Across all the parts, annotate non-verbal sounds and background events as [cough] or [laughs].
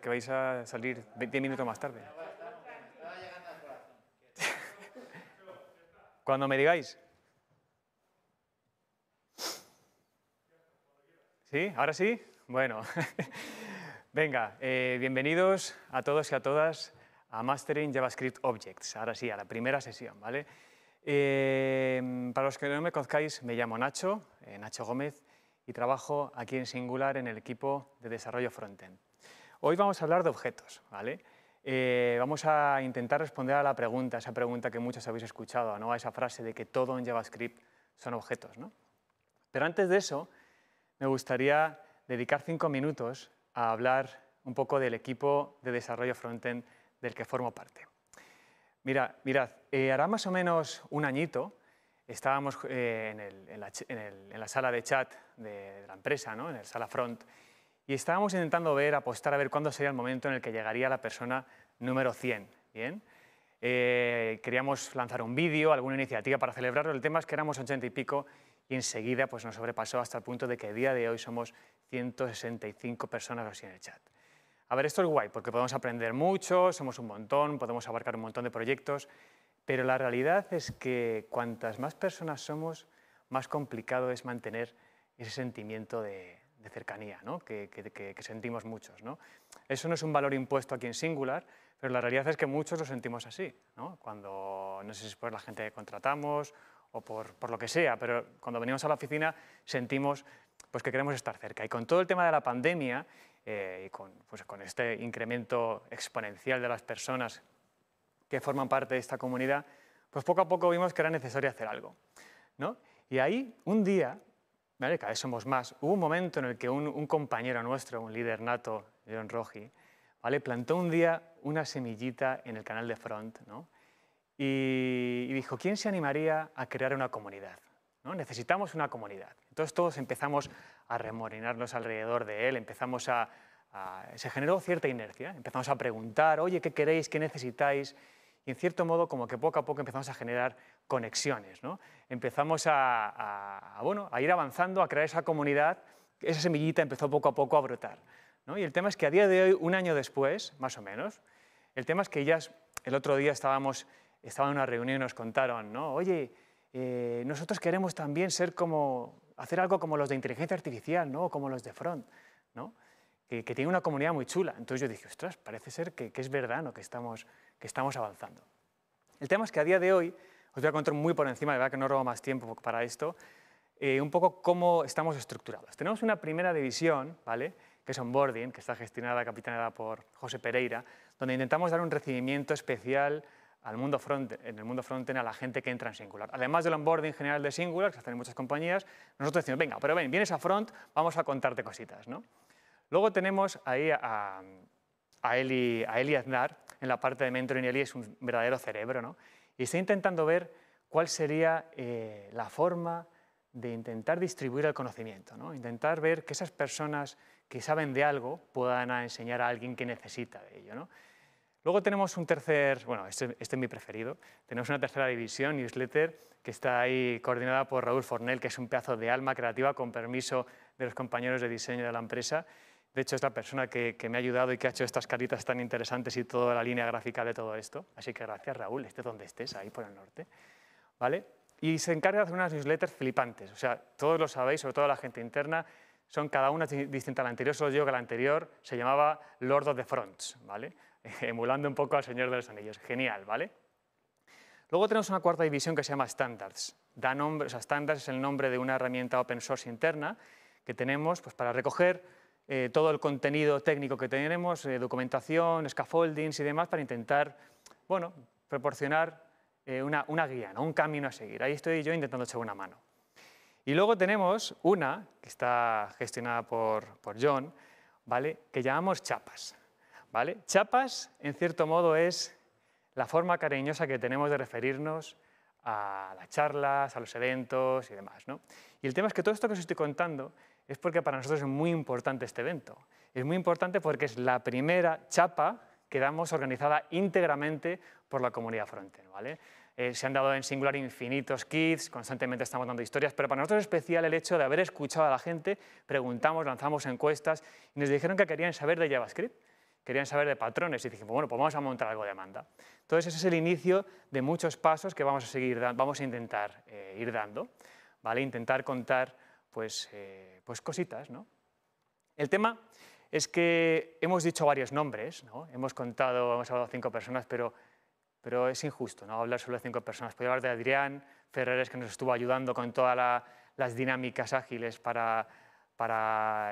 que vais a salir 20 minutos más tarde. [laughs] Cuando me digáis. ¿Sí? ¿Ahora sí? Bueno. [laughs] Venga, eh, bienvenidos a todos y a todas a Mastering JavaScript Objects. Ahora sí, a la primera sesión, ¿vale? Eh, para los que no me conozcáis, me llamo Nacho, eh, Nacho Gómez, y trabajo aquí en Singular en el equipo de desarrollo frontend. Hoy vamos a hablar de objetos, ¿vale? Eh, vamos a intentar responder a la pregunta, esa pregunta que muchos habéis escuchado, ¿no? a esa frase de que todo en JavaScript son objetos. ¿no? Pero antes de eso, me gustaría dedicar cinco minutos a hablar un poco del equipo de desarrollo frontend del que formo parte. Mira, mirad, eh, hará más o menos un añito estábamos eh, en, la, sala de chat de, la empresa, ¿no? en la sala front, y estábamos intentando ver, apostar a ver cuándo sería el momento en el que llegaría la persona número 100. ¿bien? Eh, queríamos lanzar un vídeo, alguna iniciativa para celebrarlo. El tema es que éramos 80 y pico y enseguida pues, nos sobrepasó hasta el punto de que a día de hoy somos 165 personas así en el chat. A ver, esto es guay porque podemos aprender mucho, somos un montón, podemos abarcar un montón de proyectos, pero la realidad es que cuantas más personas somos, más complicado es mantener ese sentimiento de, de cercanía, ¿no? que, sentimos muchos. ¿no? Eso no es un valor impuesto aquí en Singular, pero la realidad es que muchos lo sentimos así, ¿no? cuando, no sé si es por la gente que contratamos o por, lo que sea, pero cuando venimos a la oficina sentimos pues, que queremos estar cerca. Y con todo el tema de la pandemia eh, y con, pues, con este incremento exponencial de las personas que forman parte de esta comunidad, pues poco a poco vimos que era necesario hacer algo. ¿no? Y ahí, un día, ¿vale? cada vez somos más. Hubo un momento en el que un, compañero nuestro, un líder nato, John Roji, ¿vale? plantó un día una semillita en el canal de Front y, dijo, ¿quién se animaría a crear una comunidad? ¿No? Necesitamos una comunidad. Entonces todos empezamos a remorinarnos alrededor de él, empezamos a, a, se generó cierta inercia, empezamos a preguntar, oye, ¿qué queréis? ¿Qué necesitáis? Y en cierto modo como que poco a poco empezamos a generar conexiones. ¿no? Empezamos a, bueno, a ir avanzando, a crear esa comunidad, esa semillita empezó poco a poco a brotar. ¿no? Y el tema es que a día de hoy, un año después, más o menos, el tema es que ellas, el otro día estábamos, estaba en una reunión y nos contaron, ¿no? oye, eh, nosotros queremos también ser como, hacer algo como los de inteligencia artificial, ¿no? como los de front, ¿no? que, tiene una comunidad muy chula. Entonces yo dije, ostras, parece ser que, que es verdad ¿no? que, estamos, que estamos avanzando. El tema es que a día de hoy os voy a contar muy por encima, de verdad que no robo más tiempo para esto, eh, un poco cómo estamos estructurados. Tenemos una primera división, ¿vale? que es Onboarding, que está gestionada, capitaneada por José Pereira, donde intentamos dar un recibimiento especial al mundo front, en el mundo frontend a la gente que entra en Singular. Además del onboarding general de Singular, que se hacen en muchas compañías, nosotros decimos, venga, pero ven, vienes a front, vamos a contarte cositas. ¿no? Luego tenemos ahí a, a, Eli, a Eli Aznar, en la parte de mentoring. Eli es un verdadero cerebro, ¿no? Y estoy intentando ver cuál sería eh, la forma de intentar distribuir el conocimiento, intentar ver que esas personas que saben de algo puedan enseñar a alguien que necesita de ello. Luego tenemos un tercer, bueno, este, este, es mi preferido, tenemos una tercera división, newsletter, que está ahí coordinada por Raúl Fornell, que es un pedazo de alma creativa con permiso de los compañeros de diseño de la empresa, de hecho, es la persona que, me ha ayudado y que ha hecho estas caritas tan interesantes y toda la línea gráfica de todo esto. Así que gracias, Raúl, estés donde estés, ahí por el norte. ¿Vale? Y se encarga de hacer unas newsletters flipantes. O sea, todos lo sabéis, sobre todo la gente interna, son cada una distinta a la anterior. Solo digo que la anterior se llamaba Lord of the Fronts, ¿vale? [laughs] Emulando un poco al Señor de los Anillos. Genial, ¿vale? Luego tenemos una cuarta división que se llama Standards. Da nombre, o sea, Standards es el nombre de una herramienta open source interna que tenemos pues, para recoger eh, todo el contenido técnico que tenemos, eh, documentación, scaffoldings y demás, para intentar bueno, proporcionar eh, una, una, guía, un camino a seguir. Ahí estoy yo intentando echar una mano. Y luego tenemos una, que está gestionada por, por John, ¿vale? que llamamos chapas. ¿vale? Chapas, en cierto modo, es la forma cariñosa que tenemos de referirnos a las charlas, a los eventos y demás. ¿no? Y el tema es que todo esto que os estoy contando es porque para nosotros es muy importante este evento. Es muy importante porque es la primera chapa que damos organizada íntegramente por la comunidad Frontend. ¿vale? Eh, se han dado en singular infinitos kits, constantemente estamos dando historias, pero para nosotros es especial el hecho de haber escuchado a la gente, preguntamos, lanzamos encuestas y nos dijeron que querían saber de JavaScript, querían saber de patrones y dijimos, bueno, pues vamos a montar algo de demanda. Entonces ese es el inicio de muchos pasos que vamos a seguir, vamos a intentar eh, ir dando, ¿vale? intentar contar pues, eh, pues cositas. ¿no? El tema es que hemos dicho varios nombres, ¿no? hemos contado, hemos hablado de cinco personas, pero, es injusto ¿no? hablar solo de cinco personas. Podría hablar de Adrián Ferreres, que nos estuvo ayudando con todas las dinámicas ágiles para,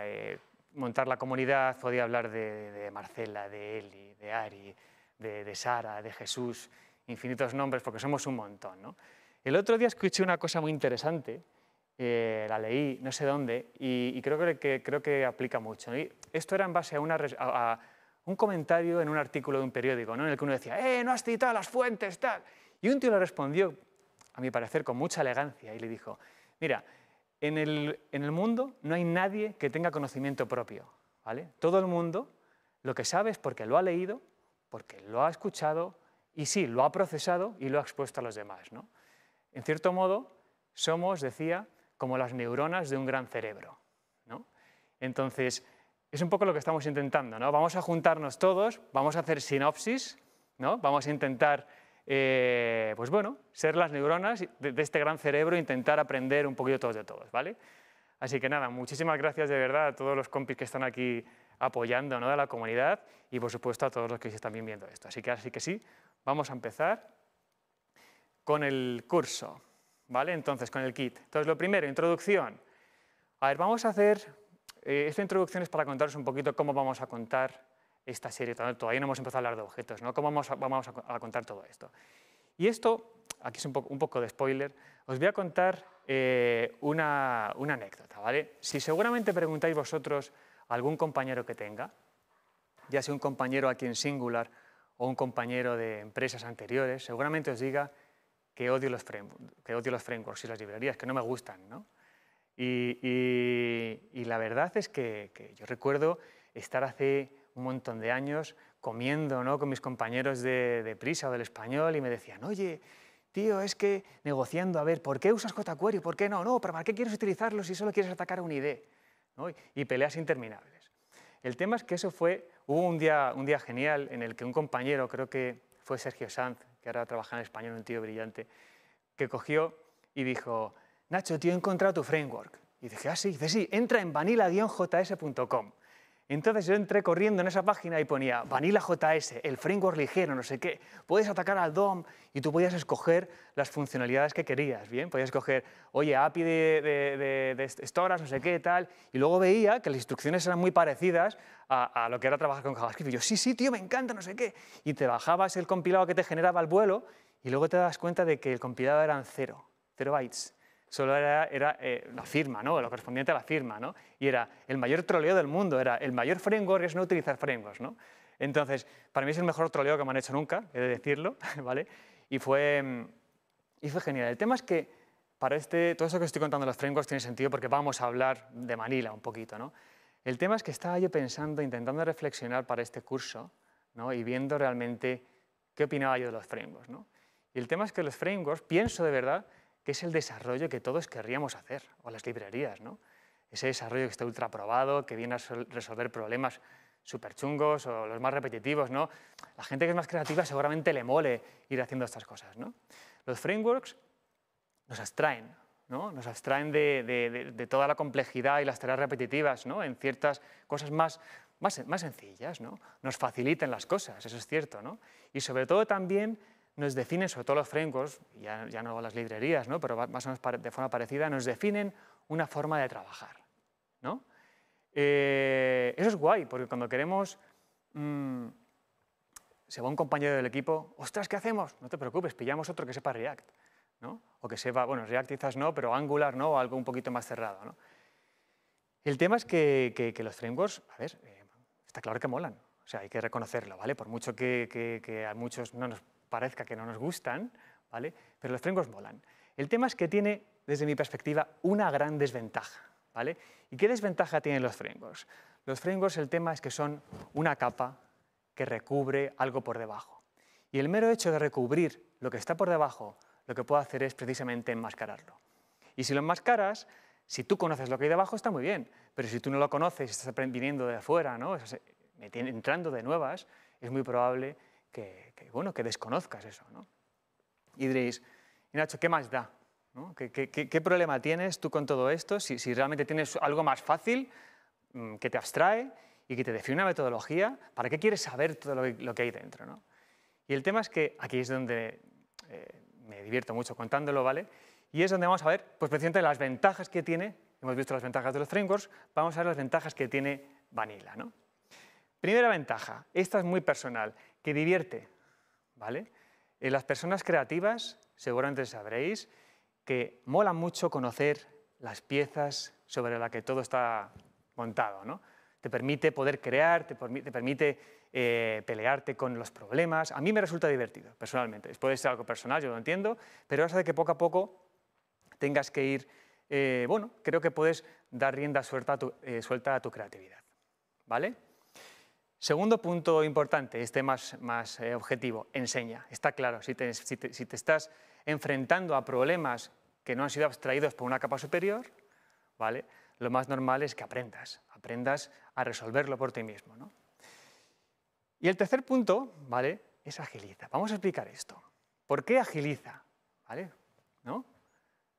eh, montar la comunidad, podía hablar de, Marcela, de Eli, de Ari, de, Sara, de Jesús, infinitos nombres, porque somos un montón. El otro día escuché una cosa muy interesante, eh, la leí no sé dónde y, creo, que, creo que aplica mucho. esto era en base a, un comentario en un artículo de un periódico, ¿no? en el que uno decía, ¡eh, no has citado las fuentes, tal! Y un tío le respondió, a mi parecer, con mucha elegancia y le dijo, mira, en el, en el mundo no hay nadie que tenga conocimiento propio, ¿vale? Todo el mundo lo que sabe es porque lo ha leído, porque lo ha escuchado y sí, lo ha procesado y lo ha expuesto a los demás, ¿no? En cierto modo, somos, decía, como las neuronas de un gran cerebro. Entonces, es un poco lo que estamos intentando. ¿no? Vamos a juntarnos todos, vamos a hacer sinopsis, ¿no? vamos a intentar eh, pues bueno, ser las neuronas de, este gran cerebro e intentar aprender un poquito todos de todos, ¿vale? Así que nada, muchísimas gracias de verdad a todos los compis que están aquí apoyando ¿no? a la comunidad y por supuesto a todos los que están viendo esto. Así que, así que sí, vamos a empezar con el curso. ¿vale? Entonces, con el kit. Entonces, lo primero, introducción. A ver, vamos a hacer... Eh, esta introducción es para contaros un poquito cómo vamos a contar esta serie. Todavía no hemos empezado a hablar de objetos, ¿no? ¿Cómo vamos a, vamos a contar todo esto? Y esto, aquí es un poco, un poco de spoiler, os voy a contar eh, una, una, anécdota, ¿vale? Si seguramente preguntáis vosotros a algún compañero que tenga, ya sea un compañero aquí en Singular o un compañero de empresas anteriores, seguramente os diga que odio los, que odio los frameworks y las librerías, que no me gustan. ¿no? Y, la verdad es que, yo recuerdo estar hace un montón de años comiendo ¿no? con mis compañeros de, Prisa o del Español y me decían, oye, tío, es que negociando, a ver, ¿por qué usas JQuery? ¿Por qué no? No, ¿para qué quieres utilizarlo si solo quieres atacar a un ID? Y, peleas interminables. El tema es que eso fue, hubo un día, un día genial en el que un compañero, creo que fue Sergio Sanz, que ahora trabaja en español, un tío brillante, que cogió y dijo, Nacho, tío, he encontrado tu framework. Y dije, ah, sí, dice, sí, entra en vanilla-js.com. Entonces yo entré corriendo en esa página y ponía Vanilla JS, el framework ligero, no sé qué. Puedes atacar al DOM y tú podías escoger las funcionalidades que querías, ¿bien? Podías escoger, oye, API de, de, no sé qué, tal. Y luego veía que las instrucciones eran muy parecidas a, a, lo que era trabajar con JavaScript. Y yo, sí, sí, tío, me encanta, no sé qué. Y te bajabas el compilado que te generaba al vuelo y luego te das cuenta de que el compilado eran cero, cero bytes solo era, eh, la firma, ¿no? lo correspondiente a la firma. ¿no? Y era el mayor troleo del mundo, era el mayor framework es no utilizar frameworks. Entonces, para mí es el mejor troleo que me han hecho nunca, he de decirlo, [laughs] ¿vale? Y fue, genial. El tema es que para este, todo eso que estoy contando los frameworks tiene sentido porque vamos a hablar de Manila un poquito, ¿no? El tema es que estaba yo pensando, intentando reflexionar para este curso, ¿no? Y viendo realmente qué opinaba yo de los frameworks, Y el tema es que los frameworks, pienso de verdad, es el desarrollo que todos querríamos hacer, o las librerías, ¿no? Ese desarrollo que está ultra probado, que viene a resolver problemas súper chungos o los más repetitivos, ¿no? La gente que es más creativa seguramente le mole ir haciendo estas cosas, ¿no? Los frameworks nos abstraen, ¿no? Nos abstraen de, toda la complejidad y las tareas repetitivas, ¿no? En ciertas cosas más, más, sencillas, ¿no? Nos facilitan las cosas, eso es cierto, ¿no? Y sobre todo también nos definen, sobre todo los frameworks, ya, ya no las librerías, ¿no? pero más o menos de forma parecida, nos definen una forma de trabajar. ¿no? Eh, eso es guay, porque cuando queremos... Mm, se va un compañero del equipo, ostras, ¿qué hacemos? No te preocupes, pillamos otro que sepa React, ¿no? O que sepa, bueno, React quizás no, pero Angular no, o algo un poquito más cerrado, ¿no? El tema es que, los frameworks, a ver, eh, está claro que molan, o sea, hay que reconocerlo, ¿vale? Por mucho que, que a muchos no nos parezca que no nos gustan, ¿vale? pero los frengos molan. El tema es que tiene, desde mi perspectiva, una gran desventaja. ¿vale? ¿Y qué desventaja tienen los frengos? Los frengos, el tema es que son una capa que recubre algo por debajo. Y el mero hecho de recubrir lo que está por debajo, lo que puedo hacer es precisamente enmascararlo. Y si lo enmascaras, si tú conoces lo que hay debajo, está muy bien, pero si tú no lo conoces, y estás viniendo de afuera, ¿no? entrando de nuevas, es muy probable que, bueno, que desconozcas eso. ¿no? Y diréis, Nacho, ¿qué más da? ¿Qué, problema tienes tú con todo esto? Si, realmente tienes algo más fácil mm, que te abstrae y que te define una metodología, ¿para qué quieres saber todo lo, que hay dentro? ¿no? Y el tema es que aquí es donde eh, me divierto mucho contándolo, ¿vale? Y es donde vamos a ver, pues precisamente las ventajas que tiene, hemos visto las ventajas de los frameworks, vamos a ver las ventajas que tiene Vanilla, ¿no? Primera ventaja, esta es muy personal, que divierte, ¿vale? En eh, las personas creativas, seguramente sabréis, que mola mucho conocer las piezas sobre las que todo está montado, ¿no? Te permite poder crear, te, permite eh, pelearte con los problemas. A mí me resulta divertido, personalmente. Puede ser algo personal, yo lo entiendo, pero a de que poco a poco tengas que ir, eh, bueno, creo que puedes dar rienda suelta suelta a tu creatividad, ¿vale? Segundo punto importante, este más, más eh, objetivo, enseña. Está claro, si te, estás enfrentando a problemas que no han sido abstraídos por una capa superior, ¿vale? lo más normal es que aprendas, aprendas a resolverlo por ti mismo. ¿no? Y el tercer punto ¿vale? es agiliza. Vamos a explicar esto. ¿Por qué agiliza? ¿Vale? ¿No?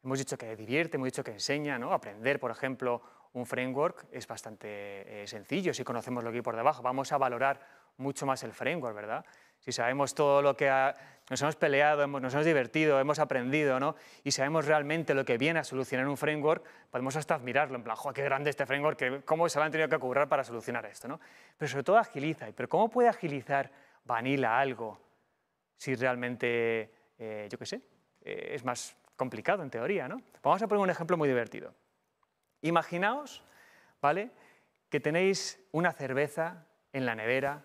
Hemos dicho que divierte, hemos dicho que enseña, ¿no? aprender, por ejemplo, un framework es bastante eh, sencillo si conocemos lo que hay por debajo. Vamos a valorar mucho más el framework, ¿verdad? Si sabemos todo lo que nos hemos peleado, nos hemos divertido, hemos aprendido, ¿no? Y sabemos realmente lo que viene a solucionar un framework, podemos hasta admirarlo, en plan, ¡jo, qué grande este framework! ¿Cómo se lo han tenido que currar para solucionar esto, no? Pero sobre todo agiliza. ¿Pero cómo puede agilizar Vanilla algo si realmente, eh, yo qué sé, eh, es más complicado en teoría, ¿no? Vamos a poner un ejemplo muy divertido. Imaginaos, ¿vale? Que tenéis una cerveza en la nevera,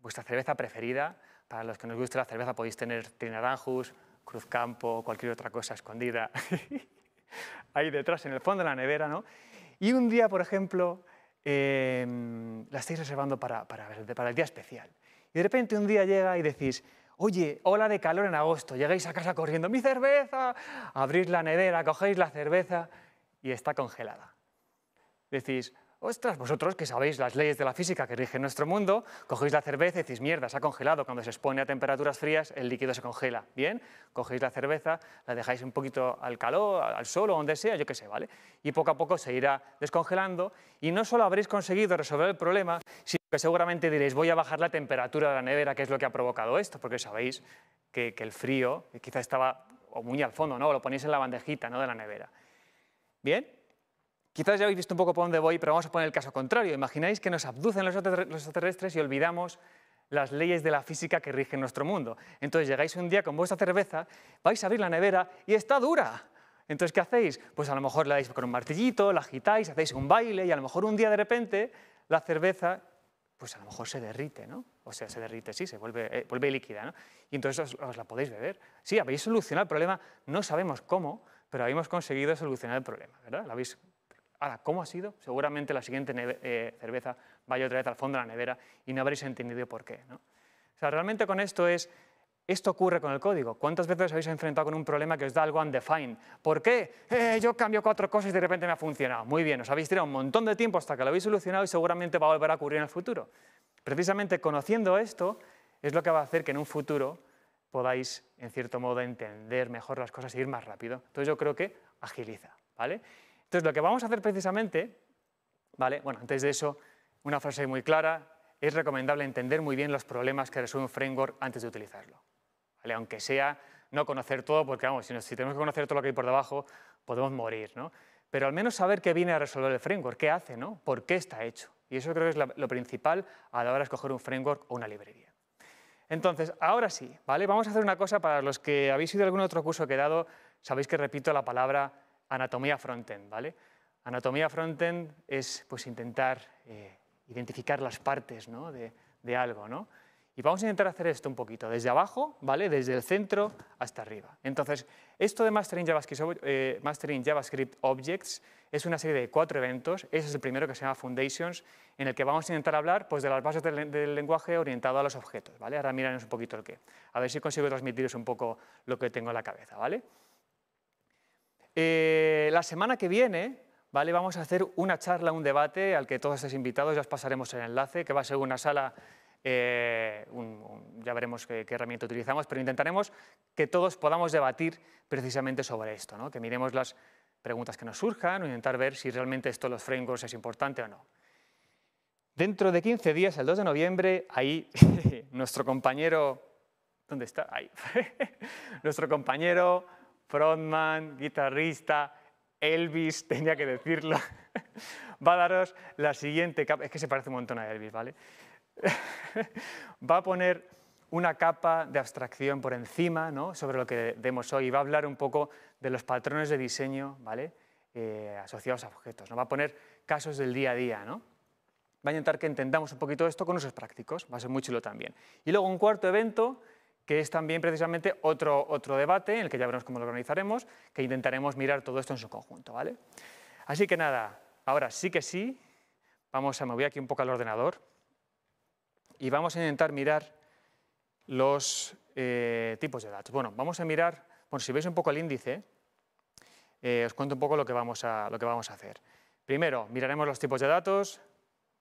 vuestra cerveza preferida. Para los que nos gusta la cerveza podéis tener Trinaranjus, Cruzcampo, cualquier otra cosa escondida [laughs] ahí detrás, en el fondo de la nevera, ¿no? Y un día, por ejemplo, em, la estáis reservando para, para el día especial. Y de repente un día llega y decís, Oye, ola de calor en agosto, llegáis a casa corriendo, mi cerveza, abrís la nevera, cogéis la cerveza y está congelada. Decís, ostras, vosotros que sabéis las leyes de la física que rigen nuestro mundo, cogéis la cerveza y decís, mierda, se ha congelado. Cuando se expone a temperaturas frías, el líquido se congela. Bien, cogéis la cerveza, la dejáis un poquito al calor, al sol o donde sea, yo qué sé, ¿vale? Y poco a poco se irá descongelando y no solo habréis conseguido resolver el problema, sino que seguramente diréis, voy a bajar la temperatura de la nevera, que es lo que ha provocado esto, porque sabéis que, el frío quizás quizá estaba muy al fondo, ¿no? lo ponéis en la bandejita, ¿no? De la nevera. ¿Bien? Quizás ya habéis visto un poco por dónde voy, pero vamos a poner el caso contrario. Imagináis que nos abducen los extraterrestres y olvidamos las leyes de la física que rigen nuestro mundo. Entonces llegáis un día con vuestra cerveza, vais a abrir la nevera y está dura. Entonces, ¿qué hacéis? Pues a lo mejor la dais con un martillito, la agitáis, hacéis un baile y a lo mejor un día de repente la cerveza, pues a lo mejor se derrite, ¿no? O sea, se derrite, sí, se vuelve, eh, líquida, ¿no? Y entonces os, la podéis beber. Sí, habéis solucionado el problema, no sabemos cómo, pero habíamos conseguido solucionar el problema, ¿verdad? Ahora, ¿cómo ha sido? Seguramente la siguiente eh, cerveza vaya otra vez al fondo de la nevera y no habréis entendido por qué. ¿no? O sea, realmente con esto es, esto ocurre con el código. ¿Cuántas veces os habéis enfrentado con un problema que os da algo undefined? ¿Por qué? Eh, yo cambio cuatro cosas y de repente me ha funcionado. Muy bien, os habéis tirado un montón de tiempo hasta que lo habéis solucionado y seguramente va a volver a ocurrir en el futuro. Precisamente conociendo esto es lo que va a hacer que en un futuro podáis, en cierto modo, entender mejor las cosas y e ir más rápido. Entonces yo creo que agiliza, ¿vale? Entonces lo que vamos a hacer precisamente, ¿vale? Bueno, antes de eso, una frase muy clara, es recomendable entender muy bien los problemas que resuelve un framework antes de utilizarlo, ¿vale? Aunque sea no conocer todo, porque vamos, si, tenemos que conocer todo lo que hay por debajo, podemos morir, ¿no? Pero al menos saber qué viene a resolver el framework, qué hace, ¿no? ¿Por qué está hecho? Y eso creo que es lo principal a la hora de escoger un framework o una librería. Entonces, ahora sí, ¿vale? Vamos a hacer una cosa para los que habéis ido a algún otro curso que he dado, sabéis que repito la palabra anatomía frontend, ¿vale? Anatomía frontend es pues intentar eh, identificar las partes ¿no? de, de, algo, ¿no? Y vamos a intentar hacer esto un poquito, desde abajo, ¿vale? Desde el centro hasta arriba. Entonces, esto de eh, Mastering JavaScript, Objects es una serie de cuatro eventos. Ese es el primero que se llama Foundations, en el que vamos a intentar hablar pues, de las bases del, lenguaje orientado a los objetos, ¿vale? Ahora miraremos un poquito el qué. A ver si consigo transmitiros un poco lo que tengo en la cabeza, ¿vale? Eh, la semana que viene, ¿vale? Vamos a hacer una charla, un debate al que todos estáis invitados, ya os pasaremos el enlace, que va a ser una sala eh, ya veremos qué, herramienta utilizamos, pero intentaremos que todos podamos debatir precisamente sobre esto, que miremos las preguntas que nos surjan o intentar ver si realmente esto de los frameworks es importante o no. Dentro de 15 días, el 2 de noviembre, ahí [laughs] nuestro compañero, ¿dónde está? Ahí, [laughs] nuestro compañero, frontman, guitarrista, Elvis, tenía que decirlo, [laughs] va a daros la siguiente, es que se parece un montón a Elvis, ¿vale? [laughs] va a poner una capa de abstracción por encima ¿no? sobre lo que vemos hoy va a hablar un poco de los patrones de diseño ¿vale? Eh, asociados a objetos. ¿no? Va a poner casos del día a día. ¿no? Va a intentar que entendamos un poquito esto con usos prácticos. Va a ser muy chulo también. Y luego un cuarto evento que es también precisamente otro, otro debate en el que ya veremos cómo lo organizaremos, que intentaremos mirar todo esto en su conjunto. ¿vale? Así que nada, ahora sí que sí, vamos a mover aquí un poco al ordenador y vamos a intentar mirar los eh, tipos de datos. Bueno, vamos a mirar, bueno, si veis un poco el índice, eh, os cuento un poco lo que, vamos a, lo que vamos a hacer. Primero, miraremos los tipos de datos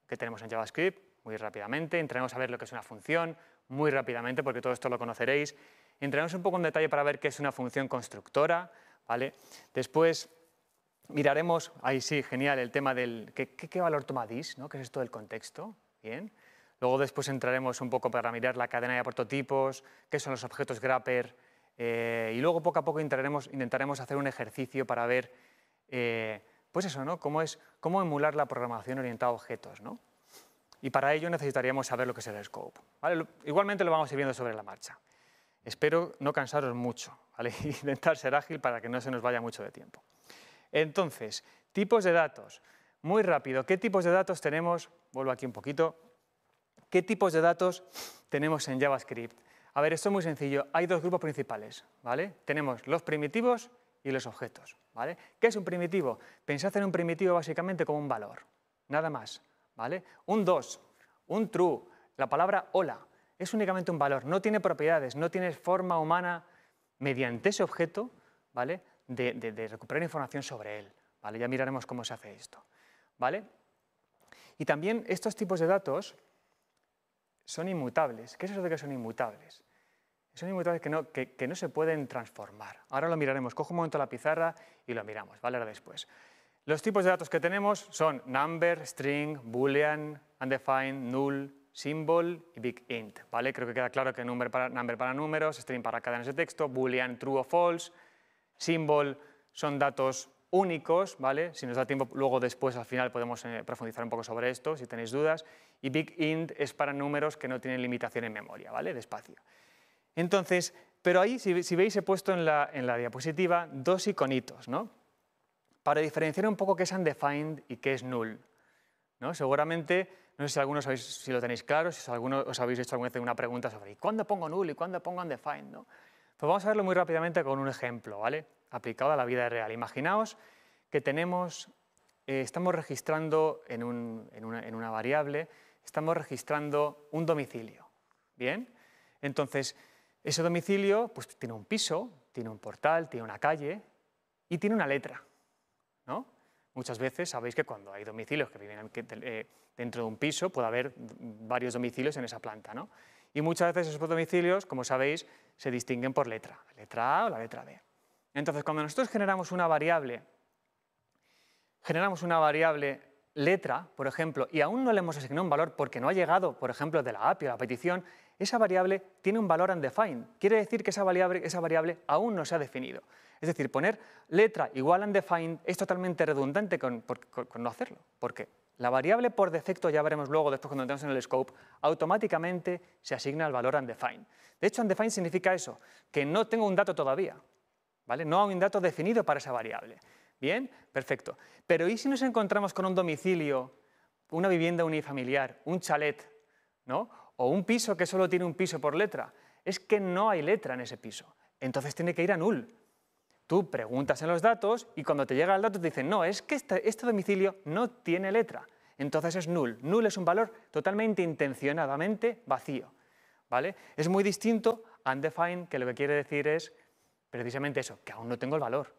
que tenemos en JavaScript muy rápidamente, entraremos a ver lo que es una función muy rápidamente, porque todo esto lo conoceréis. Entraremos un poco en detalle para ver qué es una función constructora, ¿vale? Después miraremos, ahí sí, genial, el tema del qué, valor toma this, ¿no? ¿Qué es esto del contexto? Bien. Luego después entraremos un poco para mirar la cadena de prototipos, qué son los objetos grapper, eh, y luego poco a poco intentaremos, hacer un ejercicio para ver, eh, pues eso, ¿no? Cómo, es, cómo emular la programación orientada a objetos, Y para ello necesitaríamos saber lo que es el scope. Igualmente lo vamos a ir viendo sobre la marcha. Espero no cansaros mucho, [laughs] Intentar ser ágil para que no se nos vaya mucho de tiempo. Entonces, tipos de datos. Muy rápido, ¿qué tipos de datos tenemos? Vuelvo aquí un poquito. ¿Qué tipos de datos tenemos en JavaScript? A ver, esto es muy sencillo. Hay dos grupos principales, ¿vale? Tenemos los primitivos y los objetos, ¿vale? ¿Qué es un primitivo? Pensad en un primitivo básicamente como un valor, nada más, ¿vale? Un 2, un true, la palabra hola, es únicamente un valor, no tiene propiedades, no tiene forma humana mediante ese objeto, ¿vale? De, recuperar información sobre él, ¿vale? Ya miraremos cómo se hace esto, ¿vale? Y también estos tipos de datos son inmutables. ¿Qué es eso de que son inmutables? Son inmutables que no, que, no se pueden transformar. Ahora lo miraremos. Cojo un momento la pizarra y lo miramos, ¿vale? después. Los tipos de datos que tenemos son number, string, boolean, undefined, null, symbol y big int. ¿vale? Creo que queda claro que number para, number para números, string para cadenas de texto, boolean, true o false, symbol son datos únicos, ¿vale? Si nos da tiempo, luego después al final podemos eh, profundizar un poco sobre esto, si tenéis dudas. Y big int es para números que no tienen limitación en memoria, ¿vale? De Entonces, pero ahí, si, veis, he puesto en la, diapositiva dos iconitos, ¿no? Para diferenciar un poco qué es undefined y qué es null. ¿no? Seguramente, no sé si algunos si lo tenéis claro, si algunos os habéis hecho alguna pregunta sobre ¿y cuándo pongo null y cuándo pongo undefined? ¿no? Pues vamos a verlo muy rápidamente con un ejemplo, ¿vale? aplicado a la vida real. Imaginaos que tenemos, eh, estamos registrando en, una, variable, estamos registrando un domicilio. ¿Bien? Entonces, ese domicilio pues, tiene un piso, tiene un portal, tiene una calle y tiene una letra. ¿no? Muchas veces sabéis que cuando hay domicilios que viven eh, dentro de un piso, puede haber varios domicilios en esa planta. ¿no? Y muchas veces esos domicilios, como sabéis, se distinguen por letra, letra A o la letra B. Entonces, cuando nosotros generamos una variable, generamos una variable letra, por ejemplo, y aún no le hemos asignado un valor porque no ha llegado, por ejemplo, de la API o la petición, esa variable tiene un valor undefined. Quiere decir que esa variable, aún no se ha definido. Es decir, poner letra igual undefined es totalmente redundante con, no hacerlo. Porque la variable por defecto, ya veremos luego después cuando entremos en el scope, automáticamente se asigna el valor undefined. De hecho, undefined significa eso, que no tengo un dato todavía. ¿vale? No hay un dato definido para esa variable. Bien, perfecto. Pero ¿y si nos encontramos con un domicilio, una vivienda unifamiliar, un chalet, ¿no? o un piso que solo tiene un piso por letra? Es que no hay letra en ese piso. Entonces tiene que ir a null. Tú preguntas en los datos y cuando te llega el dato te dicen, no, es que este, este domicilio no tiene letra. Entonces es null. Null es un valor totalmente intencionadamente vacío. ¿vale? Es muy distinto a undefined, que lo que quiere decir es precisamente eso, que aún no tengo el valor.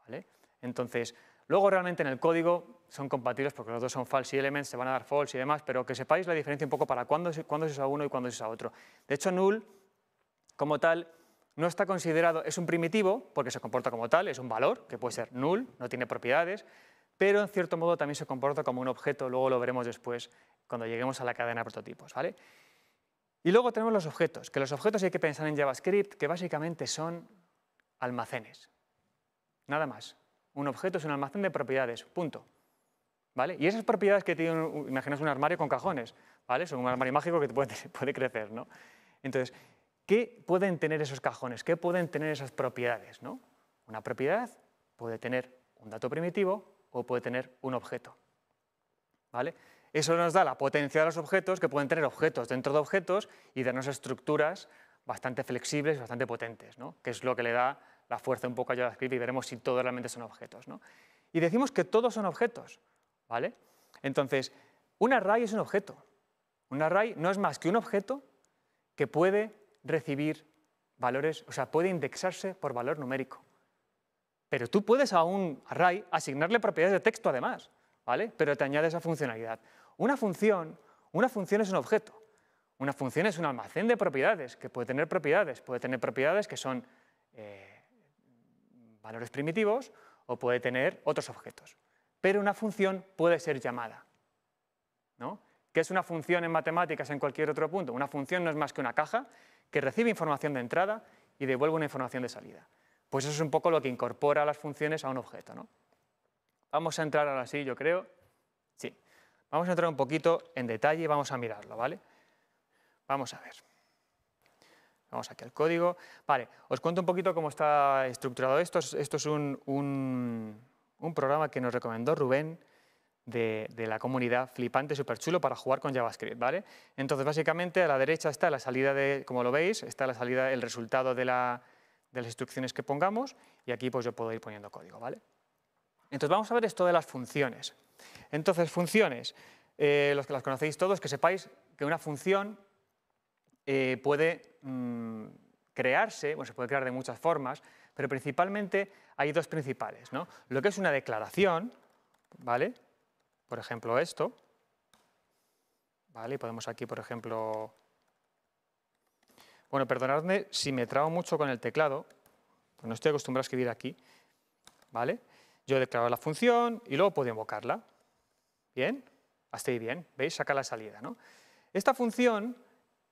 ¿vale? Entonces, luego realmente en el código son compatibles porque los dos son false elements, se van a dar false y demás, pero que sepáis la diferencia un poco para cuándo, se usa uno y cuándo se usa otro. De hecho, null, como tal, no está considerado, es un primitivo porque se comporta como tal, es un valor que puede ser null, no tiene propiedades, pero en cierto modo también se comporta como un objeto, luego lo veremos después cuando lleguemos a la cadena de prototipos. ¿vale? Y luego tenemos los objetos, que los objetos hay que pensar en JavaScript, que básicamente son almacenes. Nada más. Un objeto es un almacén de propiedades, punto. ¿Vale? Y esas propiedades que tiene, imaginas un armario con cajones, ¿vale? un armario mágico que [laughs] puede, crecer, ¿no? Entonces, ¿qué pueden tener esos cajones? ¿Qué pueden tener esas propiedades, ¿no? Una propiedad puede tener un dato primitivo o puede tener un objeto, ¿vale? Eso nos da la potencia de los objetos, que pueden tener objetos dentro de objetos y darnos estructuras bastante flexibles y bastante potentes, que es lo que le da la fuerza un poco a JavaScript y veremos si todos realmente son objetos. ¿no? Y decimos que todos son objetos. ¿vale? Entonces, un array es un objeto. Un array no es más que un objeto que puede recibir valores, o sea, puede indexarse por valor numérico. Pero tú puedes a un array asignarle propiedades de texto además, ¿vale? Pero te añades esa funcionalidad. Una función, una función es un objeto. Una función es un almacén de propiedades, que puede tener propiedades. Puede tener propiedades que son eh, valores primitivos o puede tener otros objetos. Pero una función puede ser llamada. ¿no? ¿Qué es una función en matemáticas en cualquier otro punto? Una función no es más que una caja que recibe información de entrada y devuelve una información de salida. Pues eso es un poco lo que incorpora las funciones a un objeto. ¿no? Vamos a entrar ahora sí, yo creo. Sí. Vamos a entrar un poquito en detalle y vamos a mirarlo, ¿vale? Vamos a ver. Vamos aquí al código. Vale, os cuento un poquito cómo está estructurado esto. Esto es un, programa que nos recomendó Rubén de, la comunidad flipante, súper chulo para jugar con JavaScript, ¿vale? Entonces, básicamente, a la derecha está la salida de, como lo veis, está la salida, el resultado de, las instrucciones que pongamos y aquí pues yo puedo ir poniendo código, ¿vale? Entonces, vamos a ver esto de las funciones. Entonces, funciones, eh, los que las conocéis todos, que sepáis que una función eh, puede mm, crearse, bueno, se puede crear de muchas formas, pero principalmente hay dos principales, ¿no? Lo que es una declaración, ¿vale? Por ejemplo, esto, ¿vale? Podemos aquí, por ejemplo... Bueno, perdonadme si me trago mucho con el teclado, no estoy acostumbrado a escribir aquí, ¿vale? Yo declaro la función y luego puedo invocarla. ¿Bien? Hasta ahí bien, ¿veis? Saca la salida, ¿no? Esta función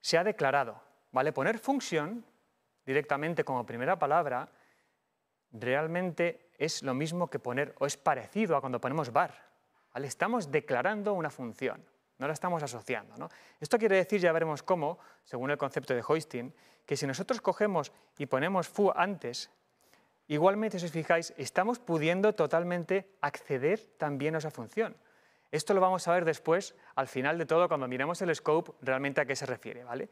se ha declarado. ¿vale? Poner función directamente como primera palabra realmente es lo mismo que poner, o es parecido a cuando ponemos bar, Estamos declarando una función, no la estamos asociando. Esto quiere decir, ya veremos cómo, según el concepto de Hoisting, que si nosotros cogemos y ponemos fu antes, igualmente, si os fijáis, estamos pudiendo totalmente acceder también a esa función. Esto lo vamos a ver después, al final de todo, cuando miremos el scope, realmente a qué se refiere, ¿vale?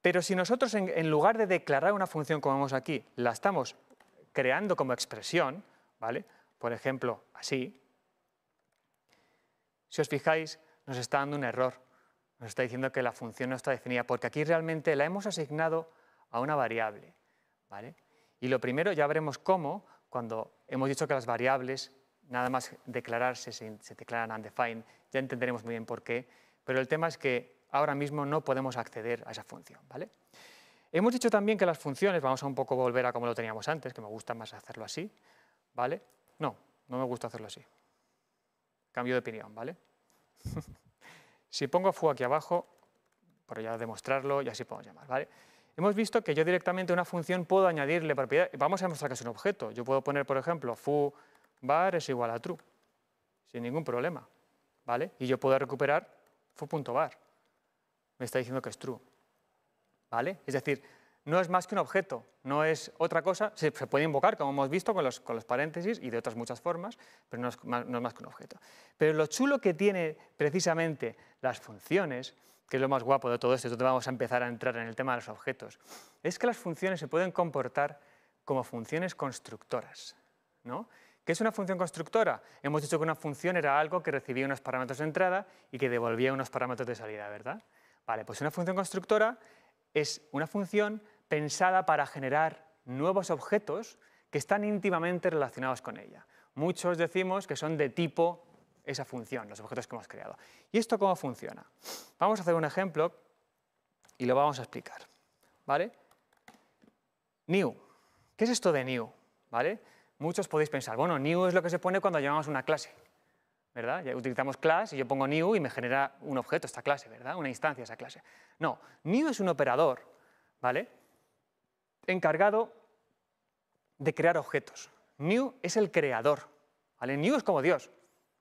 Pero si nosotros, en, lugar de declarar una función como vemos aquí, la estamos creando como expresión, ¿vale? Por ejemplo, así. Si os fijáis, nos está dando un error. Nos está diciendo que la función no está definida, porque aquí realmente la hemos asignado a una variable, ¿vale? Y lo primero, ya veremos cómo, cuando hemos dicho que las variables nada más declararse, se, se declaran undefined, ya entenderemos muy bien por qué, pero el tema es que ahora mismo no podemos acceder a esa función. ¿vale? Hemos dicho también que las funciones, vamos a un poco volver a como lo teníamos antes, que me gusta más hacerlo así, ¿vale? No, no me gusta hacerlo así. Cambio de opinión, ¿vale? [laughs] si pongo foo aquí abajo, por ya demostrarlo y así podemos llamar, ¿vale? Hemos visto que yo directamente a una función puedo añadirle propiedades. Vamos a mostrar que es un objeto. Yo puedo poner, por ejemplo, foo var es igual a true, sin ningún problema, ¿vale? Y yo puedo recuperar foo.var, me está diciendo que es true, ¿vale? Es decir, no es más que un objeto, no es otra cosa, se, puede invocar, como hemos visto, con los, con los, paréntesis y de otras muchas formas, pero no es, más, no que un objeto. Pero lo chulo que tiene precisamente las funciones, que es lo más guapo de todo esto, donde vamos a empezar a entrar en el tema de los objetos, es que las funciones se pueden comportar como funciones constructoras, ¿no? ¿Qué es una función constructora? Hemos dicho que una función era algo que recibía unos parámetros de entrada y que devolvía unos parámetros de salida, ¿verdad? Vale, pues una función constructora es una función pensada para generar nuevos objetos que están íntimamente relacionados con ella. Muchos decimos que son de tipo esa función, los objetos que hemos creado. ¿Y esto cómo funciona? Vamos a hacer un ejemplo y lo vamos a explicar. ¿Vale? New. ¿Qué es esto de new? ¿Vale? Muchos podéis pensar, bueno, new es lo que se pone cuando llamamos una clase, ¿verdad? utilizamos class y yo pongo new y me genera un objeto esta clase, ¿verdad? Una instancia esa clase. No, new es un operador, ¿vale? Encargado de crear objetos. New es el creador, ¿vale? New es como Dios.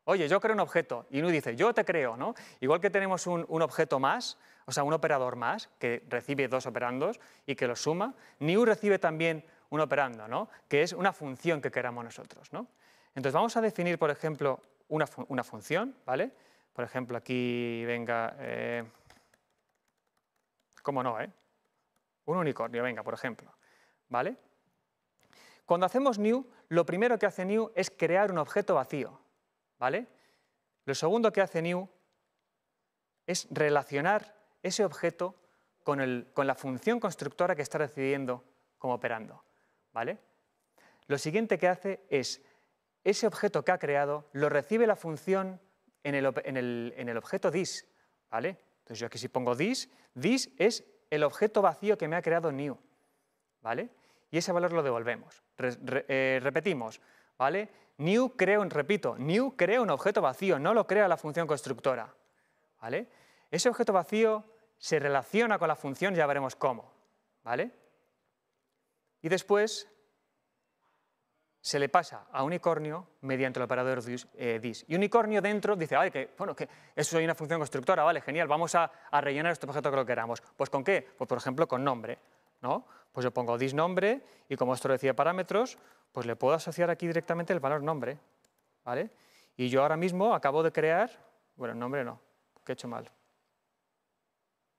Oye, yo creo un objeto y new dice, yo te creo, ¿no? Igual que tenemos un, un objeto más, o sea, un operador más que recibe dos operandos y que los suma, new recibe también un operando, ¿no? que es una función que queramos nosotros. ¿no? Entonces vamos a definir, por ejemplo, una, función, ¿vale? Por ejemplo, aquí venga, eh, ¿cómo no? Eh? Un unicornio, venga, por ejemplo. ¿Vale? Cuando hacemos new, lo primero que hace new es crear un objeto vacío. ¿Vale? Lo segundo que hace new es relacionar ese objeto con, la función constructora que está recibiendo como operando. ¿vale? Lo siguiente que hace es, ese objeto que ha creado lo recibe la función en el, objeto dis, ¿vale? Entonces yo aquí si pongo dis, dis es el objeto vacío que me ha creado new, ¿vale? Y ese valor lo devolvemos. Eh, repetimos, ¿vale? New crea un, repito, new crea un objeto vacío, no lo crea la función constructora, ¿vale? Ese objeto vacío se relaciona con la función, ya veremos cómo, ¿vale? Y después se le pasa a Unicornio mediante el operador dis. Eh, y Unicornio dentro dice, ay que, bueno, que eso es una función constructora, vale, genial, vamos a, rellenar este objeto que lo queramos. Pues ¿con qué? Pues por ejemplo con nombre, ¿no? Pues yo pongo dis nombre y como esto decía parámetros, pues le puedo asociar aquí directamente el valor nombre, ¿vale? Y yo ahora mismo acabo de crear, bueno, nombre no, que he hecho mal.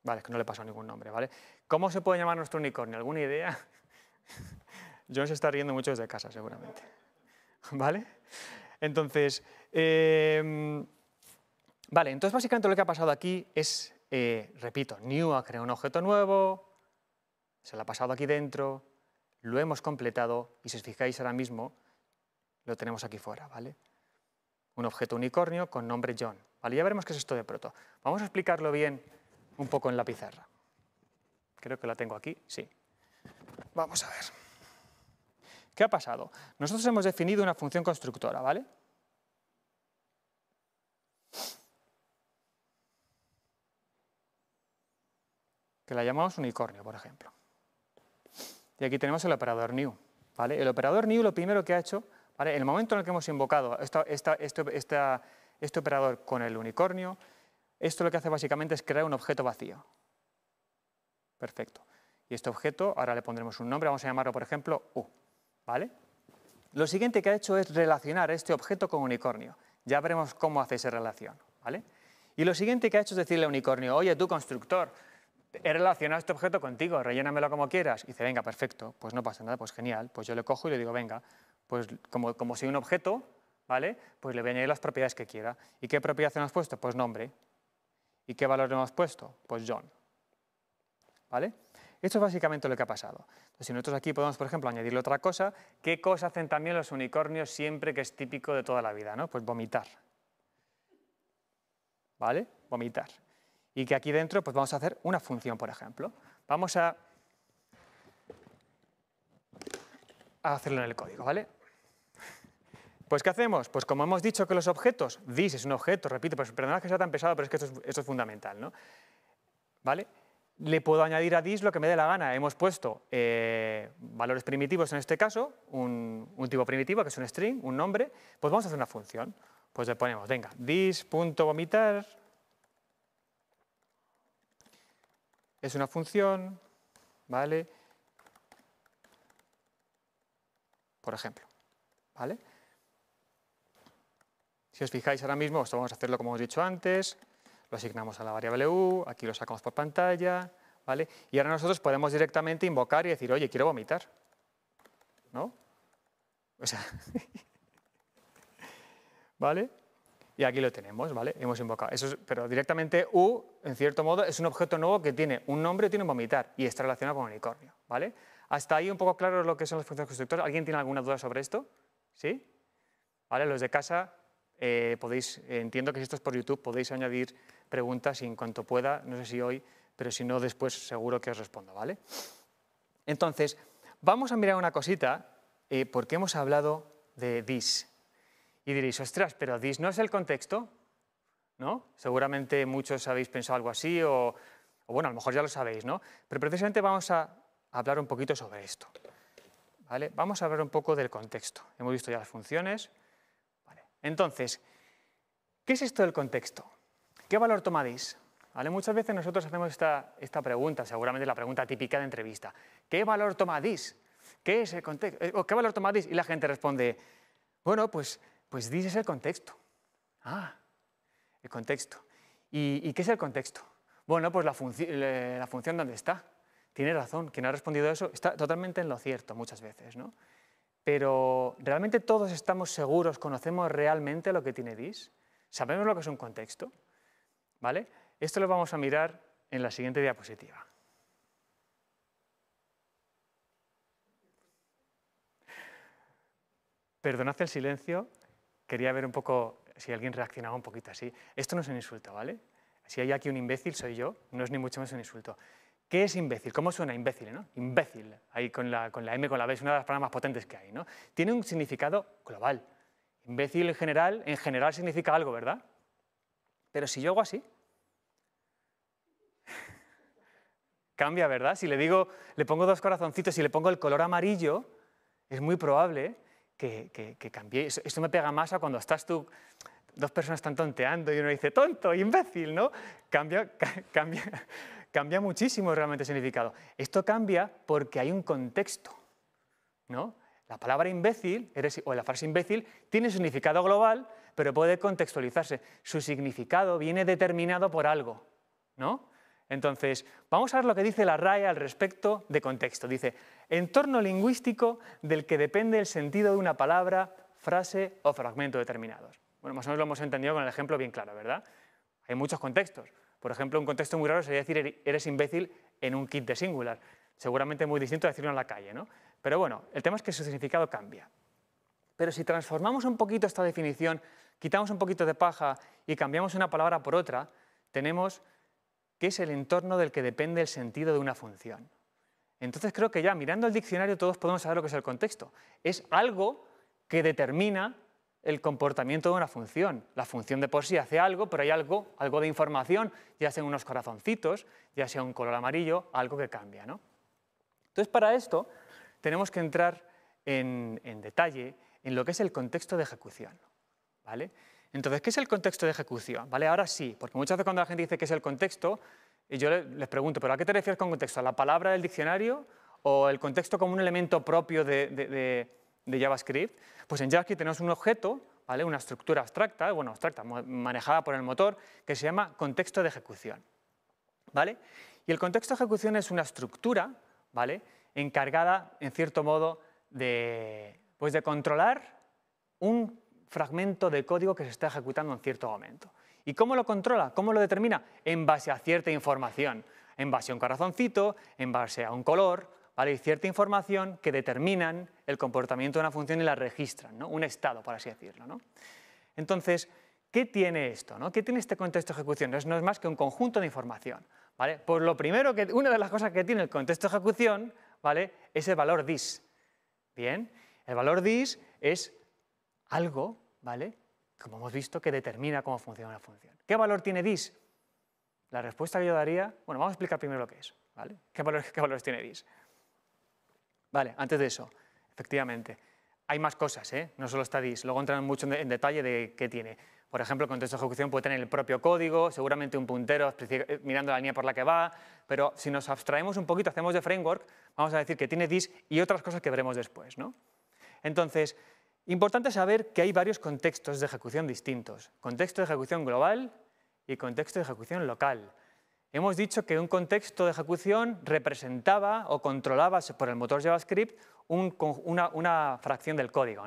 Vale, que no le pasó ningún nombre, ¿vale? ¿Cómo se puede llamar nuestro unicornio? ¿Alguna idea? [laughs] John se está riendo mucho desde casa, seguramente. [laughs] ¿Vale? Entonces, em, vale, entonces básicamente lo que ha pasado aquí es, eh, repito, new ha creado un objeto nuevo, se lo ha pasado aquí dentro, lo hemos completado y si os fijáis ahora mismo, lo tenemos aquí fuera, ¿vale? Un objeto unicornio con nombre John. ya veremos qué es esto de proto. Vamos a explicarlo bien un poco en la pizarra. Creo que la tengo aquí, sí. Vamos a ver. ¿Qué ha pasado? Nosotros hemos definido una función constructora, ¿vale? Que la llamamos unicornio, por ejemplo. Y aquí tenemos el operador new. ¿vale? El operador new lo primero que ha hecho, ¿vale? en el momento en el que hemos invocado este, este operador con el unicornio, esto lo que hace básicamente es crear un objeto vacío. Perfecto. Y este objeto, ahora le pondremos un nombre, vamos a llamarlo, por ejemplo, U. ¿vale? Lo siguiente que ha hecho es relacionar este objeto con unicornio. Ya veremos cómo hace esa relación. ¿vale? Y lo siguiente que ha hecho es decirle a unicornio, oye, tú constructor, he relacionado este objeto contigo, rellénamelo como quieras. Y dice, venga, perfecto, pues no pasa nada, pues genial. Pues yo le cojo y le digo, venga, pues como, como soy un objeto, ¿vale? Pues le voy a añadir las propiedades que quiera. ¿Y qué propiedad hemos puesto? Pues nombre. ¿Y qué valor hemos puesto? Pues John. ¿Vale? Esto es básicamente lo que ha pasado. Entonces, si nosotros aquí podemos, por ejemplo, añadirle otra cosa, ¿qué cosa hacen también los unicornios siempre que es típico de toda la vida? Pues vomitar. ¿Vale? Vomitar. Y que aquí dentro pues vamos a hacer una función, por ejemplo. Vamos a, hacerlo en el código, ¿vale? Pues ¿qué hacemos? Pues como hemos dicho que los objetos, this es un objeto, repito, pues perdonad que sea tan pesado, pero es que esto es, esto es fundamental, ¿no? ¿Vale? le puedo añadir a dis lo que me dé la gana. Hemos puesto eh, valores primitivos en este caso, un, tipo primitivo que es un string, un nombre, pues vamos a hacer una función. Pues le ponemos, venga, dis.vomitar es una función, ¿vale? Por ejemplo, ¿vale? Si os fijáis ahora mismo, vamos a hacerlo como hemos dicho antes, lo asignamos a la variable u, aquí lo sacamos por pantalla, ¿vale? Y ahora nosotros podemos directamente invocar y decir, oye, quiero vomitar, ¿no? O sea, [laughs] ¿vale? Y aquí lo tenemos, ¿vale? Hemos invocado. Eso pero directamente U, en cierto modo, es un objeto nuevo que tiene un nombre y tiene un vomitar y está relacionado con unicornio, ¿vale? Hasta ahí un poco claro lo que son las funciones constructores. ¿Alguien tiene alguna duda sobre esto? ¿Sí? ¿Vale? Los de casa, eh, podéis, entiendo que si esto es por YouTube, podéis añadir preguntas y en cuanto pueda, no sé si hoy, pero si no, después seguro que os respondo, ¿vale? Entonces, vamos a mirar una cosita, eh, porque hemos hablado de this. Y diréis, ostras, pero this no es el contexto, ¿no? Seguramente muchos habéis pensado algo así, o, bueno, a lo mejor ya lo sabéis, ¿no? Pero precisamente vamos a hablar un poquito sobre esto. ¿Vale? Vamos a hablar un poco del contexto. Hemos visto ya las funciones. Entonces, ¿qué es esto del contexto? ¿Qué valor tomadís? ¿Vale? Muchas veces nosotros hacemos esta, pregunta, seguramente la pregunta típica de entrevista. ¿Qué valor tomadís? ¿Qué es el contexto? Eh, ¿Qué valor DIS? Y la gente responde, bueno, pues, pues es el contexto. Ah, el contexto. ¿Y, qué es el contexto? Bueno, pues la, la función donde está. Tiene razón, quien ha respondido eso está totalmente en lo cierto muchas veces, ¿no? Pero ¿realmente todos estamos seguros, conocemos realmente lo que tiene DIS? ¿Sabemos lo que es un contexto? ¿Vale? Esto lo vamos a mirar en la siguiente diapositiva. Perdonad el silencio, quería ver un poco si alguien reaccionaba un poquito así. Esto no es un insulto, ¿vale? Si hay aquí un imbécil, soy yo, no es ni mucho menos un insulto. ¿Qué es imbécil? ¿Cómo suena imbécil? ¿no? Imbécil, ahí con la, con la M, con la B, es una de las palabras más potentes que hay. ¿no? Tiene un significado global. Imbécil en general, en general significa algo, ¿verdad? Pero si yo hago así, Cambia, ¿verdad? Si le digo, le pongo dos corazoncitos y le pongo el color amarillo, es muy probable que, cambie. Esto, me pega más a cuando estás tú, dos personas están tonteando y uno dice, tonto, imbécil, ¿no? Cambia, cambia, [laughs] cambia muchísimo realmente el significado. Esto cambia porque hay un contexto, ¿no? La palabra imbécil o la frase imbécil tiene significado global, pero puede contextualizarse. Su significado viene determinado por algo, ¿no? Entonces, vamos a ver lo que dice la RAE al respecto de contexto. Dice, entorno lingüístico del que depende el sentido de una palabra, frase o fragmento determinados. Bueno, más o menos lo hemos entendido con el ejemplo bien claro, ¿verdad? Hay muchos contextos. Por ejemplo, un contexto muy raro sería decir eres imbécil en un kit de singular. Seguramente muy distinto a decirlo en la calle, ¿no? Pero bueno, el tema es que su significado cambia. Pero si transformamos un poquito esta definición, quitamos un poquito de paja y cambiamos una palabra por otra, tenemos que es el entorno del que depende el sentido de una función. Entonces creo que ya mirando el diccionario todos podemos saber lo que es el contexto. Es algo que determina el comportamiento de una función. La función de por sí hace algo, pero hay algo, algo de información, ya sean unos corazoncitos, ya sea un color amarillo, algo que cambia. ¿no? Entonces para esto tenemos que entrar en, en detalle en lo que es el contexto de ejecución. ¿vale? Entonces, ¿qué es el contexto de ejecución? ¿Vale? Ahora sí, porque muchas veces cuando la gente dice que es el contexto, yo les pregunto, ¿pero a qué te refieres con contexto? ¿A la palabra del diccionario o el contexto como un elemento propio de, JavaScript? Pues en JavaScript tenemos un objeto, ¿vale? una estructura abstracta, bueno, abstracta, manejada por el motor, que se llama contexto de ejecución. ¿Vale? Y el contexto de ejecución es una estructura ¿vale? encargada, en cierto modo, de, pues de controlar un fragmento de código que se está ejecutando en cierto momento. ¿Y cómo lo controla? ¿Cómo lo determina? En base a cierta información, en base a un corazoncito, en base a un color, ¿vale? Y cierta información que determinan el comportamiento de una función y la registran, ¿no? Un estado, por así decirlo, ¿no? Entonces, ¿qué tiene esto? ¿no? ¿Qué tiene este contexto de ejecución? No es más que un conjunto de información, ¿vale? Pues lo primero, que, una de las cosas que tiene el contexto de ejecución, ¿vale? Es el valor dis, ¿bien? El valor dis es algo ¿vale? Como hemos visto, que determina cómo funciona una función. ¿Qué valor tiene dis? La respuesta que yo daría, bueno, vamos a explicar primero lo que es, ¿vale? ¿Qué, [laughs] qué valores tiene dis? Vale, antes de eso, efectivamente, hay más cosas, ¿eh? No solo está dis, luego entran mucho en, detalle de qué tiene. Por ejemplo, el contexto de ejecución puede tener el propio código, seguramente un puntero eh, mirando la línea por la que va, pero si nos abstraemos un poquito, hacemos de framework, vamos a decir que tiene dis y otras cosas que veremos después, ¿no? Entonces, Importante saber que hay varios contextos de ejecución distintos. Contexto de ejecución global y contexto de ejecución local. Hemos dicho que un contexto de ejecución representaba o controlaba por el motor JavaScript una, fracción del código.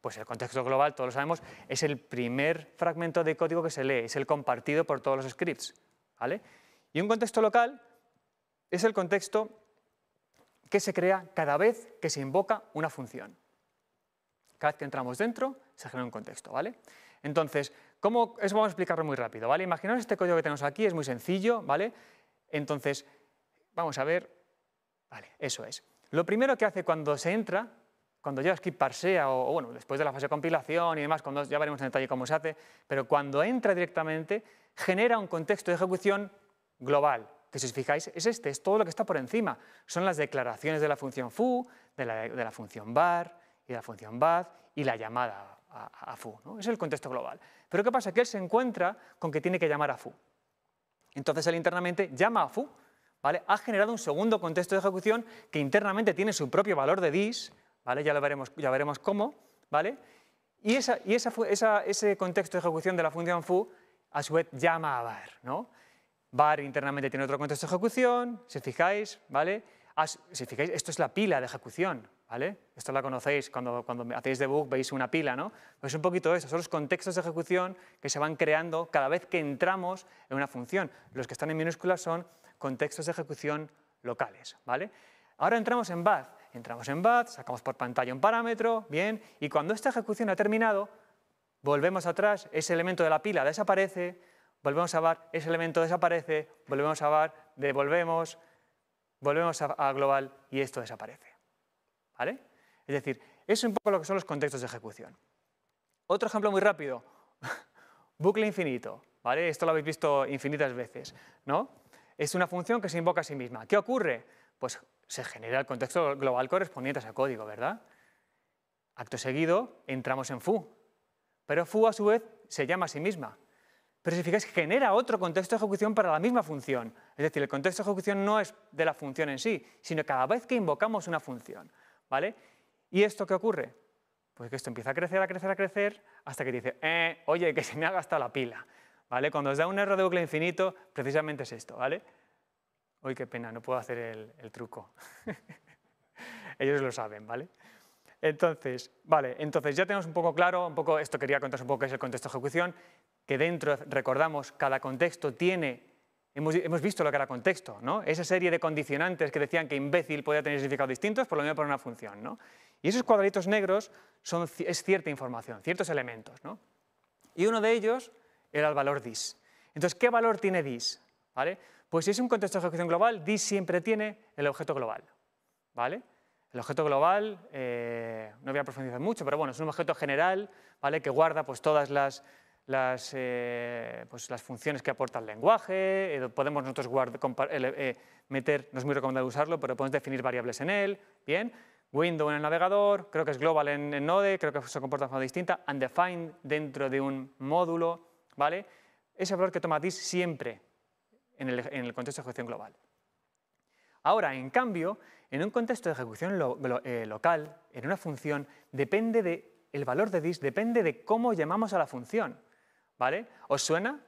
Pues el contexto global, todos lo sabemos, es el primer fragmento de código que se lee, es el compartido por todos los scripts. ¿vale? Y un contexto local es el contexto que se crea cada vez que se invoca una función. Cada vez que entramos dentro, se genera un contexto, ¿vale? Entonces, ¿cómo? Eso vamos a explicarlo muy rápido, ¿vale? Imaginaos este código que tenemos aquí, es muy sencillo, ¿vale? Entonces, vamos a ver, vale, eso es. Lo primero que hace cuando se entra, cuando skip parsea, o, bueno, después de la fase de compilación y demás, cuando ya veremos en detalle cómo se hace, pero cuando entra directamente, genera un contexto de ejecución global, que si os fijáis es este, es todo lo que está por encima. Son las declaraciones de la función foo, de la, de la función bar y la función bath y la llamada a, a foo. es el contexto global. Pero ¿qué pasa? Que él se encuentra con que tiene que llamar a foo. Entonces él internamente llama a foo, ¿vale? ha generado un segundo contexto de ejecución que internamente tiene su propio valor de dis, ¿vale? ya, lo veremos, ya veremos cómo, ¿vale? y, esa, y esa, esa, ese contexto de ejecución de la función foo a su vez llama a var. ¿no? var internamente tiene otro contexto de ejecución, si fijáis, ¿vale? si fijáis, esto es la pila de ejecución, ¿Vale? Esto la conocéis, cuando, hacéis debug veis una pila, ¿no? Pues un poquito eso, son los contextos de ejecución que se van creando cada vez que entramos en una función. Los que están en minúsculas son contextos de ejecución locales, ¿vale? Ahora entramos en Bath, entramos en BAD, sacamos por pantalla un parámetro, bien, y cuando esta ejecución ha terminado, volvemos atrás, ese elemento de la pila desaparece, volvemos a bar, ese elemento desaparece, volvemos a bar, devolvemos, volvemos a global y esto desaparece. Es decir, eso es un poco lo que son los contextos de ejecución. Otro ejemplo muy rápido, [laughs] bucle infinito, ¿vale? Esto lo habéis visto infinitas veces, ¿no? Es una función que se invoca a sí misma. ¿Qué ocurre? Pues se genera el contexto global correspondiente a ese código, ¿verdad? Acto seguido, entramos en foo, pero foo a su vez se llama a sí misma. Pero si fijáis, genera otro contexto de ejecución para la misma función. Es decir, el contexto de ejecución no es de la función en sí, sino cada vez que invocamos una función. ¿vale? ¿Y esto qué ocurre? Pues que esto empieza a crecer, a crecer, a crecer, hasta que dice, eh, oye, que se me ha gastado la pila, ¿vale? Cuando os da un error de bucle infinito, precisamente es esto, ¿vale? Uy, qué pena, no puedo hacer el, truco. [laughs] Ellos lo saben, ¿vale? Entonces, vale, entonces ya tenemos un poco claro, un poco, esto quería contaros un poco qué es el contexto de ejecución, que dentro, recordamos, cada contexto tiene Hemos, visto lo que era contexto, ¿no? Esa serie de condicionantes que decían que imbécil podía tener significados distintos, por lo menos para una función, ¿no? Y esos cuadraditos negros son, es cierta información, ciertos elementos, ¿no? Y uno de ellos era el valor dis. Entonces, ¿qué valor tiene dis? ¿Vale? Pues si es un contexto de ejecución global, dis siempre tiene el objeto global, ¿vale? El objeto global, eh, no voy a profundizar mucho, pero bueno, es un objeto general, ¿vale? Que guarda pues todas las eh, pues las, funciones que aporta el lenguaje, eh, podemos nosotros eh, meter, no es muy recomendable usarlo, pero podemos definir variables en él, bien, window en el navegador, creo que es global en, Node, creo que se comporta de forma distinta, undefined dentro de un módulo, ¿vale? Ese valor que toma dis siempre en el, contexto de ejecución global. Ahora, en cambio, en un contexto de ejecución local, en una función, depende de, el valor de this depende de cómo llamamos a la función. ¿Vale? ¿Os suena?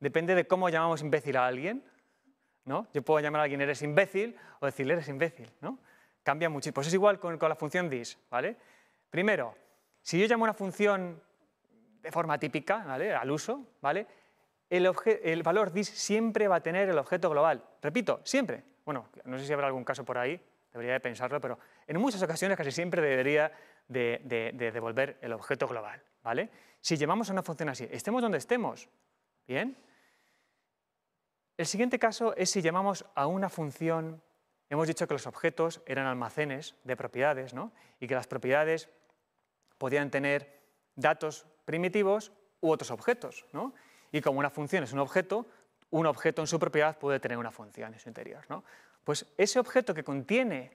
Depende de cómo llamamos imbécil a alguien. ¿no? Yo puedo llamar a alguien eres imbécil o decirle eres imbécil. ¿no? Cambia mucho. Pues es igual con, la función dis. ¿vale? Primero, si yo llamo una función de forma típica, al uso, ¿vale? El, valor dis siempre va a tener el objeto global. Repito, siempre. Bueno, no sé si habrá algún caso por ahí, debería de pensarlo, pero en muchas ocasiones casi siempre debería de devolver el objeto global. ¿vale? si llamamos a una función así, estemos donde estemos. ¿Bien? El siguiente caso es si llamamos a una función, hemos dicho que los objetos eran almacenes de propiedades, ¿no? Y que las propiedades podían tener datos primitivos u otros objetos, ¿no? Y como una función es un objeto, un objeto en su propiedad puede tener una función en su interior, ¿no? Pues ese objeto que contiene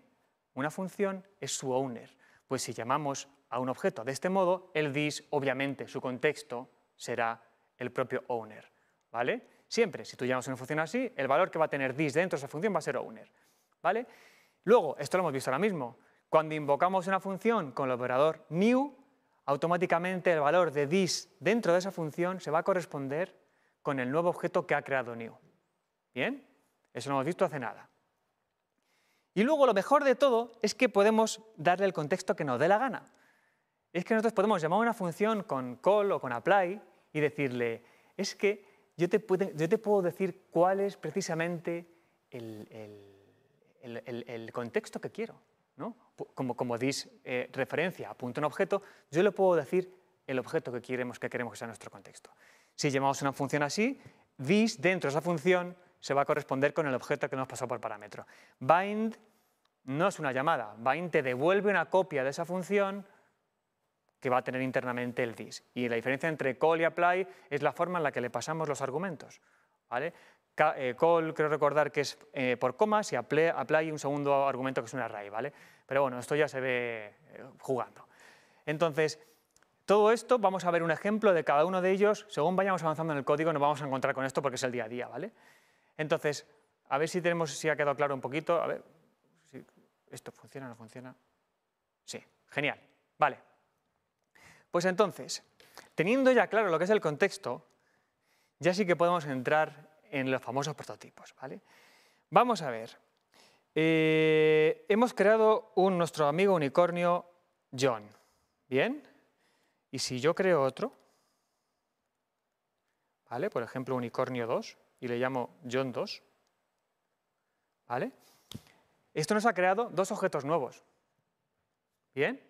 una función es su owner. Pues si llamamos a un objeto. De este modo, el dis, obviamente, su contexto será el propio owner. ¿vale? Siempre, si tú llamas una función así, el valor que va a tener this dentro de esa función va a ser owner. ¿vale? Luego, esto lo hemos visto ahora mismo, cuando invocamos una función con el operador new, automáticamente el valor de this dentro de esa función se va a corresponder con el nuevo objeto que ha creado new. ¿Bien? Eso lo hemos visto hace nada. Y luego lo mejor de todo es que podemos darle el contexto que nos dé la gana es que nosotros podemos llamar a una función con call o con apply y decirle, es que yo te, puedo decir cuál es precisamente el, contexto que quiero. ¿no? Como, como dis eh, referencia apunta un objeto, yo le puedo decir el objeto que queremos que, queremos sea nuestro contexto. Si llamamos una función así, dis dentro de esa función se va a corresponder con el objeto que nos pasó por parámetro. Bind no es una llamada, bind te devuelve una copia de esa función que va a tener internamente el DIS. Y la diferencia entre call y apply es la forma en la que le pasamos los argumentos. ¿vale? Eh, call, creo recordar que es eh, por comas y apply, un segundo argumento que es un array. ¿vale? Pero bueno, esto ya se ve eh, jugando. Entonces, todo esto vamos a ver un ejemplo de cada uno de ellos. Según vayamos avanzando en el código nos vamos a encontrar con esto porque es el día a día. ¿vale? Entonces, a ver si, tenemos, si ha quedado claro un poquito. A ver si esto funciona o no funciona. Sí, genial. Vale. Pues entonces, teniendo ya claro lo que es el contexto, ya sí que podemos entrar en los famosos prototipos. ¿vale? Vamos a ver. Eh, hemos creado un, nuestro amigo unicornio John. ¿Bien? Y si yo creo otro, ¿vale? Por ejemplo, unicornio 2, y le llamo John 2, ¿vale? Esto nos ha creado dos objetos nuevos. ¿Bien?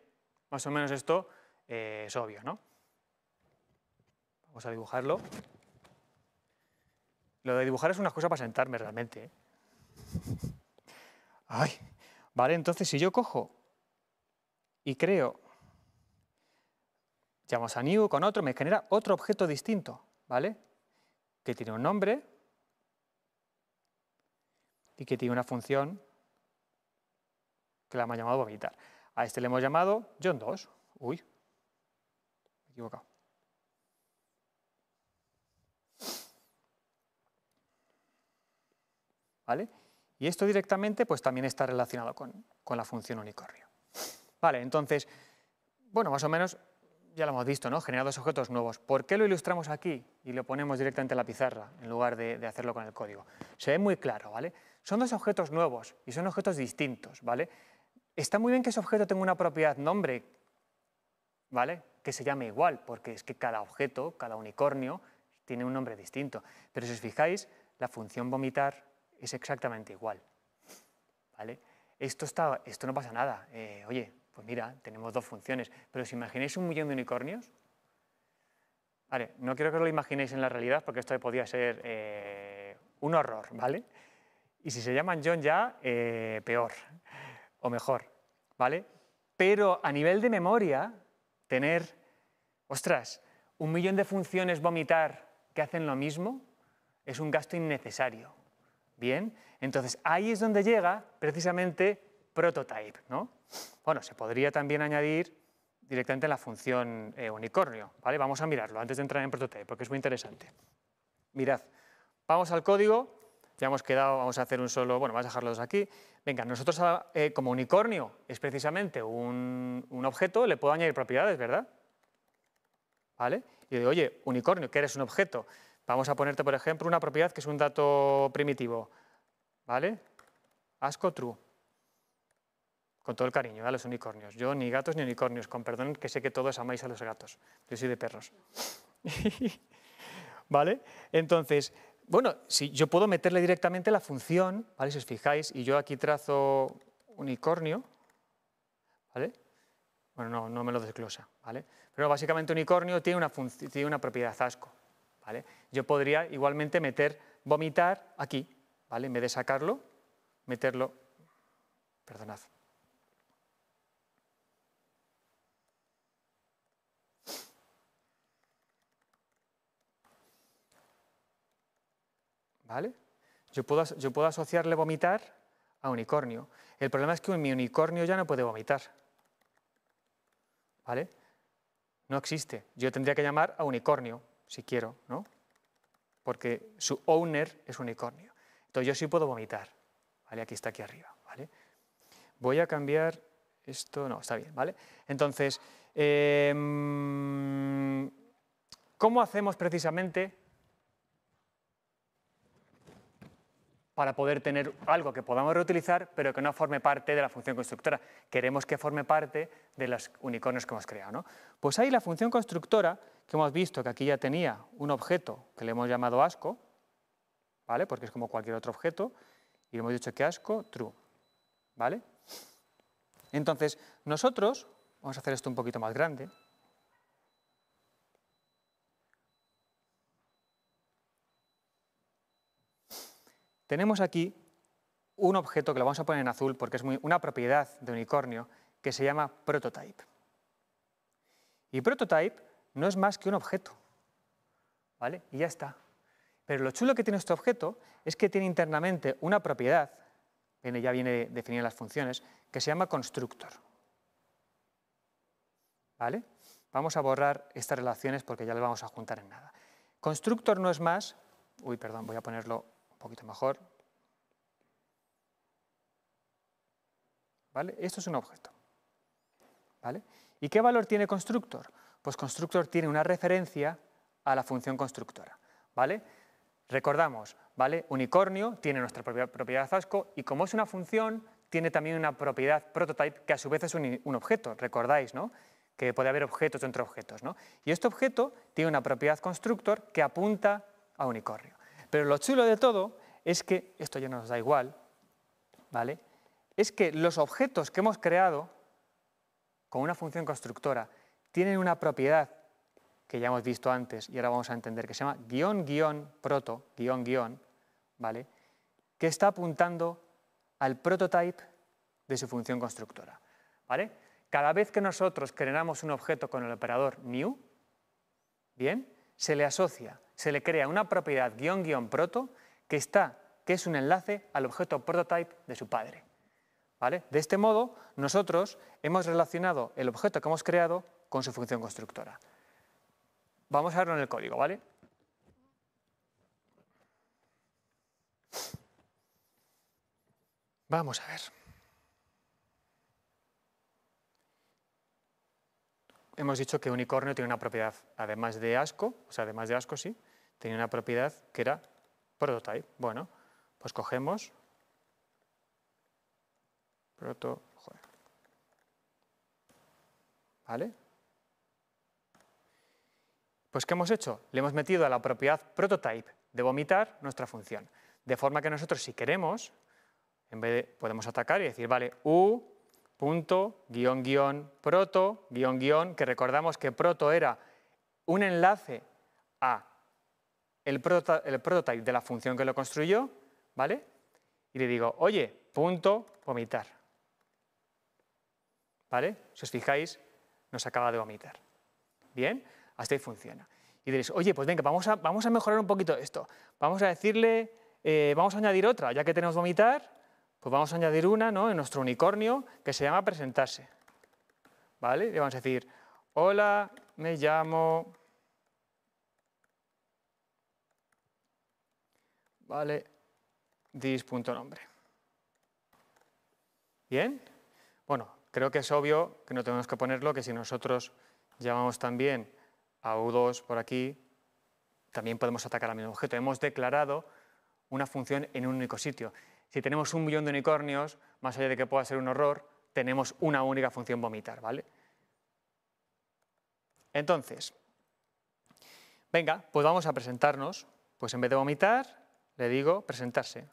Más o menos esto eh, es obvio, ¿no? Vamos a dibujarlo. Lo de dibujar es una cosa para sentarme realmente. ¿eh? [laughs] Ay, vale, entonces si yo cojo y creo, llamamos a new con otro, me genera otro objeto distinto, ¿vale? Que tiene un nombre y que tiene una función que la hemos llamado vomitar. A este le hemos llamado John 2. Uy, ¿Vale? Y esto directamente pues, también está relacionado con, la función unicornio. Vale, entonces, bueno, más o menos ya lo hemos visto, ¿no? Generar dos objetos nuevos. ¿Por qué lo ilustramos aquí y lo ponemos directamente en la pizarra en lugar de, hacerlo con el código? Se ve muy claro, ¿vale? Son dos objetos nuevos y son objetos distintos, ¿vale? Está muy bien que ese objeto tenga una propiedad nombre ¿vale? Que se llame igual, porque es que cada objeto, cada unicornio, tiene un nombre distinto. Pero si os fijáis, la función vomitar es exactamente igual, ¿vale? Esto, está, esto no pasa nada. Eh, oye, pues mira, tenemos dos funciones. Pero si imagináis un millón de unicornios, Vale, no quiero que lo imaginéis en la realidad porque esto podría ser eh, un horror, ¿vale? Y si se llaman John ya, eh, peor o mejor, ¿vale? Pero a nivel de memoria, tener, ostras, un millón de funciones vomitar que hacen lo mismo, es un gasto innecesario. Bien, entonces ahí es donde llega precisamente prototype, ¿no? Bueno, se podría también añadir directamente la función eh, unicornio, ¿vale? Vamos a mirarlo antes de entrar en prototype porque es muy interesante. Mirad, vamos al código ya hemos quedado, vamos a hacer un solo, bueno, vamos a dejarlos aquí. Venga, nosotros eh, como unicornio es precisamente un, objeto, le puedo añadir propiedades, ¿verdad? ¿Vale? Y digo, oye, unicornio, que eres un objeto, vamos a ponerte, por ejemplo, una propiedad que es un dato primitivo, ¿vale? Asco true. Con todo el cariño, a los unicornios. Yo ni gatos ni unicornios, con perdón que sé que todos amáis a los gatos. Yo soy de perros. [laughs] ¿Vale? Entonces, bueno, si yo puedo meterle directamente la función, ¿vale? Si os fijáis, y yo aquí trazo unicornio, ¿vale? Bueno, no, me lo desglosa, ¿vale? Pero básicamente unicornio tiene una, tiene una propiedad asco, ¿vale? Yo podría igualmente meter vomitar aquí, ¿vale? En vez de sacarlo, meterlo, perdonad, ¿Vale? Yo puedo, asociarle vomitar a unicornio. El problema es que mi unicornio ya no puede vomitar. ¿Vale? No existe. Yo tendría que llamar a unicornio, si quiero, ¿no? Porque su owner es unicornio. Entonces yo sí puedo vomitar. ¿Vale? Aquí está, aquí arriba. ¿Vale? Voy a cambiar esto. No, está bien, ¿vale? Entonces, em, ¿cómo hacemos precisamente para poder tener algo que podamos reutilizar, pero que no forme parte de la función constructora. Queremos que forme parte de los unicornios que hemos creado. ¿no? Pues ahí la función constructora, que hemos visto que aquí ya tenía un objeto que le hemos llamado asco, ¿vale? porque es como cualquier otro objeto, y le hemos dicho que asco, true. ¿vale? Entonces, nosotros, vamos a hacer esto un poquito más grande, Tenemos aquí un objeto que lo vamos a poner en azul porque es una propiedad de unicornio que se llama prototype. Y prototype no es más que un objeto, ¿vale? Y ya está. Pero lo chulo que tiene este objeto es que tiene internamente una propiedad, ya viene definida las funciones, que se llama constructor. ¿Vale? Vamos a borrar estas relaciones porque ya le vamos a juntar en nada. Constructor no es más, uy, perdón, voy a ponerlo poquito mejor. ¿Vale? Esto es un objeto. ¿Vale? ¿Y qué valor tiene constructor? Pues constructor tiene una referencia a la función constructora. ¿Vale? Recordamos, ¿vale? Unicornio tiene nuestra propia propiedad ASCO y como es una función, tiene también una propiedad prototype que a su vez es un, objeto, recordáis, ¿no? Que puede haber objetos entre objetos, ¿no? Y este objeto tiene una propiedad constructor que apunta a unicornio. Pero lo chulo de todo es que, esto ya nos da igual, ¿vale? Es que los objetos que hemos creado con una función constructora tienen una propiedad que ya hemos visto antes y ahora vamos a entender, que se llama guión guión proto, guión guión, ¿vale? Que está apuntando al prototype de su función constructora, ¿vale? Cada vez que nosotros creamos un objeto con el operador new, bien, se le asocia se le crea una propiedad guión-proto que, está, que es un enlace al objeto prototype de su padre. ¿Vale? De este modo, nosotros hemos relacionado el objeto que hemos creado con su función constructora. Vamos a verlo en el código, ¿vale? Vamos a ver. hemos dicho que unicornio tiene una propiedad, además de asco, o sea, además de asco, sí, tenía una propiedad que era prototype. Bueno, pues cogemos proto... ¿Vale? Pues ¿qué hemos hecho? Le hemos metido a la propiedad prototype de vomitar nuestra función. De forma que nosotros, si queremos, en vez de, podemos atacar y decir, vale, u punto, guión, guión, proto, guión, guión, que recordamos que proto era un enlace a el, el prototype de la función que lo construyó, ¿vale? Y le digo, oye, punto, vomitar. ¿Vale? Si os fijáis, nos acaba de vomitar. Bien, hasta ahí funciona. Y diréis, oye, pues venga, vamos a, vamos a mejorar un poquito esto. Vamos a decirle, eh, vamos a añadir otra, ya que tenemos vomitar, pues vamos a añadir una ¿no? en nuestro unicornio que se llama presentarse. ¿Vale? vamos a decir, hola, me llamo... Vale, dis.nombre. ¿Bien? Bueno, creo que es obvio que no tenemos que ponerlo, que si nosotros llamamos también a U2 por aquí, también podemos atacar al mismo objeto. Hemos declarado una función en un único sitio si tenemos un millón de unicornios, más allá de que pueda ser un horror, tenemos una única función vomitar, ¿vale? Entonces, venga, pues vamos a presentarnos. Pues en vez de vomitar, le digo presentarse.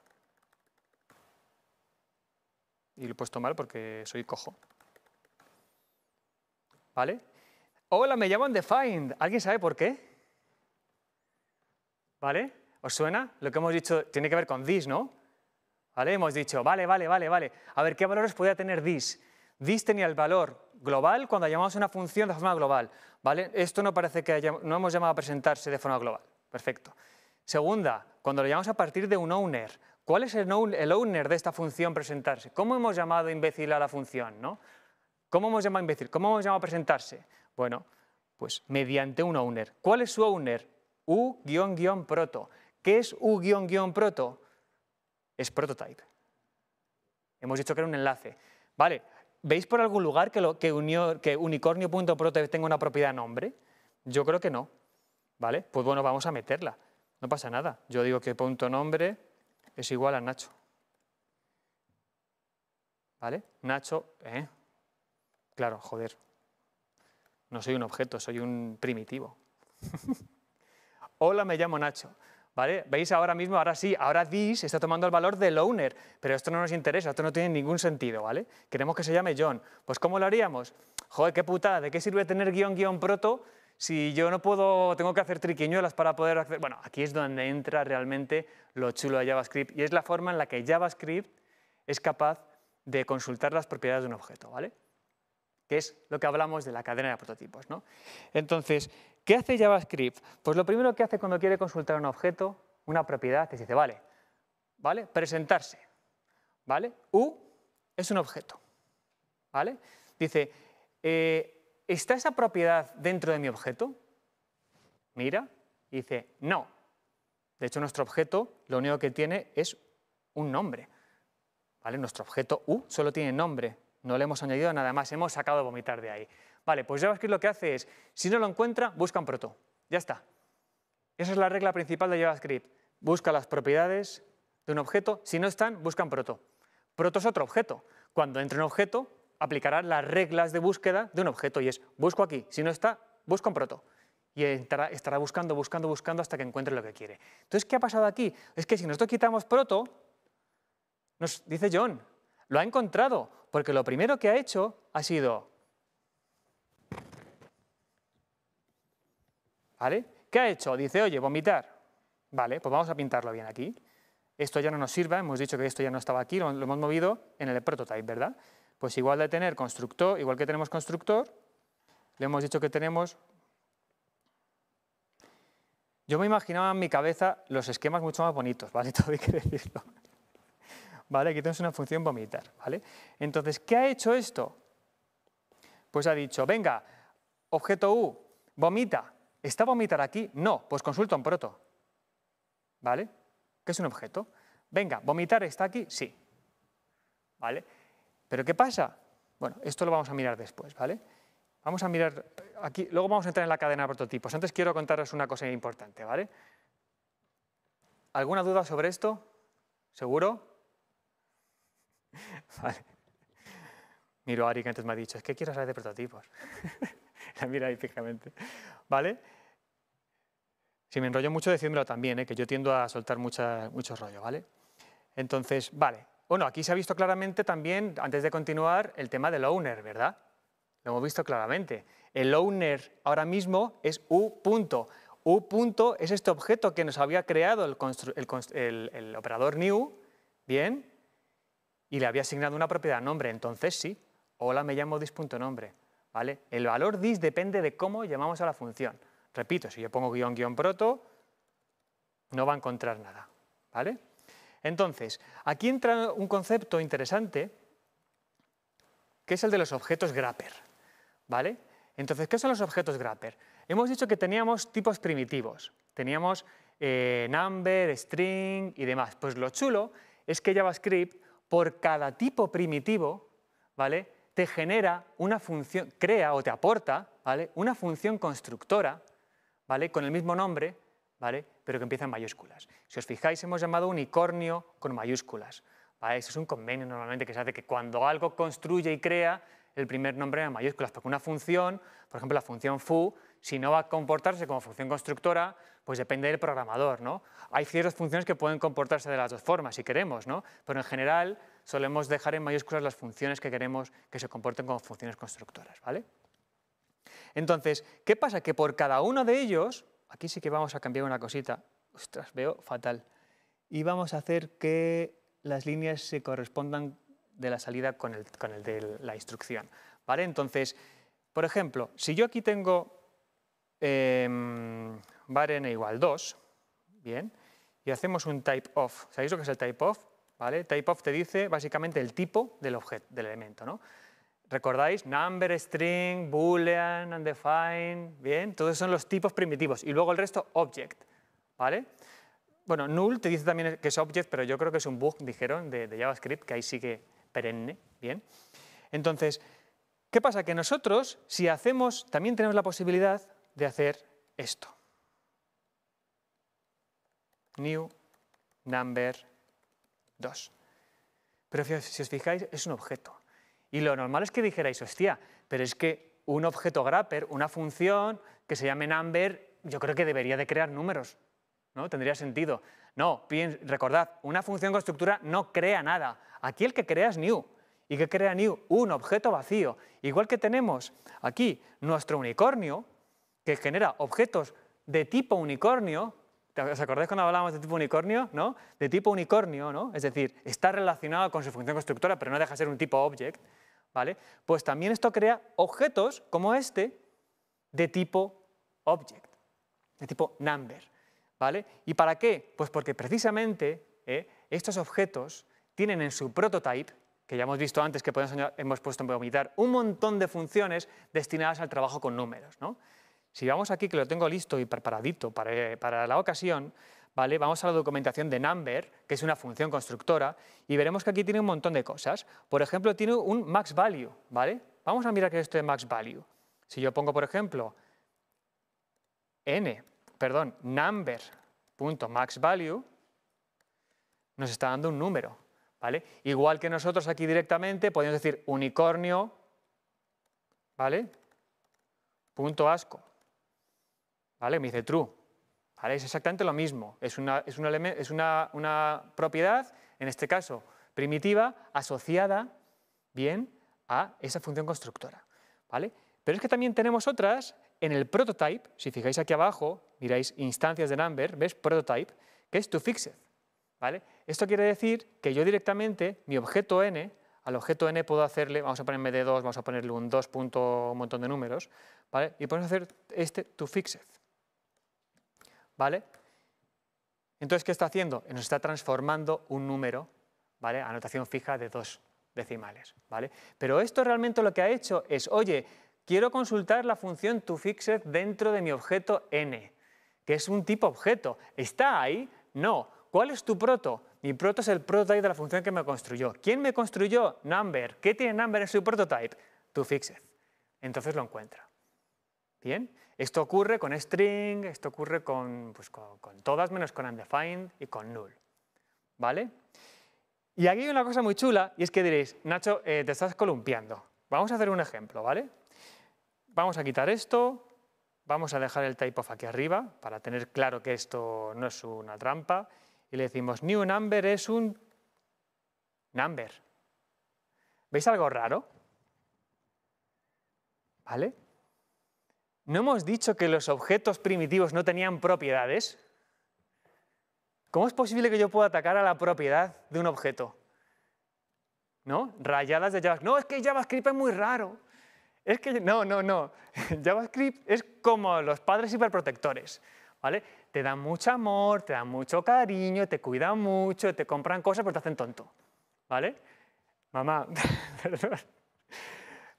Y lo he puesto mal porque soy cojo. ¿Vale? Hola, me llaman Undefined. ¿Alguien sabe por qué? ¿Vale? ¿Os suena? Lo que hemos dicho tiene que ver con this, ¿no? Hemos dicho, vale, vale, vale, vale. A ver, ¿qué valores podía tener this? This tenía el valor global cuando llamamos una función de forma global. ¿vale? Esto no parece que no hemos llamado a presentarse de forma global. Perfecto. Segunda, cuando lo llamamos a partir de un owner. ¿Cuál es el, owner de esta función presentarse? ¿Cómo hemos llamado imbécil a la función? ¿no? ¿Cómo hemos llamado imbécil? ¿Cómo hemos llamado a presentarse? Bueno, pues mediante un owner. ¿Cuál es su owner? U-proto. ¿Qué es U-proto? es prototype. Hemos dicho que era un enlace. Vale, ¿veis por algún lugar que, que, unicornio.prototype tenga una propiedad nombre? Yo creo que no. Vale, pues bueno, vamos a meterla. No pasa nada. Yo digo que punto nombre es igual a Nacho. ¿Vale? Nacho, ¿eh? Claro, joder. No soy un objeto, soy un primitivo. [laughs] Hola, me llamo Nacho. ¿Veis ahora mismo? Ahora sí, ahora this está tomando el valor del owner, pero esto no nos interesa, esto no tiene ningún sentido, ¿vale? Queremos que se llame John. Pues ¿cómo lo haríamos? Joder, qué puta, ¿de qué sirve tener guión guión proto si yo no puedo, tengo que hacer triquiñuelas para poder hacer... Bueno, aquí es donde entra realmente lo chulo de JavaScript y es la forma en la que JavaScript es capaz de consultar las propiedades de un objeto, ¿vale? que es lo que hablamos de la cadena de prototipos. ¿no? Entonces, ¿qué hace JavaScript? Pues lo primero que hace cuando quiere consultar un objeto, una propiedad, es dice, vale, ¿vale? Presentarse, ¿vale? U es un objeto, ¿vale? Dice, eh, ¿está esa propiedad dentro de mi objeto? Mira dice, no. De hecho, nuestro objeto lo único que tiene es un nombre, ¿vale? Nuestro objeto U solo tiene nombre, no le hemos añadido nada más, hemos sacado vomitar de ahí. Vale, pues JavaScript lo que hace es, si no lo encuentra, busca un proto. Ya está. Esa es la regla principal de JavaScript. Busca las propiedades de un objeto. Si no están, busca en proto. Proto es otro objeto. Cuando entre un objeto, aplicará las reglas de búsqueda de un objeto y es busco aquí. Si no está, busco un proto. Y estará buscando, buscando, buscando hasta que encuentre lo que quiere. Entonces, ¿qué ha pasado aquí? Es que si nosotros quitamos proto, nos dice John, lo ha encontrado. Porque lo primero que ha hecho ha sido... ¿Vale? ¿Qué ha hecho? Dice, oye, vomitar. Vale, pues vamos a pintarlo bien aquí. Esto ya no nos sirva, hemos dicho que esto ya no estaba aquí, lo, hemos movido en el prototype, ¿verdad? Pues igual de tener constructor, igual que tenemos constructor, le hemos dicho que tenemos... Yo me imaginaba en mi cabeza los esquemas mucho más bonitos, ¿vale? [laughs] Todo hay que decirlo. ¿vale? Aquí tenemos una función vomitar, ¿vale? Entonces, ¿qué ha hecho esto? Pues ha dicho, venga, objeto U, vomita. ¿Está vomitar aquí? No, pues consulta un proto, ¿vale? Que es un objeto. Venga, vomitar está aquí, sí, ¿vale? Pero ¿qué pasa? Bueno, esto lo vamos a mirar después, ¿vale? Vamos a mirar eh, aquí, luego vamos a entrar en la cadena de prototipos. Antes quiero contaros una cosa importante, ¿vale? ¿Alguna duda sobre esto? ¿Seguro? [laughs] Vale. Miro a Ari que antes me ha dicho, es que quiero saber de prototipos. [laughs] La mira ahí fijamente. ¿Vale? Si me enrollo mucho, decídmelo también, ¿eh? que yo tiendo a soltar mucho rollo, ¿vale? Entonces, vale. Bueno, oh, aquí se ha visto claramente también, antes de continuar, el tema del owner, ¿verdad? Lo hemos visto claramente. El owner ahora mismo es U punto. U punto es este objeto que nos había creado el operador new, ¿bien? y le había asignado una propiedad nombre, entonces sí, hola me llamo dis.nombre, ¿vale? El valor dis depende de cómo llamamos a la función. Repito, si yo pongo guión proto, no va a encontrar nada, ¿vale? Entonces, aquí entra un concepto interesante que es el de los objetos grapper, ¿vale? Entonces, ¿qué son los objetos grapper? Hemos dicho que teníamos tipos primitivos, teníamos eh, number, string y demás. Pues lo chulo es que JavaScript por cada tipo primitivo, ¿vale? Te genera una función, crea o te aporta, ¿vale? Una función constructora, ¿vale? Con el mismo nombre, ¿vale? Pero que empieza en mayúsculas. Si os fijáis, hemos llamado unicornio con mayúsculas. ¿vale? Eso es un convenio normalmente que se hace que cuando algo construye y crea, el primer nombre en mayúsculas, porque una función, por ejemplo, la función foo, si no va a comportarse como función constructora, pues depende del programador. ¿no? Hay ciertas funciones que pueden comportarse de las dos formas, si queremos, pero en general solemos dejar en mayúsculas las funciones que queremos que se comporten como funciones constructoras. ¿vale? Entonces, ¿qué pasa? Que por cada uno de ellos, aquí sí que vamos a cambiar una cosita, ostras, veo fatal, y vamos a hacer que las líneas se correspondan de la salida con el, de la instrucción. ¿vale? Entonces, por ejemplo, si yo aquí tengo eh, var n igual 2, bien, y hacemos un type of. ¿Sabéis lo que es el type of? ¿Vale? Type of te dice básicamente el tipo del, objeto, del elemento, ¿no? ¿Recordáis? Number, string, boolean, undefined, bien, todos son los tipos primitivos. Y luego el resto, object, ¿vale? Bueno, null te dice también que es object, pero yo creo que es un bug, dijeron, de, de JavaScript, que ahí sigue perenne, bien. Entonces, ¿qué pasa? Que nosotros, si hacemos, también tenemos la posibilidad de hacer esto. New number 2. Pero si os fijáis, es un objeto. Y lo normal es que dijerais, hostia, pero es que un objeto grapper, una función que se llame number, yo creo que debería de crear números. ¿no? Tendría sentido. No, recordad, una función con estructura no crea nada. Aquí el que crea es new. ¿Y qué crea new? Un objeto vacío. Igual que tenemos aquí nuestro unicornio, que genera objetos de tipo unicornio, ¿os acordáis cuando hablábamos de tipo unicornio? ¿no? De tipo unicornio, es decir, está relacionado con su función constructora, pero no deja de ser un tipo object, ¿vale? pues también esto crea objetos como este de tipo object, de tipo number. ¿vale? ¿Y para qué? Pues porque precisamente ¿eh? estos objetos tienen en su prototype, que ya hemos visto antes que podemos, hemos puesto en vomitar, un montón de funciones destinadas al trabajo con números. ¿no? Si vamos aquí, que lo tengo listo y preparadito para, eh, para la ocasión, ¿Vale? Vamos a la documentación de number, que es una función constructora, y veremos que aquí tiene un montón de cosas. Por ejemplo, tiene un max value, ¿vale? Vamos a mirar qué es esto de max value. Si yo pongo, por ejemplo, n, perdón, number.maxValue, nos está dando un número, ¿vale? Igual que nosotros aquí directamente podemos decir unicornio, ¿vale? asco. Me dice true. ¿Vale? Es exactamente lo mismo. Es, una, es, una, propiedad, en este caso primitiva, asociada bien a esa función constructora. ¿vale? Pero es que también tenemos otras en el prototype. Si fijáis aquí abajo, miráis instancias de number, ¿ves? Prototype, que es toFixed. ¿vale? Esto quiere decir que yo directamente, mi objeto n, al objeto n puedo hacerle, vamos a ponerme de 2, vamos a ponerle un 2 punto, un montón de números, y podemos hacer este toFixed. ¿vale? Entonces, ¿qué está haciendo? Nos está transformando un número, ¿vale? Anotación fija de dos decimales, ¿vale? Pero esto realmente lo que ha hecho es, oye, quiero consultar la función toFixed dentro de mi objeto n, que es un tipo objeto. ¿Está ahí? No. ¿Cuál es tu proto? Mi proto es el prototype de la función que me construyó. ¿Quién me construyó? Number. ¿Qué tiene number en su prototype? ToFixed. Entonces lo encuentra. Bien, esto ocurre con string, esto ocurre pues, con, todas menos con undefined y con null. ¿Vale? Y aquí hay una cosa muy chula y es que diréis, Nacho, eh, te estás columpiando. Vamos a hacer un ejemplo, ¿vale? Vamos a quitar esto, vamos a dejar el type of aquí arriba para tener claro que esto no es una trampa y le decimos new number es un number. ¿Veis algo raro? ¿Vale? ¿No hemos dicho que los objetos primitivos no tenían propiedades? ¿Cómo es posible que yo pueda atacar a la propiedad de un objeto? ¿No? Rayadas de JavaScript. No, es que JavaScript es muy raro. Es que, no, no, no. [laughs] JavaScript es como los padres hiperprotectores. ¿vale? Te dan mucho amor, te dan mucho cariño, te cuidan mucho, te compran cosas, pero te hacen tonto. ¿Vale? Mamá, [laughs] perdón.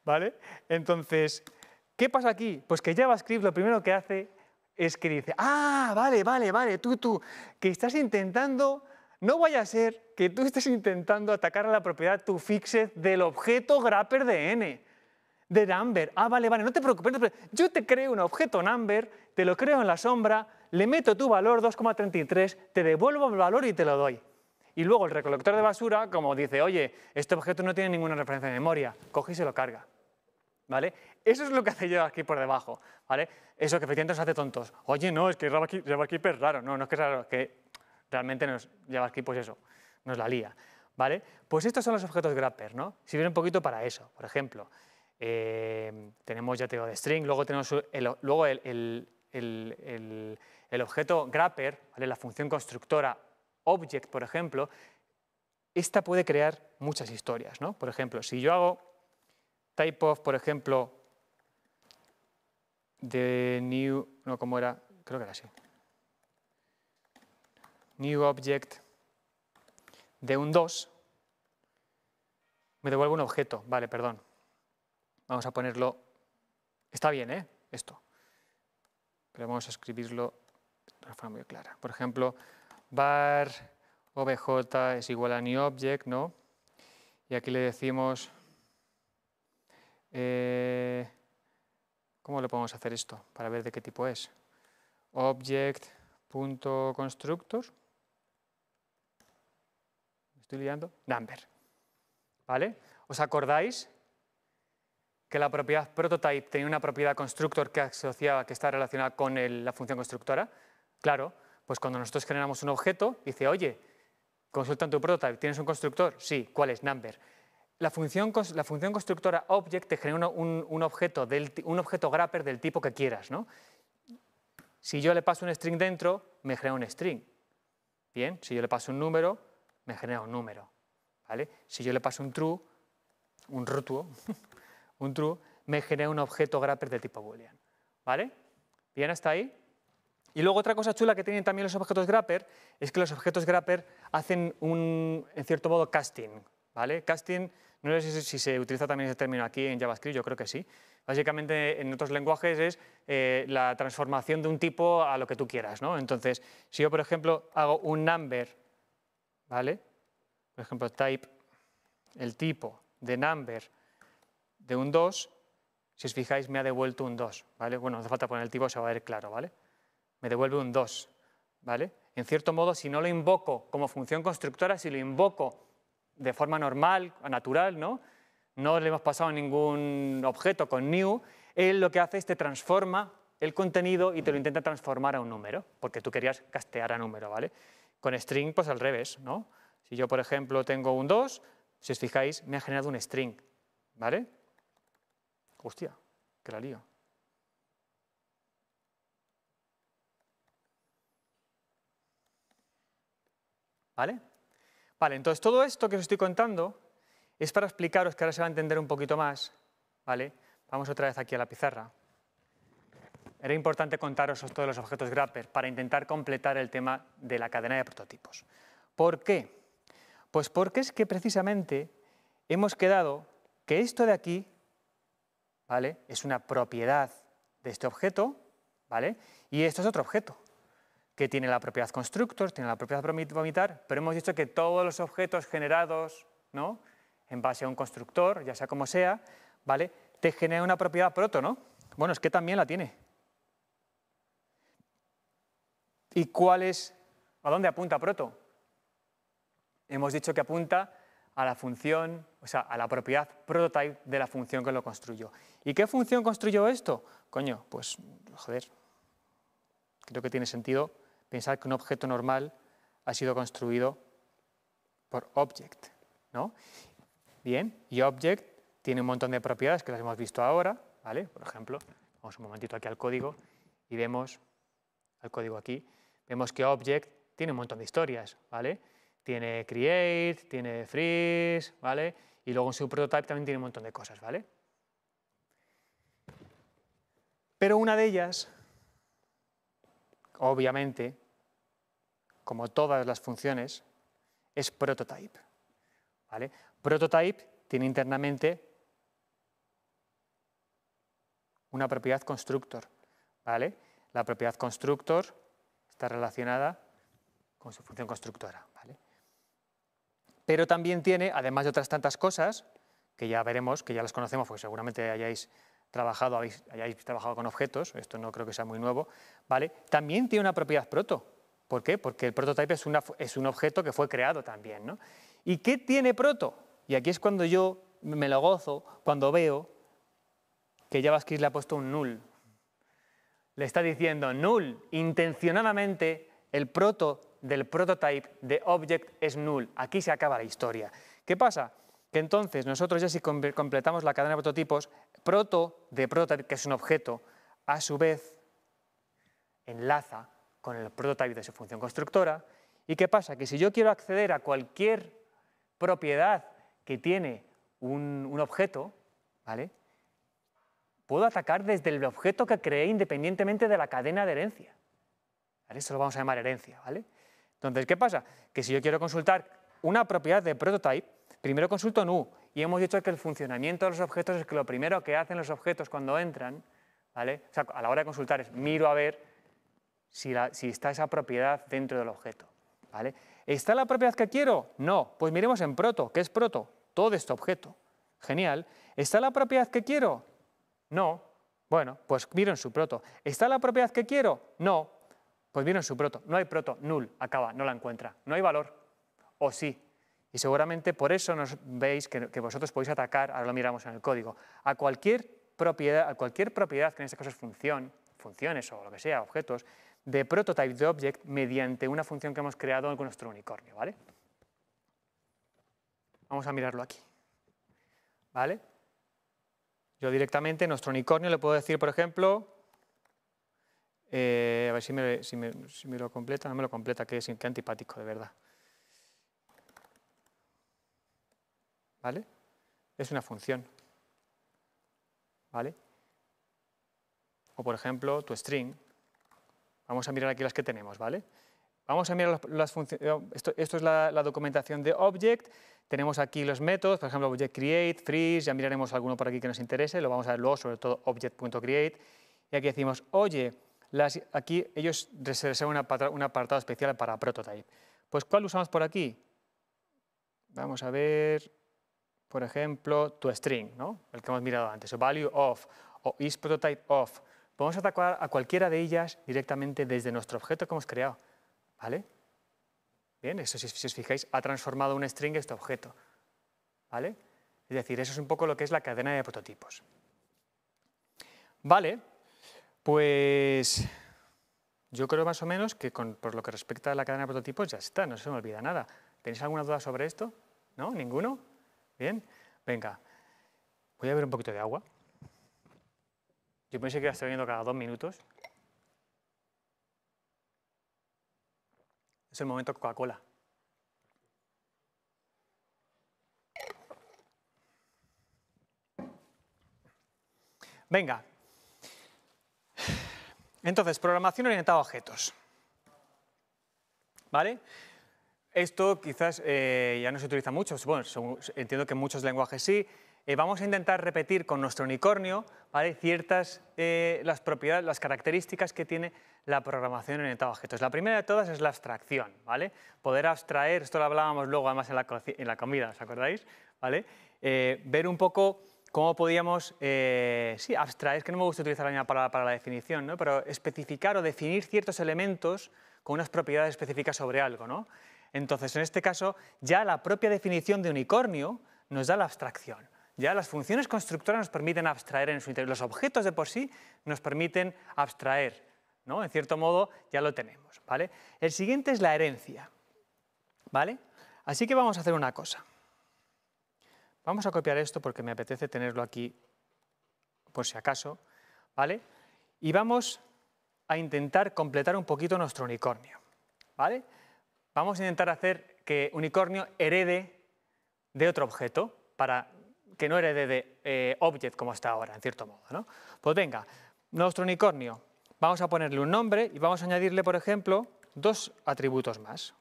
¿Vale? Entonces, ¿Qué pasa aquí? Pues que JavaScript lo primero que hace es que dice, ah, vale, vale, vale, tú, tú, que estás intentando, no vaya a ser que tú estés intentando atacar a la propiedad tu fixed del objeto grapper de n, de number. Ah, vale, vale, no te preocupes, yo te creo un objeto number, te lo creo en la sombra, le meto tu valor 2,33, te devuelvo el valor y te lo doy. Y luego el recolector de basura, como dice, oye, este objeto no tiene ninguna referencia de memoria, coge y se lo carga. ¿vale? Eso es lo que hace aquí por debajo, ¿vale? Eso que efectivamente nos hace tontos. Oye, no, es que JavaScript, aquí es raro. No, no es que es raro, es que realmente nos, aquí pues eso, nos la lía, ¿vale? Pues estos son los objetos grapper, ¿no? Sirven un poquito para eso. Por ejemplo, eh, tenemos, ya tengo de string, luego tenemos el, luego el, el objeto grapper, ¿vale? la función constructora object, por ejemplo, esta puede crear muchas historias, ¿no? Por ejemplo, si yo hago of, por ejemplo, de new, no, ¿cómo era? Creo que era así. New object de un 2, me devuelve un objeto. Vale, perdón. Vamos a ponerlo... Está bien, ¿eh? Esto. Pero vamos a escribirlo de una forma muy clara. Por ejemplo, var obj es igual a new object, ¿no? Y aquí le decimos eh, ¿Cómo le podemos hacer esto para ver de qué tipo es? Object.constructor. ¿Me estoy liando? Number. ¿Vale? ¿Os acordáis que la propiedad prototype tenía una propiedad constructor que asociaba, que está relacionada con la función constructora? Claro, pues cuando nosotros generamos un objeto, dice, oye, consulta tu prototype, ¿tienes un constructor? Sí, ¿cuál es? Number. La función, constructora object te genera un, objeto del, un objeto grapper del tipo que quieras. ¿no? Si yo le paso un string dentro, me genera un string. Bien, si yo le paso un número, me genera un número. ¿vale? Si yo le paso un true, un rutuo, [laughs] un true, me genera un objeto grapper de tipo boolean. ¿Vale? Bien, hasta ahí. Y luego otra cosa chula que tienen también los objetos grapper es que los objetos grapper hacen un, en cierto modo, casting, ¿vale? Casting, no sé si, se utiliza también ese término aquí en JavaScript, yo creo que sí. Básicamente en otros lenguajes es eh, la transformación de un tipo a lo que tú quieras, ¿no? Entonces, si yo, por ejemplo, hago un number, ¿vale? Por ejemplo, type, el tipo de number de un 2, si os fijáis me ha devuelto un 2, ¿vale? Bueno, no hace falta poner el tipo, se va a ver claro, ¿vale? Me devuelve un 2, ¿vale? En cierto modo, si no lo invoco como función constructora, si lo invoco de forma normal, natural, ¿no? no le hemos pasado ningún objeto con new, él lo que hace es te transforma el contenido y te lo intenta transformar a un número, porque tú querías castear a número, ¿vale? Con string, pues al revés, ¿no? Si yo, por ejemplo, tengo un 2, si os fijáis, me ha generado un string, ¿vale? Hostia, que la lío. ¿Vale? Vale, entonces todo esto que os estoy contando es para explicaros que ahora se va a entender un poquito más, ¿vale? Vamos otra vez aquí a la pizarra. Era importante contaros todos los objetos Grapper para intentar completar el tema de la cadena de prototipos. ¿Por qué? Pues porque es que precisamente hemos quedado que esto de aquí, ¿vale? Es una propiedad de este objeto, ¿vale? Y esto es otro objeto que tiene la propiedad constructor, tiene la propiedad vomitar, pero hemos dicho que todos los objetos generados ¿no? en base a un constructor, ya sea como sea, ¿vale? te genera una propiedad proto, ¿no? Bueno, es que también la tiene. ¿Y cuál es? ¿A dónde apunta proto? Hemos dicho que apunta a la función, o sea, a la propiedad prototype de la función que lo construyó. ¿Y qué función construyó esto? Coño, pues, joder, creo que tiene sentido pensar que un objeto normal ha sido construido por object. ¿no? Bien, y object tiene un montón de propiedades que las hemos visto ahora. ¿vale? Por ejemplo, vamos un momentito aquí al código y vemos al código aquí. Vemos que object tiene un montón de historias. ¿vale? Tiene create, tiene freeze, ¿vale? y luego en su prototype también tiene un montón de cosas. ¿vale? Pero una de ellas obviamente, como todas las funciones, es prototype. ¿vale? Prototype tiene internamente una propiedad constructor. ¿vale? La propiedad constructor está relacionada con su función constructora. ¿vale? Pero también tiene, además de otras tantas cosas, que ya veremos, que ya las conocemos, porque seguramente hayáis trabajado, habéis, hayáis trabajado con objetos, esto no creo que sea muy nuevo, ¿vale? También tiene una propiedad proto. ¿Por qué? Porque el prototype es, una, es un objeto que fue creado también, ¿no? ¿Y qué tiene proto? Y aquí es cuando yo me lo gozo, cuando veo que JavaScript le ha puesto un null. Le está diciendo null, intencionadamente el proto del prototype de object es null. Aquí se acaba la historia. ¿Qué pasa? Que entonces nosotros ya si completamos la cadena de prototipos, Proto de prototype, que es un objeto, a su vez enlaza con el prototype de su función constructora. ¿Y qué pasa? Que si yo quiero acceder a cualquier propiedad que tiene un, objeto, ¿vale? puedo atacar desde el objeto que creé independientemente de la cadena de herencia. Esto Eso lo vamos a llamar herencia. ¿vale? Entonces, ¿qué pasa? Que si yo quiero consultar una propiedad de prototype, primero consulto nu, y hemos dicho que el funcionamiento de los objetos es que lo primero que hacen los objetos cuando entran, ¿vale? o sea, a la hora de consultar es miro a ver si, está esa propiedad dentro del objeto. ¿vale? ¿Está la propiedad que quiero? No, pues miremos en proto, ¿qué es proto? Todo este objeto. Genial. ¿Está la propiedad que quiero? No. Bueno, pues miro en su proto. ¿Está la propiedad que quiero? No. Pues miro en su proto. No hay proto, null, acaba, no la encuentra. No hay valor. O sí, y seguramente por eso nos veis que, vosotros podéis atacar, ahora lo miramos en el código, a cualquier propiedad, a cualquier propiedad que en este caso es función, funciones o lo que sea, objetos, de prototype de object mediante una función que hemos creado con nuestro unicornio, ¿vale? Vamos a mirarlo aquí, ¿vale? Yo directamente, nuestro unicornio, le puedo decir, por ejemplo, eh, a ver si me, lo completa, no me lo completa, que es que antipático, de verdad. ¿vale? Es una función, ¿vale? O por ejemplo, tu string. Vamos a mirar aquí las que tenemos, ¿vale? Vamos a mirar las funciones, eh, esto, es la, documentación de object, tenemos aquí los métodos, por ejemplo, object create, freeze, ya miraremos alguno por aquí que nos interese, lo vamos a ver luego, sobre todo object.create, y aquí decimos, oye, las, aquí ellos reservan un apartado especial para prototype. Pues, ¿cuál usamos por aquí? Vamos a ver, por ejemplo, tu string, ¿no? el que hemos mirado antes, o value of, o is prototype of. Podemos atacar a cualquiera de ellas directamente desde nuestro objeto que hemos creado. ¿Vale? Bien, eso si, os fijáis, ha transformado un string este objeto. ¿Vale? Es decir, eso es un poco lo que es la cadena de prototipos. Vale, pues yo creo más o menos que por lo que respecta a la cadena de prototipos ya está, no se me olvida nada. ¿Tenéis alguna duda sobre esto? ¿No? ¿Ninguno? ¿Bien? Venga, voy a ver un poquito de agua. Yo pensé que iba a estar viendo cada dos minutos. Es el momento Coca-Cola. Venga. Entonces, programación orientada a objetos. ¿Vale? Esto quizás eh, ya no se utiliza mucho, bueno, entiendo que en muchos lenguajes sí. Eh, vamos a intentar repetir con nuestro unicornio ciertas eh, las propiedades, las características que tiene la programación en a objetos. La primera de todas es la abstracción, ¿vale? Poder abstraer, esto lo hablábamos luego además en la, comida, ¿os acordáis? ¿Vale? ver un poco cómo podíamos, sí, abstraer, es que no me gusta utilizar la palabra para la definición, ¿no? pero especificar o definir ciertos elementos con unas propiedades específicas sobre algo. ¿no? Entonces, en este caso, ya la propia definición de unicornio nos da la abstracción. Ya las funciones constructoras nos permiten abstraer en su interior. Los objetos de por sí nos permiten abstraer. ¿no? En cierto modo, ya lo tenemos. ¿vale? El siguiente es la herencia. ¿vale? Así que vamos a hacer una cosa. Vamos a copiar esto porque me apetece tenerlo aquí por si acaso. ¿vale? Y vamos a intentar completar un poquito nuestro unicornio. ¿vale? Vamos a intentar hacer que unicornio herede de otro objeto para que no herede de eh, object como está ahora, en cierto modo. ¿no? Pues venga, nuestro unicornio, vamos a ponerle un nombre y vamos a añadirle, por ejemplo, dos atributos más.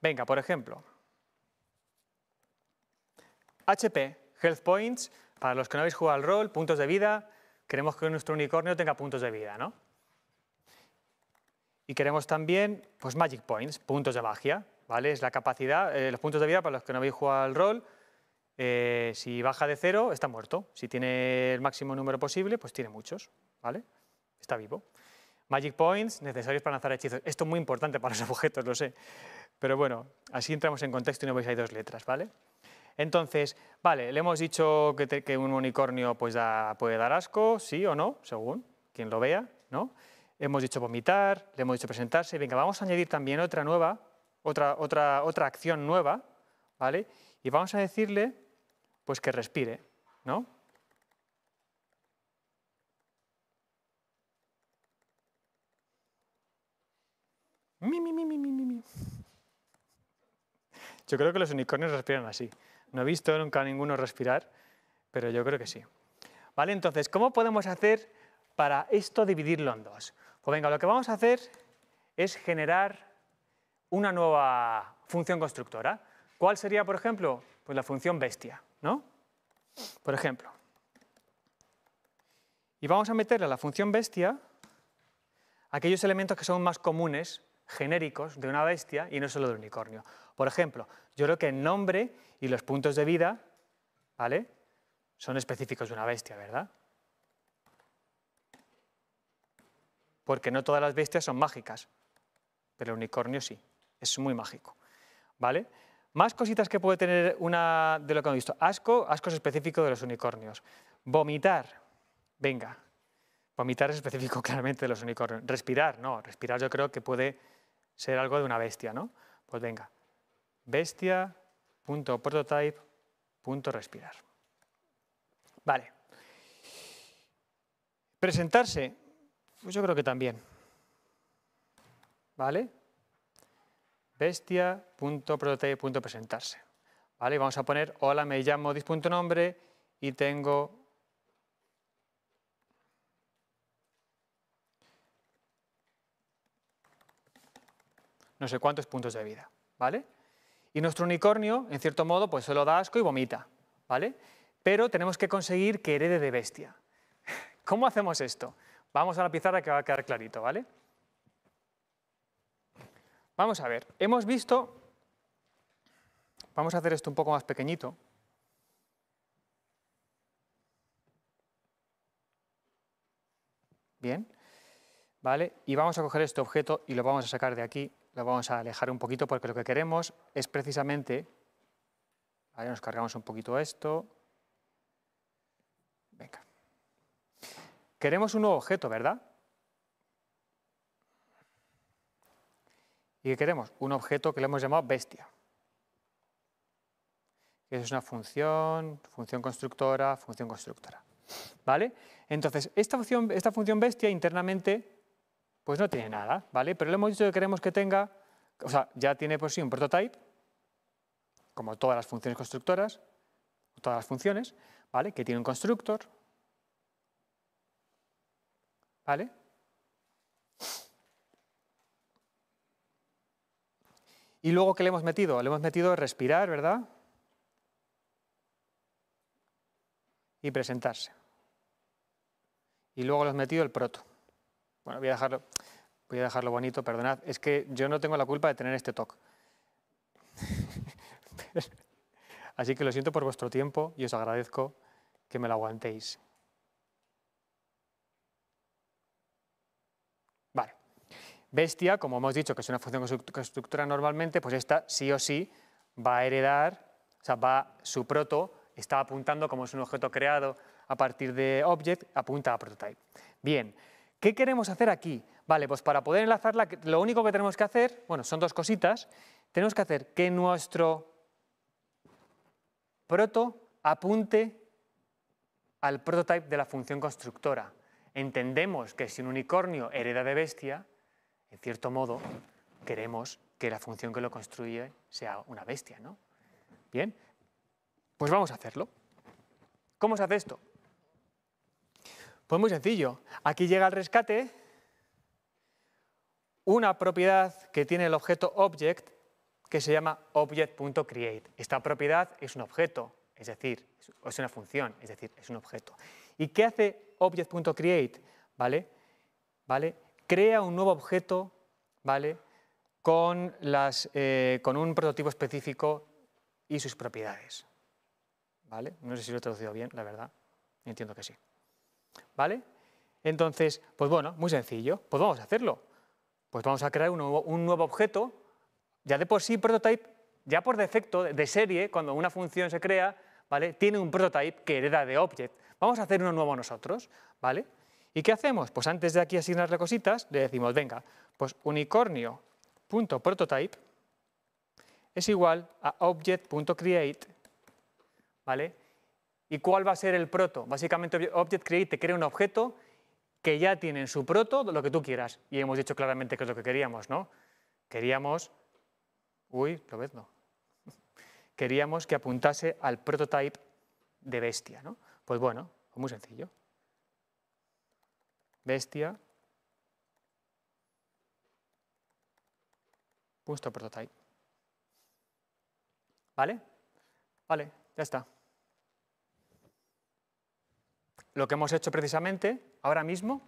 Venga, por ejemplo, HP, Health Points, para los que no habéis jugado al rol, puntos de vida, queremos que nuestro unicornio tenga puntos de vida, ¿no? Y queremos también pues, Magic Points, puntos de magia. ¿vale? Es la capacidad, eh, los puntos de vida para los que no habéis jugado al rol. Eh, si baja de cero, está muerto. Si tiene el máximo número posible, pues tiene muchos. ¿vale? Está vivo. Magic Points necesarios para lanzar hechizos. Esto es muy importante para los [laughs] objetos, lo sé. Pero bueno, así entramos en contexto y no veis hay dos letras, ¿vale? Entonces, vale, le hemos dicho que, un unicornio pues puede dar asco, sí o no, según quien lo vea, ¿no? hemos dicho vomitar, le hemos dicho presentarse, venga, vamos a añadir también otra nueva, otra, otra, otra acción nueva, ¿vale? Y vamos a decirle, pues que respire, ¿no? Yo creo que los unicornios respiran así. No he visto nunca a ninguno respirar, pero yo creo que sí. ¿Vale? Entonces, ¿cómo podemos hacer para esto dividirlo en dos? Pues venga, lo que vamos a hacer es generar una nueva función constructora. ¿Cuál sería, por ejemplo? Pues la función bestia, ¿no? Por ejemplo. Y vamos a meterle a la función bestia aquellos elementos que son más comunes, genéricos, de una bestia y no solo del unicornio. Por ejemplo, yo creo que el nombre y los puntos de vida, ¿vale? Son específicos de una bestia, ¿verdad? porque no todas las bestias son mágicas, pero el unicornio sí, es muy mágico. ¿Vale? Más cositas que puede tener una de lo que hemos visto. Asco, es específico de los unicornios. Vomitar, venga. Vomitar es específico [laughs] claramente de los unicornios. Respirar, no. Respirar yo creo que puede ser algo de una bestia, ¿no? Pues venga. Bestia.prototype.respirar. Vale. Presentarse. Pues yo creo que también. ¿Vale? Bestia.prototype.presentarse. ¿Vale? Vamos a poner, hola, me llamo dis.nombre y tengo... no sé cuántos puntos de vida, ¿vale? Y nuestro unicornio, en cierto modo, pues solo da asco y vomita, ¿vale? Pero tenemos que conseguir que herede de bestia. [laughs] ¿Cómo hacemos esto? Vamos a la pizarra que va a quedar clarito, ¿vale? Vamos a ver, hemos visto, vamos a hacer esto un poco más pequeñito. Bien, ¿vale? Y vamos a coger este objeto y lo vamos a sacar de aquí, lo vamos a alejar un poquito porque lo que queremos es precisamente, Ahí nos cargamos un poquito esto, Queremos un nuevo objeto, ¿verdad? ¿Y queremos? Un objeto que le hemos llamado bestia. Es una función, función constructora, función constructora. ¿Vale? Entonces, esta función, esta función bestia internamente pues no tiene nada, ¿vale? Pero le hemos dicho que queremos que tenga, o sea, ya tiene por sí un prototype, como todas las funciones constructoras, todas las funciones, ¿vale? Que tiene un constructor, ¿Vale? ¿Y luego qué le hemos metido? Le hemos metido respirar, ¿verdad? Y presentarse. Y luego le hemos metido el proto. Bueno, voy a dejarlo, voy a dejarlo bonito, perdonad. Es que yo no tengo la culpa de tener este toque. [laughs] Así que lo siento por vuestro tiempo y os agradezco que me lo aguantéis. bestia, como hemos dicho, que es una función constructora normalmente, pues esta sí o sí va a heredar, o sea, va, su proto está apuntando, como es un objeto creado a partir de object, apunta a prototype. Bien, ¿qué queremos hacer aquí? Vale, pues para poder enlazarla, lo único que tenemos que hacer, bueno, son dos cositas, tenemos que hacer que nuestro proto apunte al prototype de la función constructora. Entendemos que si un unicornio hereda de bestia, en cierto modo, queremos que la función que lo construye sea una bestia, ¿no? Bien, pues vamos a hacerlo. ¿Cómo se hace esto? Pues muy sencillo. Aquí llega al rescate una propiedad que tiene el objeto object que se llama object.create. Esta propiedad es un objeto, es decir, es una función, es decir, es un objeto. ¿Y qué hace object.create? ¿Vale? ¿Vale? crea un nuevo objeto, ¿vale? Con, las, eh, con un prototipo específico y sus propiedades. ¿Vale? No sé si lo he traducido bien, la verdad. Entiendo que sí. ¿Vale? Entonces, pues bueno, muy sencillo. Pues vamos a hacerlo. Pues vamos a crear un nuevo, un nuevo objeto, ya de por sí prototype, ya por defecto, de serie, cuando una función se crea, ¿vale? Tiene un prototype que hereda de object. Vamos a hacer uno nuevo nosotros, ¿vale? ¿Y qué hacemos? Pues antes de aquí asignarle cositas, le decimos, venga, pues unicornio.prototype es igual a object.create, ¿vale? ¿Y cuál va a ser el proto? Básicamente object create te crea un objeto que ya tiene en su proto lo que tú quieras. Y hemos dicho claramente qué es lo que queríamos, ¿no? Queríamos... Uy, lo ves, no. [laughs] Queríamos que apuntase al prototype de bestia, ¿no? Pues bueno, muy sencillo bestia, punto ¿Vale? Vale, ya está. Lo que hemos hecho precisamente ahora mismo,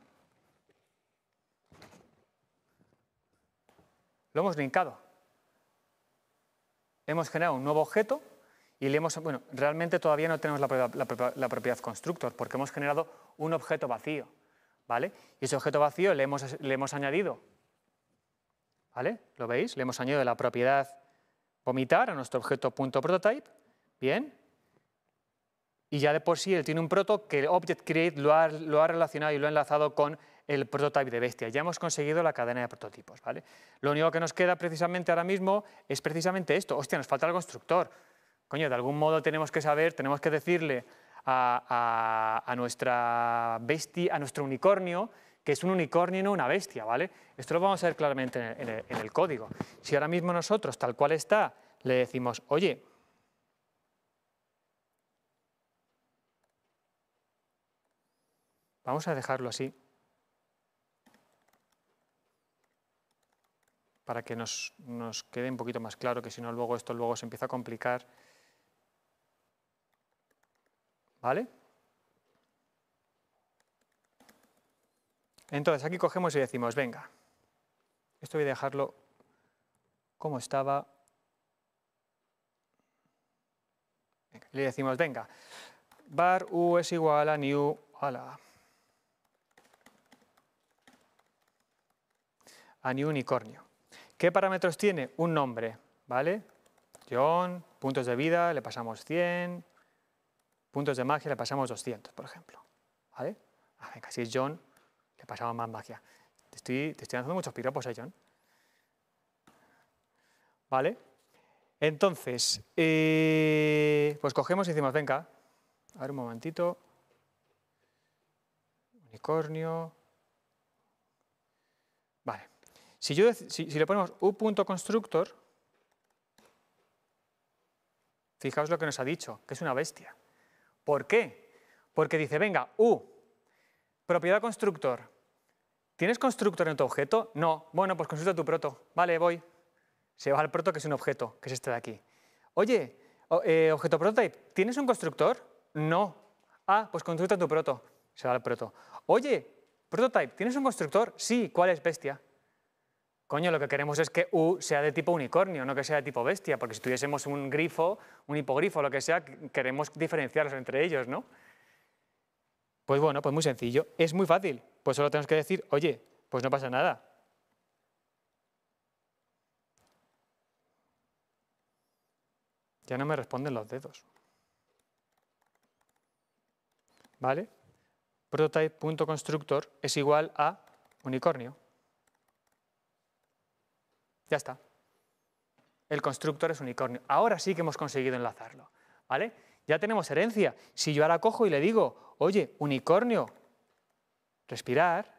lo hemos linkado. Hemos generado un nuevo objeto y le hemos, bueno, realmente todavía no tenemos la propiedad constructor porque hemos generado un objeto vacío. ¿vale? Y ese objeto vacío le hemos, añadido, ¿vale? ¿Lo veis? Le hemos añadido la propiedad vomitar a nuestro objeto punto prototype, ¿bien? Y ya de por sí él tiene un proto que el object create lo ha, relacionado y lo ha enlazado con el prototype de bestia. Ya hemos conseguido la cadena de prototipos, ¿vale? Lo único que nos queda precisamente ahora mismo es precisamente esto. Hostia, nos falta el constructor. Coño, de algún modo tenemos que saber, tenemos que decirle a, nuestra bestia, a nuestro unicornio, que es un unicornio y no una bestia, ¿vale? Esto lo vamos a ver claramente en el, en el, código. Si ahora mismo nosotros, tal cual está, le decimos, oye, vamos a dejarlo así, para que nos, nos quede un poquito más claro, que si no luego esto luego se empieza a complicar ¿Vale? Entonces, aquí cogemos y decimos, venga, esto voy a dejarlo como estaba. le decimos, venga, bar u es igual a new a la... a new unicornio. ¿Qué parámetros tiene? Un nombre, ¿vale? John, puntos de vida, le pasamos 100, puntos de magia le pasamos 200, por ejemplo. ¿Vale? Ah, venga, si es John, le pasamos más magia. Te estoy, te lanzando muchos piropos, ¿eh, John? ¿Vale? Entonces, eh, pues cogemos y decimos, venga, a ver un momentito. Unicornio. Vale. Si, yo, si, si le ponemos u.constructor, fijaos lo que nos ha dicho, que es una bestia. ¿Por qué? Porque dice, venga, U, propiedad constructor. ¿Tienes constructor en tu objeto? No. Bueno, pues consulta tu proto. Vale, voy. Se va al proto, que es un objeto, que es este de aquí. Oye, eh, objeto prototype, ¿tienes un constructor? No. Ah, pues consulta tu proto. Se va al proto. Oye, prototype, ¿tienes un constructor? Sí. ¿Cuál es bestia? coño, lo que queremos es que U sea de tipo unicornio, no que sea de tipo bestia, porque si tuviésemos un grifo, un hipogrifo, lo que sea, queremos diferenciarlos entre ellos, ¿no? Pues bueno, pues muy sencillo, es muy fácil, pues solo tenemos que decir, oye, pues no pasa nada. Ya no me responden los dedos. ¿Vale? Prototype.constructor es igual a unicornio. Ya está. El constructor es unicornio. Ahora sí que hemos conseguido enlazarlo. ¿Vale? Ya tenemos herencia. Si yo ahora cojo y le digo, oye, unicornio, respirar,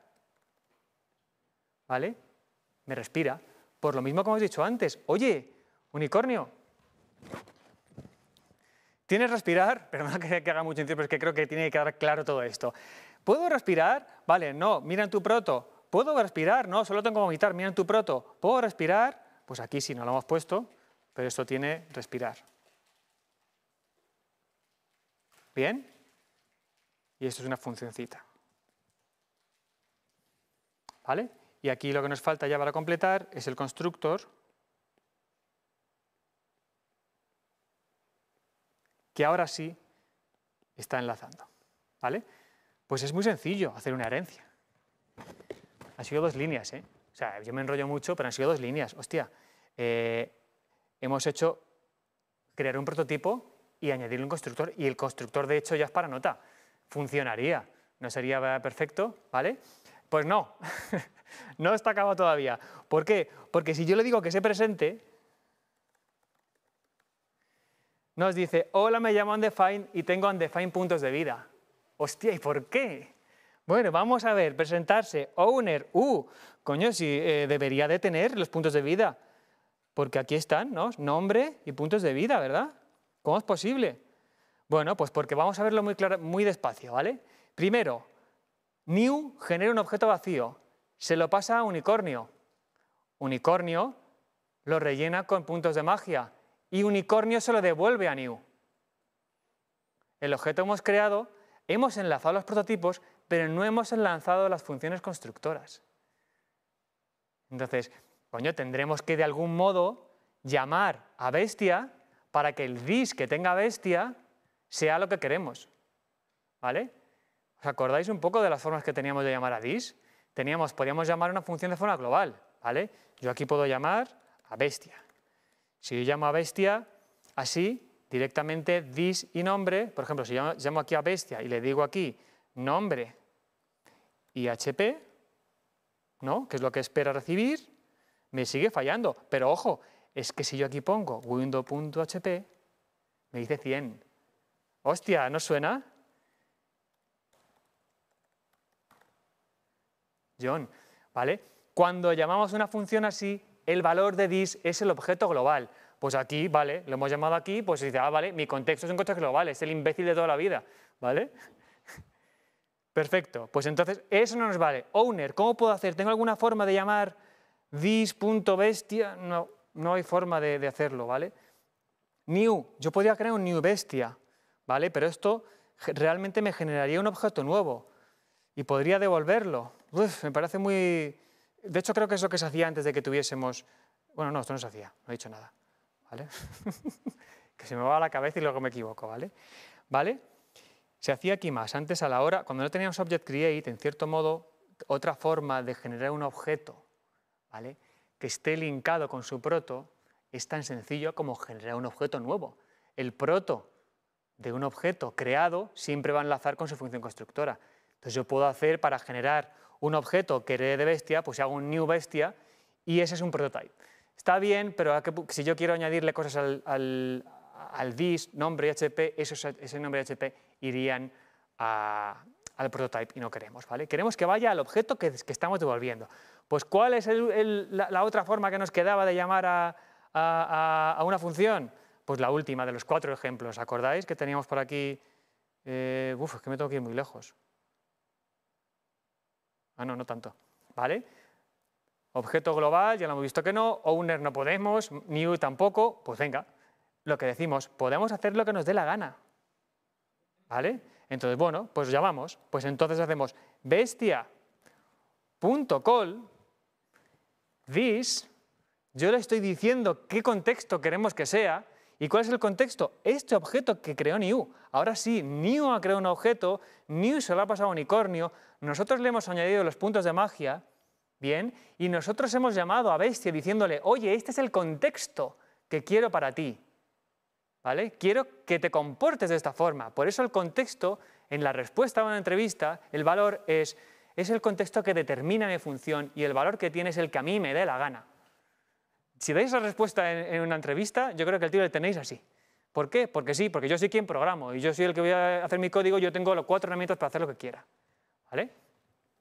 ¿vale? Me respira. Por lo mismo que hemos dicho antes, oye, unicornio, ¿Tienes respirar? [laughs] Perdona que, que haga mucho tiempo, pero es que creo que tiene que quedar claro todo esto. ¿Puedo respirar? Vale, no, mira en tu proto. ¿Puedo respirar? No, solo tengo que vomitar. Mira en tu proto. ¿Puedo respirar? Pues aquí sí, no lo hemos puesto, pero esto tiene respirar. ¿Bien? Y esto es una funcioncita. ¿Vale? Y aquí lo que nos falta ya para completar es el constructor que ahora sí está enlazando. ¿Vale? Pues es muy sencillo hacer una herencia. Han sido dos líneas, ¿eh? O sea, yo me enrollo mucho, pero han sido dos líneas. Hostia, eh, hemos hecho crear un prototipo y añadirle un constructor, y el constructor, de hecho, ya es para nota. Funcionaría, no sería perfecto, ¿vale? Pues no, [laughs] no está acabado todavía. ¿Por qué? Porque si yo le digo que se presente, nos dice, hola, me llamo Undefined y tengo Undefined puntos de vida. Hostia, ¿y por qué? Bueno, vamos a ver, presentarse, owner, uh, coño, si eh, debería de tener los puntos de vida, porque aquí están, ¿no? Nombre y puntos de vida, ¿verdad? ¿Cómo es posible? Bueno, pues porque vamos a verlo muy, claro, muy despacio, ¿vale? Primero, new genera un objeto vacío, se lo pasa a unicornio. Unicornio lo rellena con puntos de magia y unicornio se lo devuelve a new. El objeto hemos creado, hemos enlazado los prototipos pero no hemos lanzado las funciones constructoras. Entonces, coño, tendremos que de algún modo llamar a bestia para que el dis que tenga bestia sea lo que queremos. ¿Vale? ¿Os acordáis un poco de las formas que teníamos de llamar a dis? Teníamos, podíamos llamar una función de forma global, ¿vale? Yo aquí puedo llamar a bestia. Si yo llamo a bestia así, directamente dis y nombre, por ejemplo, si yo llamo aquí a bestia y le digo aquí nombre y HP, ¿no? que es lo que espera recibir, me sigue fallando. Pero ojo, es que si yo aquí pongo window.hp, me dice 100. Hostia, ¿no suena? John, ¿vale? Cuando llamamos una función así, el valor de this es el objeto global. Pues aquí, vale, lo hemos llamado aquí, pues dice, ah, vale, mi contexto es un contexto global, es el imbécil de toda la vida, ¿vale? Perfecto, pues entonces eso no nos vale. Owner, ¿cómo puedo hacer? ¿Tengo alguna forma de llamar this.bestia? No, no hay forma de, hacerlo, ¿vale? New, yo podría crear un new bestia, ¿vale? Pero esto realmente me generaría un objeto nuevo y podría devolverlo. Uf, me parece muy... De hecho, creo que es lo que se hacía antes de que tuviésemos... Bueno, no, esto no se hacía, no he dicho nada, ¿vale? [laughs] que se me va a la cabeza y luego me equivoco, ¿vale? ¿Vale? Se hacía aquí más, antes a la hora, cuando no teníamos Object Create, en cierto modo, otra forma de generar un objeto ¿vale? que esté linkado con su proto es tan sencillo como generar un objeto nuevo. El proto de un objeto creado siempre va a enlazar con su función constructora. Entonces yo puedo hacer para generar un objeto que herede de bestia, pues hago un new bestia y ese es un prototype. Está bien, pero si yo quiero añadirle cosas al, al, al this, nombre HP, eso, ese nombre HP irían al prototype y no queremos, ¿vale? Queremos que vaya al objeto que, estamos devolviendo. Pues ¿cuál es la, otra forma que nos quedaba de llamar a, una función? Pues la última de los cuatro ejemplos, ¿acordáis que teníamos por aquí? Eh, uf, es que me tengo que ir muy lejos. Ah, no, no tanto. ¿Vale? Objeto global, ya lo hemos visto que no, owner no podemos, new tampoco, pues venga, lo que decimos, podemos hacer lo que nos dé la gana, entonces, bueno, pues llamamos, pues entonces hacemos bestia.call this, yo le estoy diciendo qué contexto queremos que sea y cuál es el contexto. Este objeto que creó New. Ahora sí, New ha creado un objeto, New se lo ha pasado a unicornio, nosotros le hemos añadido los puntos de magia, bien, y nosotros hemos llamado a Bestia diciéndole, oye, este es el contexto que quiero para ti. Quiero que te comportes de esta forma. Por eso el contexto, en la respuesta a una entrevista, el valor es, el contexto que determina mi función y el valor que tiene es el que a mí me dé la gana. Si dais la respuesta en, una entrevista, yo creo que el tío le tenéis así. ¿Por qué? Porque sí, porque yo soy quien programo y yo soy el que voy a hacer mi código, yo tengo los cuatro herramientas para hacer lo que quiera. ¿Vale?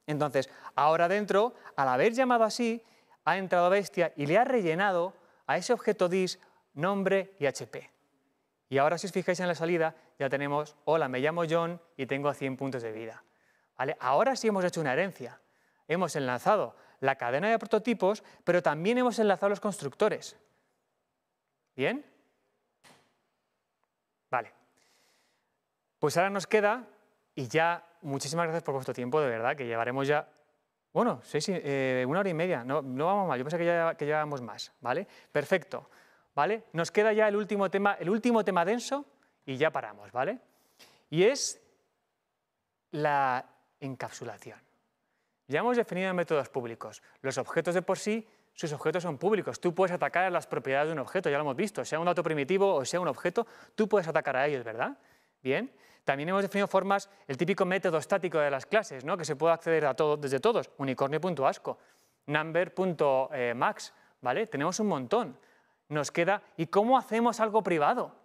Entonces, ahora dentro, al haber llamado así, ha entrado Bestia y le ha rellenado a ese objeto dis nombre y HP. Y ahora si os fijáis en la salida, ya tenemos, hola, me llamo John y tengo 100 puntos de vida. ¿Vale? Ahora sí hemos hecho una herencia. Hemos enlazado la cadena de prototipos, pero también hemos enlazado los constructores. ¿Bien? Vale. Pues ahora nos queda, y ya muchísimas gracias por vuestro tiempo, de verdad, que llevaremos ya, bueno, seis, eh, una hora y media, no, vamos mal, yo pensé que ya que llevábamos más, ¿vale? Perfecto. ¿vale? Nos queda ya el último tema, el último tema denso y ya paramos, ¿vale? Y es la encapsulación. Ya hemos definido métodos públicos. Los objetos de por sí, sus objetos son públicos. Tú puedes atacar a las propiedades de un objeto, ya lo hemos visto, sea un dato primitivo o sea un objeto, tú puedes atacar a ellos, ¿verdad? Bien. También hemos definido formas, el típico método estático de las clases, ¿no? que se puede acceder a todo, desde todos, unicornio.asco, number.max, eh, ¿vale? Tenemos un montón nos queda ¿y cómo hacemos algo privado?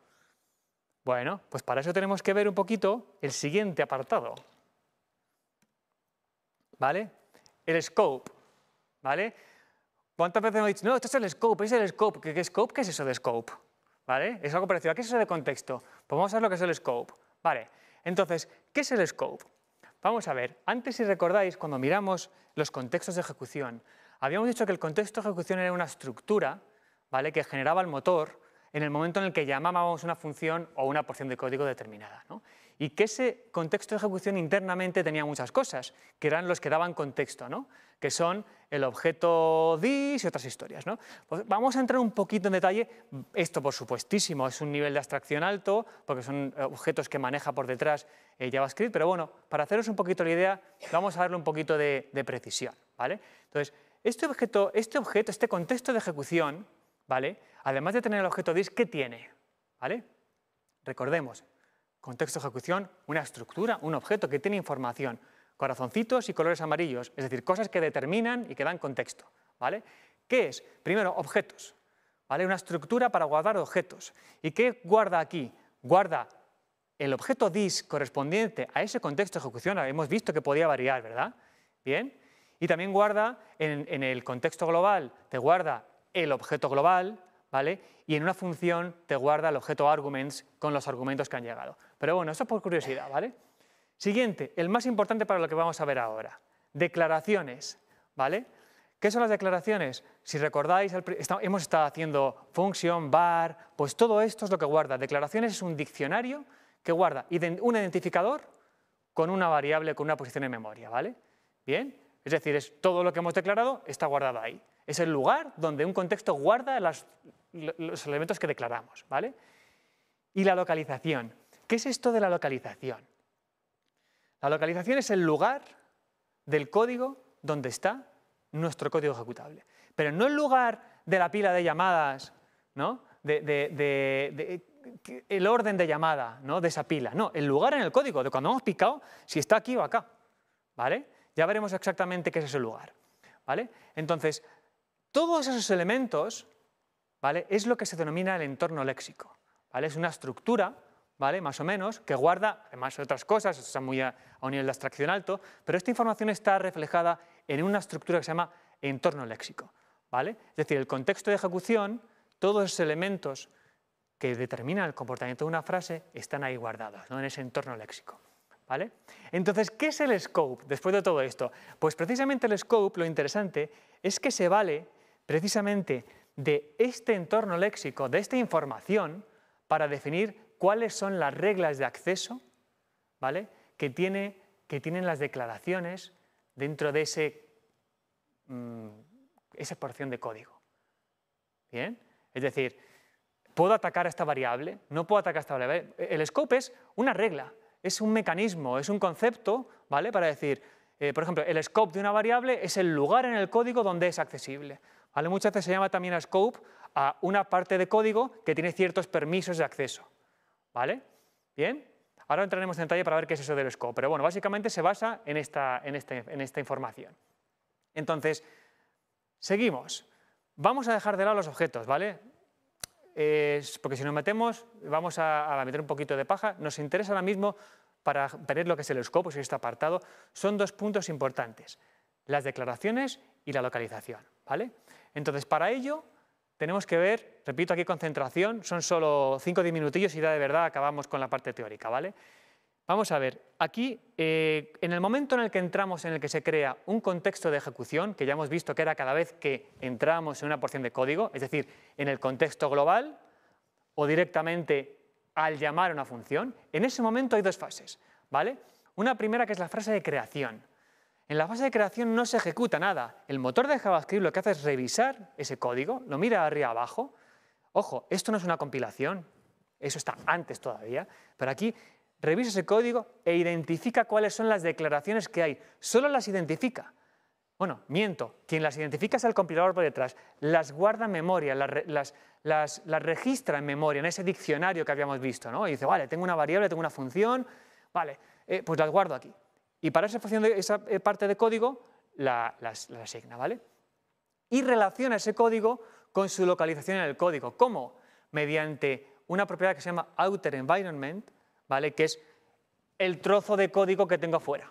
Bueno, pues para eso tenemos que ver un poquito el siguiente apartado. ¿Vale? El scope. ¿Vale? ¿Cuántas veces hemos dicho, no, esto es el scope, es el scope? ¿Qué, scope? ¿Qué es eso de scope? ¿Vale? Es algo parecido. ¿A qué es eso de contexto? Pues vamos a ver lo que es el scope. Vale. Entonces, ¿qué es el scope? Vamos a ver, antes si recordáis, cuando miramos los contextos de ejecución, habíamos dicho que el contexto de ejecución era una estructura que generaba el motor en el momento en el que llamábamos una función o una porción de código determinada. Y que ese contexto de ejecución internamente tenía muchas cosas, que eran los que daban contexto, que son el objeto this y otras historias. Pues vamos a entrar un poquito en detalle. Esto, por supuestísimo, es un nivel de abstracción alto, porque son eh, objetos que maneja por detrás eh, JavaScript, pero bueno, para haceros un poquito la idea, vamos a darle un poquito de, precisión. ¿vale? Entonces, este objeto, este objeto, este contexto de ejecución, Además de tener el objeto disk, ¿qué tiene? ¿Vale? Recordemos, contexto ejecución, una estructura, un objeto que tiene información, corazoncitos y colores amarillos, es decir, cosas que determinan y que dan contexto, ¿vale? ¿Qué es? Primero, objetos, ¿vale? Una estructura para guardar objetos. ¿Y qué guarda aquí? Guarda el objeto dis correspondiente a ese contexto de ejecución, hemos visto que podía variar, ¿verdad? Bien. Y también guarda en, en el contexto global, te guarda el objeto global, ¿vale? Y en una función te guarda el objeto arguments con los argumentos que han llegado. Pero bueno, eso por curiosidad, ¿vale? Siguiente, el más importante para lo que vamos a ver ahora, declaraciones, ¿vale? ¿Qué son las declaraciones? Si recordáis, hemos estado haciendo function, bar pues todo esto es lo que guarda. Declaraciones es un diccionario que guarda un identificador con una variable, con una posición en memoria, ¿vale? Bien, es decir, es todo lo que hemos declarado está guardado ahí es el lugar donde un contexto guarda los elementos que declaramos. ¿vale? Y la localización. ¿Qué es esto de la localización? La localización es el lugar del código donde está nuestro código ejecutable. Pero no el lugar de la pila de llamadas, ¿no? el orden de llamada ¿no? de esa pila. No, el lugar en el código, de cuando hemos picado, si está aquí o acá. ¿vale? Ya veremos exactamente qué es ese lugar. ¿vale? Entonces, todos esos elementos ¿vale? es lo que se denomina el entorno léxico. ¿vale? Es una estructura, ¿vale? más o menos, que guarda, además de otras cosas, está muy a, un nivel de abstracción alto, pero esta información está reflejada en una estructura que se llama entorno léxico. ¿vale? Es decir, el contexto de ejecución, todos esos elementos que determinan el comportamiento de una frase están ahí guardados, en ese entorno léxico. ¿Vale? Entonces, ¿qué es el scope después de todo esto? Pues precisamente el scope, lo interesante, es que se vale precisamente de este entorno léxico, de esta información, para definir cuáles son las reglas de acceso ¿vale? que, tienen las declaraciones dentro de ese, mm, esa porción de código. ¿Bien? Es decir, ¿puedo atacar a esta variable? ¿No puedo atacar a esta variable? El scope es una regla, es un mecanismo, es un concepto ¿vale? para decir, eh, por ejemplo, el scope de una variable es el lugar en el código donde es accesible. Muchas veces se llama también a scope a una parte de código que tiene ciertos permisos de acceso. ¿Vale? Bien. Ahora entraremos en detalle para ver qué es eso del scope, pero bueno, básicamente se basa en esta, este, información. Entonces, seguimos. Vamos a dejar de lado los objetos, ¿vale? porque si nos metemos, vamos a, meter un poquito de paja. Nos interesa ahora mismo, para ver lo que es el scope, si pues este apartado, son dos puntos importantes, las declaraciones y la localización, ¿vale? Entonces, para ello tenemos que ver, repito aquí concentración, son solo cinco diminutillos y ya de verdad acabamos con la parte teórica, ¿vale? Vamos a ver, aquí, eh, en el momento en el que entramos, en el que se crea un contexto de ejecución, que ya hemos visto que era cada vez que entramos en una porción de código, es decir, en el contexto global o directamente al llamar una función, en ese momento hay dos fases, ¿vale? Una primera que es la fase de creación, en la fase de creación no se ejecuta nada. El motor de JavaScript lo que hace es revisar ese código, lo mira arriba abajo. Ojo, esto no es una compilación, eso está antes todavía, pero aquí revisa ese código e identifica cuáles son las declaraciones que hay. Solo las identifica. Bueno, miento, quien las identifica es el compilador por detrás. Las guarda en memoria, las, registra en memoria, en ese diccionario que habíamos visto. ¿no? Y dice, vale, tengo una variable, tengo una función, vale, eh, pues las guardo aquí. Y para esa esa eh, parte de código la, asigna, ¿vale? Y relaciona ese código con su localización en el código. ¿Cómo? Mediante una propiedad que se llama outer environment, ¿vale? Que es el trozo de código que tengo afuera,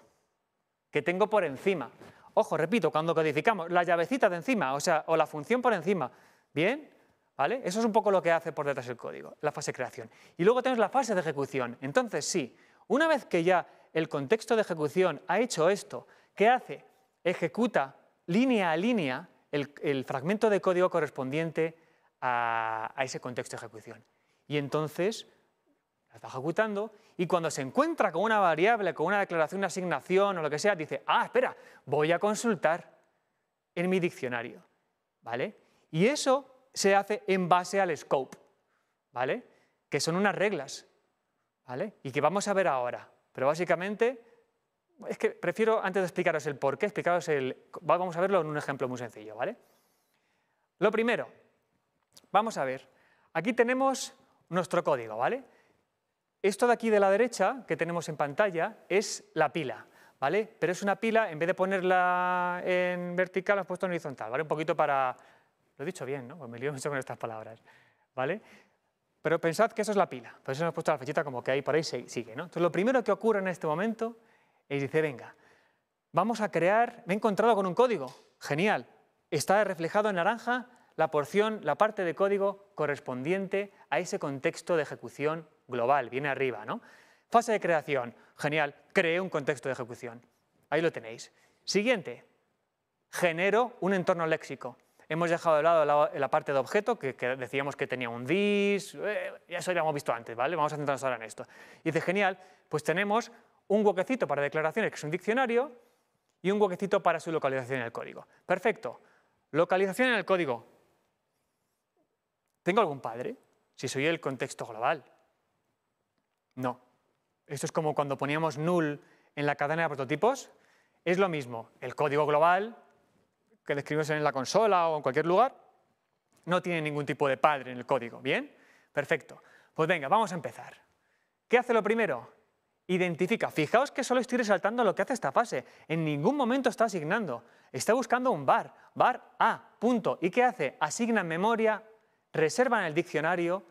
que tengo por encima. Ojo, repito, cuando codificamos, la llavecita de encima, o sea, o la función por encima, ¿bien? ¿Vale? Eso es un poco lo que hace por detrás el código, la fase de creación. Y luego tenemos la fase de ejecución. Entonces, sí, una vez que ya el contexto de ejecución ha hecho esto, ¿qué hace? Ejecuta línea a línea el, fragmento de código correspondiente a, ese contexto de ejecución. Y entonces la está ejecutando y cuando se encuentra con una variable, con una declaración, una asignación o lo que sea, dice, ah, espera, voy a consultar en mi diccionario, ¿vale? Y eso se hace en base al scope, ¿vale? Que son unas reglas, ¿vale? Y que vamos a ver ahora, pero básicamente, es que prefiero, antes de explicaros el porqué, explicaros el... Vamos a verlo en un ejemplo muy sencillo, ¿vale? Lo primero, vamos a ver, aquí tenemos nuestro código, ¿vale? Esto de aquí de la derecha, que tenemos en pantalla, es la pila, ¿vale? Pero es una pila, en vez de ponerla en vertical, la he puesto en horizontal, ¿vale? Un poquito para... Lo he dicho bien, ¿no? Pues me lío mucho con estas palabras, ¿vale? Pero pensad que eso es la pila, por eso hemos puesto la flechita como que ahí por ahí sigue. Entonces lo primero que ocurre en este momento es dice, venga, vamos a crear, me he encontrado con un código, genial, está reflejado en naranja la porción, la parte de código correspondiente a ese contexto de ejecución global, viene arriba, ¿no? Fase de creación, genial, creé un contexto de ejecución, ahí lo tenéis. Siguiente, genero un entorno léxico. Hemos dejado de lado la, parte de objeto, que, decíamos que tenía un dis, eh, eso ya lo hemos visto antes, ¿vale? Vamos a centrarnos ahora en esto. Y dice, genial, pues tenemos un huequecito para declaraciones, que es un diccionario, y un huequecito para su localización en el código. Perfecto. Localización en el código. ¿Tengo algún padre? Si soy el contexto global. No. Esto es como cuando poníamos null en la cadena de prototipos. Es lo mismo. El código global que le en la consola o en cualquier lugar, no tiene ningún tipo de padre en el código. ¿Bien? Perfecto. Pues venga, vamos a empezar. ¿Qué hace lo primero? Identifica. Fijaos que solo estoy resaltando lo que hace esta fase. En ningún momento está asignando. Está buscando un bar bar A, punto. ¿Y qué hace? Asigna en memoria, reserva en el diccionario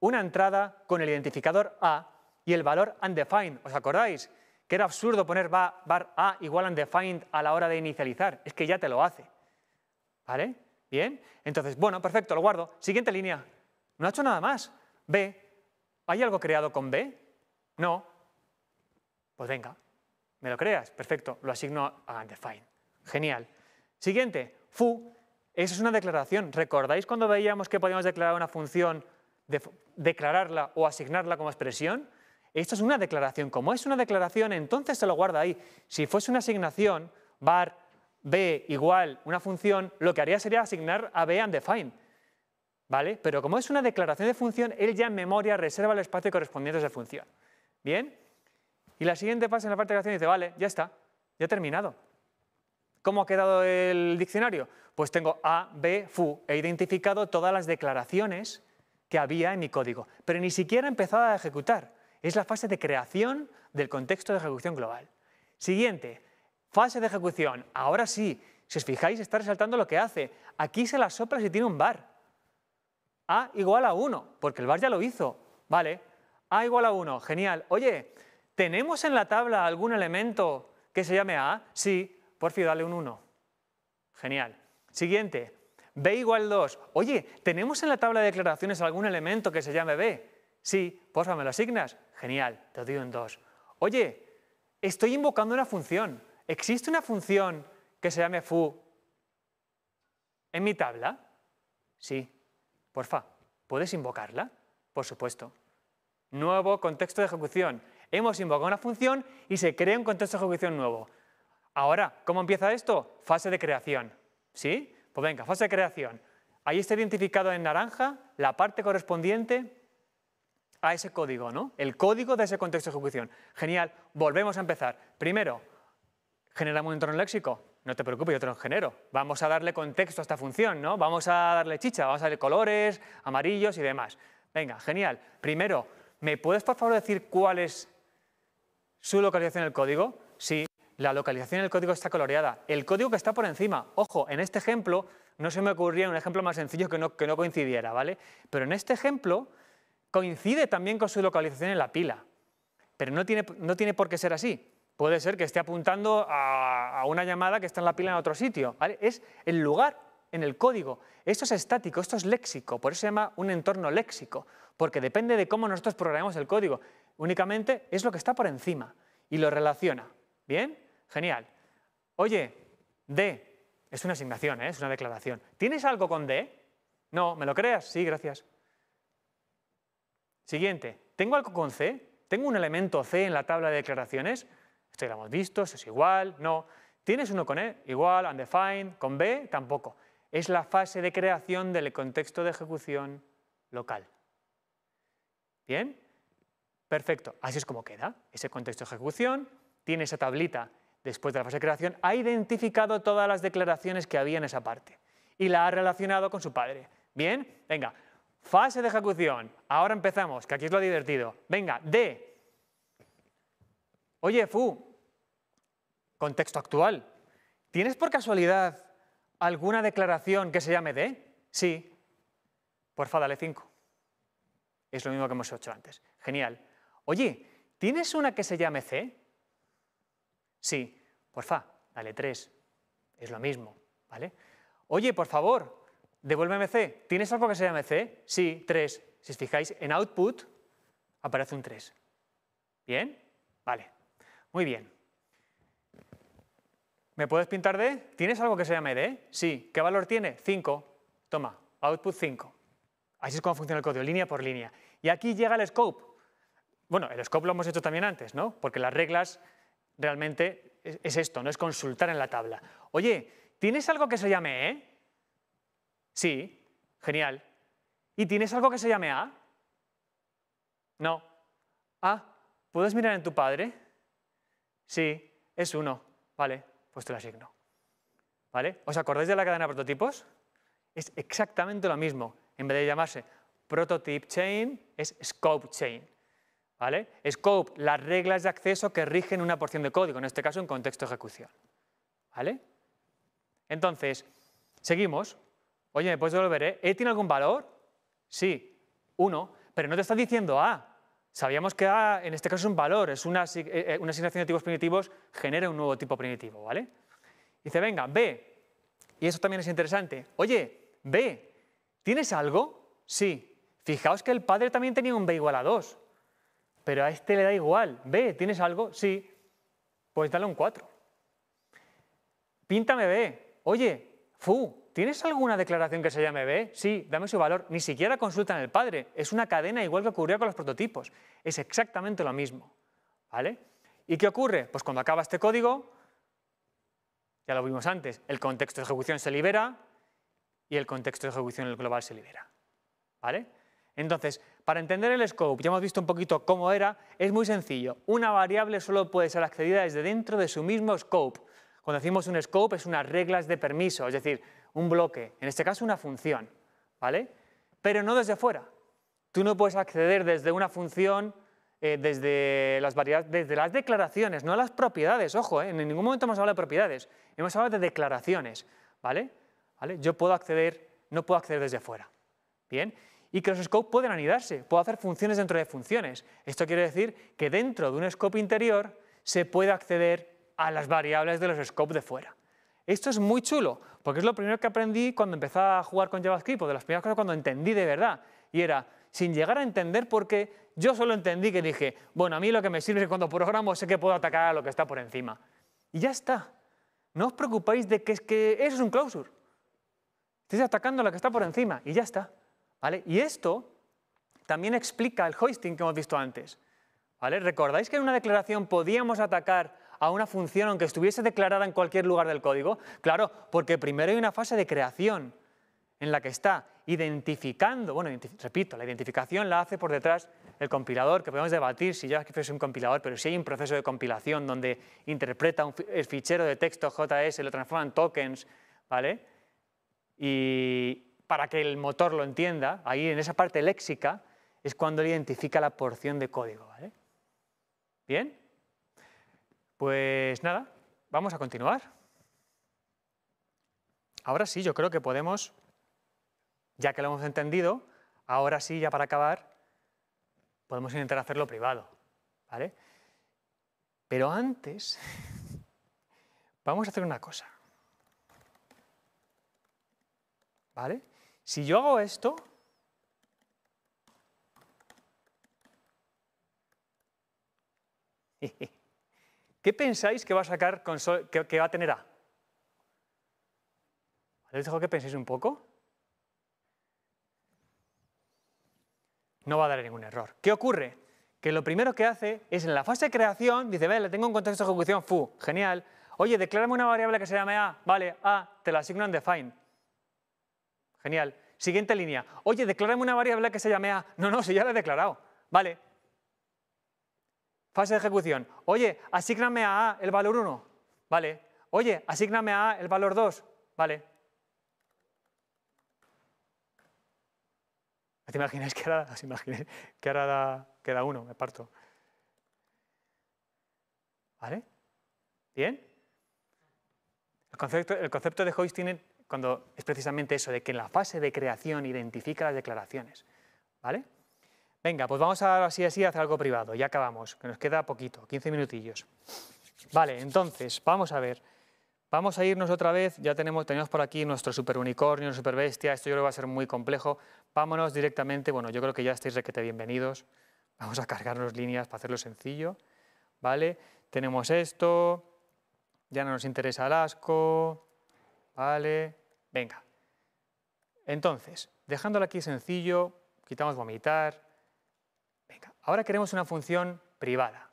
una entrada con el identificador A y el valor undefined. ¿Os acordáis? que era absurdo poner bar, A igual a undefined a la hora de inicializar. Es que ya te lo hace. ¿Vale? Bien. Entonces, bueno, perfecto, lo guardo. Siguiente línea. No ha hecho nada más. B. ¿Hay algo creado con B? No. Pues venga. ¿Me lo creas? Perfecto. Lo asigno a undefined. Genial. Siguiente. Fu. Esa es una declaración. ¿Recordáis cuando veíamos que podíamos declarar una función, declararla o asignarla como expresión? Esto es una declaración. Como es una declaración, entonces se lo guarda ahí. Si fuese una asignación, bar b igual una función, lo que haría sería asignar a b undefined. ¿Vale? Pero como es una declaración de función, él ya en memoria reserva el espacio correspondiente a esa función. ¿Bien? Y la siguiente pasa en la parte de declaración dice, vale, ya está, ya he terminado. ¿Cómo ha quedado el diccionario? Pues tengo A, B, FU. He identificado todas las declaraciones que había en mi código, pero ni siquiera he empezado a ejecutar. Es la fase de creación del contexto de ejecución global. Siguiente, fase de ejecución. Ahora sí, si os fijáis, está resaltando lo que hace. Aquí se la sopla si tiene un bar. A igual a 1, porque el bar ya lo hizo. Vale, A igual a 1, genial. Oye, ¿tenemos en la tabla algún elemento que se llame A? Sí, por fin dale un 1. Genial. Siguiente, B igual 2. Oye, ¿tenemos en la tabla de declaraciones algún elemento que se llame B? Sí, porfa, ¿me lo asignas? Genial, te doy un 2. Oye, estoy invocando una función. ¿Existe una función que se llame foo en mi tabla? Sí, porfa, ¿puedes invocarla? Por supuesto. Nuevo contexto de ejecución. Hemos invocado una función y se crea un contexto de ejecución nuevo. Ahora, ¿cómo empieza esto? Fase de creación. ¿Sí? Pues venga, fase de creación. Ahí está identificado en naranja la parte correspondiente a ese código, ¿no? El código de ese contexto de ejecución. Genial, volvemos a empezar. Primero, generamos un entorno léxico. No te preocupes, yo te lo genero. Vamos a darle contexto a esta función, ¿no? Vamos a darle chicha, vamos a darle colores, amarillos y demás. Venga, genial. Primero, ¿me puedes por favor decir cuál es su localización el código? Sí, la localización del código está coloreada. El código que está por encima, ojo, en este ejemplo no se me ocurría un ejemplo más sencillo que no, que no coincidiera, ¿vale? Pero en este ejemplo Coincide también con su localización en la pila, pero no tiene, no tiene por qué ser así. Puede ser que esté apuntando a, una llamada que está en la pila en otro sitio. Es el lugar en el código. Esto es estático, esto es léxico, por eso se llama un entorno léxico, porque depende de cómo nosotros programamos el código. Únicamente es lo que está por encima y lo relaciona. ¿Bien? Genial. Oye, D, es una asignación, ¿eh? es una declaración. ¿Tienes algo con D? No, ¿me lo creas? Sí, gracias. Siguiente, ¿tengo algo con C? ¿Tengo un elemento C en la tabla de declaraciones? Esto ya lo hemos visto, este es igual, no. ¿Tienes uno con E? Igual, undefined, con B, tampoco. Es la fase de creación del contexto de ejecución local. ¿Bien? Perfecto, así es como queda. Ese contexto de ejecución tiene esa tablita después de la fase de creación, ha identificado todas las declaraciones que había en esa parte y la ha relacionado con su padre. Bien, venga, Fase de ejecución. Ahora empezamos, que aquí es lo divertido. Venga, D. Oye, Fu, contexto actual. ¿Tienes por casualidad alguna declaración que se llame D? Sí. Porfa, dale 5. Es lo mismo que hemos hecho antes. Genial. Oye, ¿tienes una que se llame C? Sí. Porfa, dale 3. Es lo mismo, ¿vale? Oye, por favor, devuélveme MC? ¿Tienes algo que se llame C? Sí, 3. Si os fijáis, en output aparece un 3. ¿Bien? Vale. Muy bien. ¿Me puedes pintar D? ¿Tienes algo que se llame D? Sí. ¿Qué valor tiene? 5. Toma, output 5. Así es como funciona el código, línea por línea. Y aquí llega el scope. Bueno, el scope lo hemos hecho también antes, ¿no? Porque las reglas realmente es, esto, no es consultar en la tabla. Oye, ¿tienes algo que se llame E? Sí, genial. ¿Y tienes algo que se llame A? No. ¿A? Ah, ¿puedes mirar en tu padre? Sí, es uno. Vale, pues te lo asigno. ¿Vale? ¿Os acordáis de la cadena de prototipos? Es exactamente lo mismo. En vez de llamarse prototype chain, es scope chain. ¿Vale? Scope, las reglas de acceso que rigen una porción de código, en este caso en contexto de ejecución. ¿Vale? Entonces, seguimos. Oye, después puedes devolver eh? E? tiene algún valor? Sí, uno. pero no te está diciendo A. Sabíamos que A, en este caso, es un valor, es eh, eh, una, asignación de tipos primitivos, genera un nuevo tipo primitivo, ¿vale? Dice, venga, B. Y eso también es interesante. Oye, B, ¿tienes algo? Sí. Fijaos que el padre también tenía un B igual a 2. Pero a este le da igual. B, ¿tienes algo? Sí. Pues dale un 4. Píntame B. Oye, Fu, ¿Tienes alguna declaración que se llame B? Sí, dame su valor. Ni siquiera consultan el padre. Es una cadena igual que ocurría con los prototipos. Es exactamente lo mismo. ¿Vale? ¿Y qué ocurre? Pues cuando acaba este código, ya lo vimos antes, el contexto de ejecución se libera y el contexto de ejecución global se libera. ¿Vale? Entonces, para entender el scope, ya hemos visto un poquito cómo era, es muy sencillo. Una variable solo puede ser accedida desde dentro de su mismo scope. Cuando decimos un scope es unas reglas de permiso, es decir, un bloque, en este caso una función, ¿vale? Pero no desde fuera. Tú no puedes acceder desde una función, eh, desde, las variables, desde las declaraciones, no a las propiedades, ojo, eh, en ningún momento hemos hablado de propiedades, hemos hablado de declaraciones, ¿vale? ¿Vale? Yo puedo acceder, no puedo acceder desde fuera, ¿bien? Y que los scopes pueden anidarse, puedo hacer funciones dentro de funciones. Esto quiere decir que dentro de un scope interior se puede acceder a las variables de los scopes de fuera. Esto es muy chulo, porque es lo primero que aprendí cuando empecé a jugar con JavaScript, o de las primeras cosas cuando entendí de verdad. Y era, sin llegar a entender por qué, yo solo entendí que dije, bueno, a mí lo que me sirve es cuando programo sé que puedo atacar a lo que está por encima. Y ya está. No os preocupéis de que es que eso es un closure. Estáis atacando a lo que está por encima y ya está. ¿Vale? Y esto también explica el hoisting que hemos visto antes. ¿Vale? ¿Recordáis que en una declaración podíamos atacar a una función aunque estuviese declarada en cualquier lugar del código? Claro, porque primero hay una fase de creación en la que está identificando, bueno, repito, la identificación la hace por detrás el compilador, que podemos debatir si ya es un compilador, pero si hay un proceso de compilación donde interpreta un el fichero de texto JS, lo transforma en tokens, ¿vale? Y para que el motor lo entienda, ahí en esa parte léxica es cuando él identifica la porción de código, ¿vale? ¿Bien? Pues nada, vamos a continuar. Ahora sí, yo creo que podemos, ya que lo hemos entendido, ahora sí, ya para acabar, podemos intentar hacerlo privado, ¿vale? Pero antes, [laughs] vamos a hacer una cosa. ¿Vale? Si yo hago esto, [laughs] ¿Qué pensáis que va a sacar que, va a tener A? Les dejo que penséis un poco. No va a dar ningún error. ¿Qué ocurre? Que lo primero que hace es en la fase de creación, dice, vale, le tengo un contexto de ejecución, fu, genial. Oye, declárame una variable que se llame A. Vale, A, te la asigno en define. Genial. Siguiente línea. Oye, declárame una variable que se llame A. No, no, si ya la he declarado. Vale, Fase de ejecución. Oye, asígname a A el valor 1. Vale. Oye, asígname a A el valor 2. Vale. ¿Te imagináis que ahora, que ahora queda 1? Me parto. ¿Vale? ¿Bien? El concepto, de hoisting cuando es precisamente eso, de que en la fase de creación identifica las declaraciones. ¿Vale? Venga, pues vamos a así así hacer algo privado, ya acabamos, que nos queda poquito, 15 minutillos. Vale, entonces, vamos a ver. Vamos a irnos otra vez, ya tenemos, tenemos por aquí nuestro super unicornio, super bestia, esto yo creo que va a ser muy complejo. Vámonos directamente, bueno, yo creo que ya estáis requete bienvenidos. Vamos a cargarnos líneas para hacerlo sencillo, ¿vale? Tenemos esto, ya no nos interesa el asco, ¿vale? Venga. Entonces, dejándolo aquí sencillo, quitamos vomitar, Ahora queremos una función privada.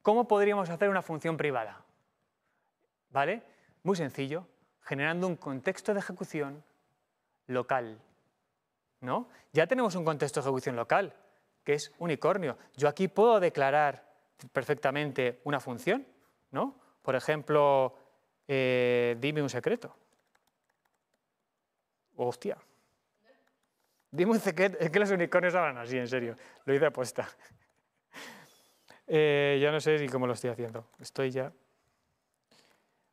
¿Cómo podríamos hacer una función privada? ¿Vale? Muy sencillo, generando un contexto de ejecución local. ¿No? Ya tenemos un contexto de ejecución local, que es unicornio. Yo aquí puedo declarar perfectamente una función, ¿no? Por ejemplo, eh, dime un secreto. Hostia, Dime un secreto, es que los unicornios hablan así, en serio, lo hice apuesta. [laughs] eh, ya no sé ni cómo lo estoy haciendo, estoy ya...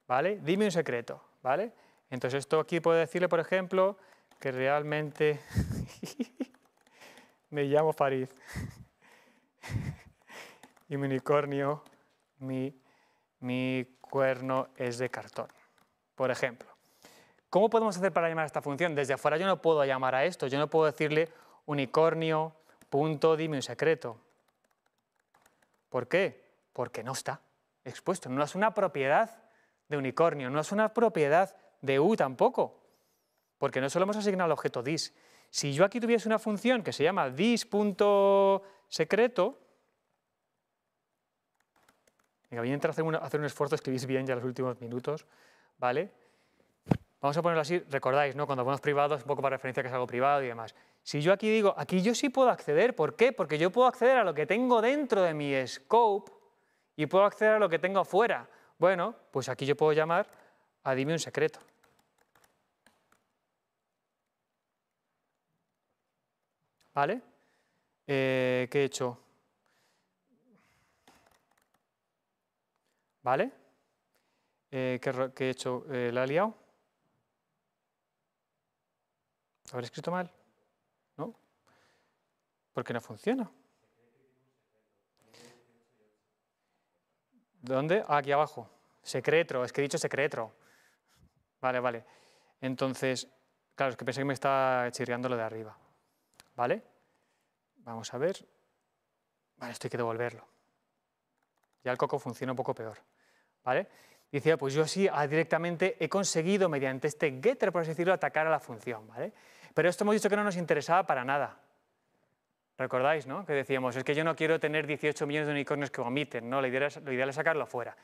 ¿Vale? Dime un secreto, ¿vale? Entonces esto aquí puedo decirle, por ejemplo, que realmente [laughs] me llamo Farid [laughs] y mi unicornio, mi cuerno es de cartón, por ejemplo. ¿Cómo podemos hacer para llamar a esta función? Desde afuera yo no puedo llamar a esto, yo no puedo decirle unicornio, un secreto. ¿Por qué? Porque no está expuesto, no es una propiedad de unicornio, no es una propiedad de u tampoco, porque no solo hemos asignado el objeto dis. Si yo aquí tuviese una función que se llama dis.secreto, venga, voy a intentar hacer hacer un esfuerzo, escribís bien ya los últimos minutos, ¿vale? vamos a ponerlo así, recordáis, ¿no? Cuando ponemos privados, un poco para referencia que es algo privado y demás. Si yo aquí digo, aquí yo sí puedo acceder, ¿por qué? Porque yo puedo acceder a lo que tengo dentro de mi scope y puedo acceder a lo que tengo afuera. Bueno, pues aquí yo puedo llamar a dime un secreto. ¿Vale? Eh, ¿Qué he hecho? ¿Vale? Eh, ¿qué, he hecho? Eh, ¿La he liado? habré escrito mal? ¿No? Porque no funciona. ¿Dónde? Ah, aquí abajo. Secretro, es que he dicho secretro. Vale, vale. Entonces, claro, es que pensé que me estaba chirriando lo de arriba. ¿Vale? Vamos a ver. Vale, esto hay que devolverlo. Ya el coco funciona un poco peor. ¿Vale? Dice, ah, pues yo sí ah, directamente he conseguido mediante este getter, por así decirlo, atacar a la función. ¿Vale? Pero esto hemos dicho que no nos interesaba para nada. ¿Recordáis, no? Que decíamos, es que yo no quiero tener 18 millones de unicornios que vomiten, ¿no? Lo ideal es, sacarlo afuera.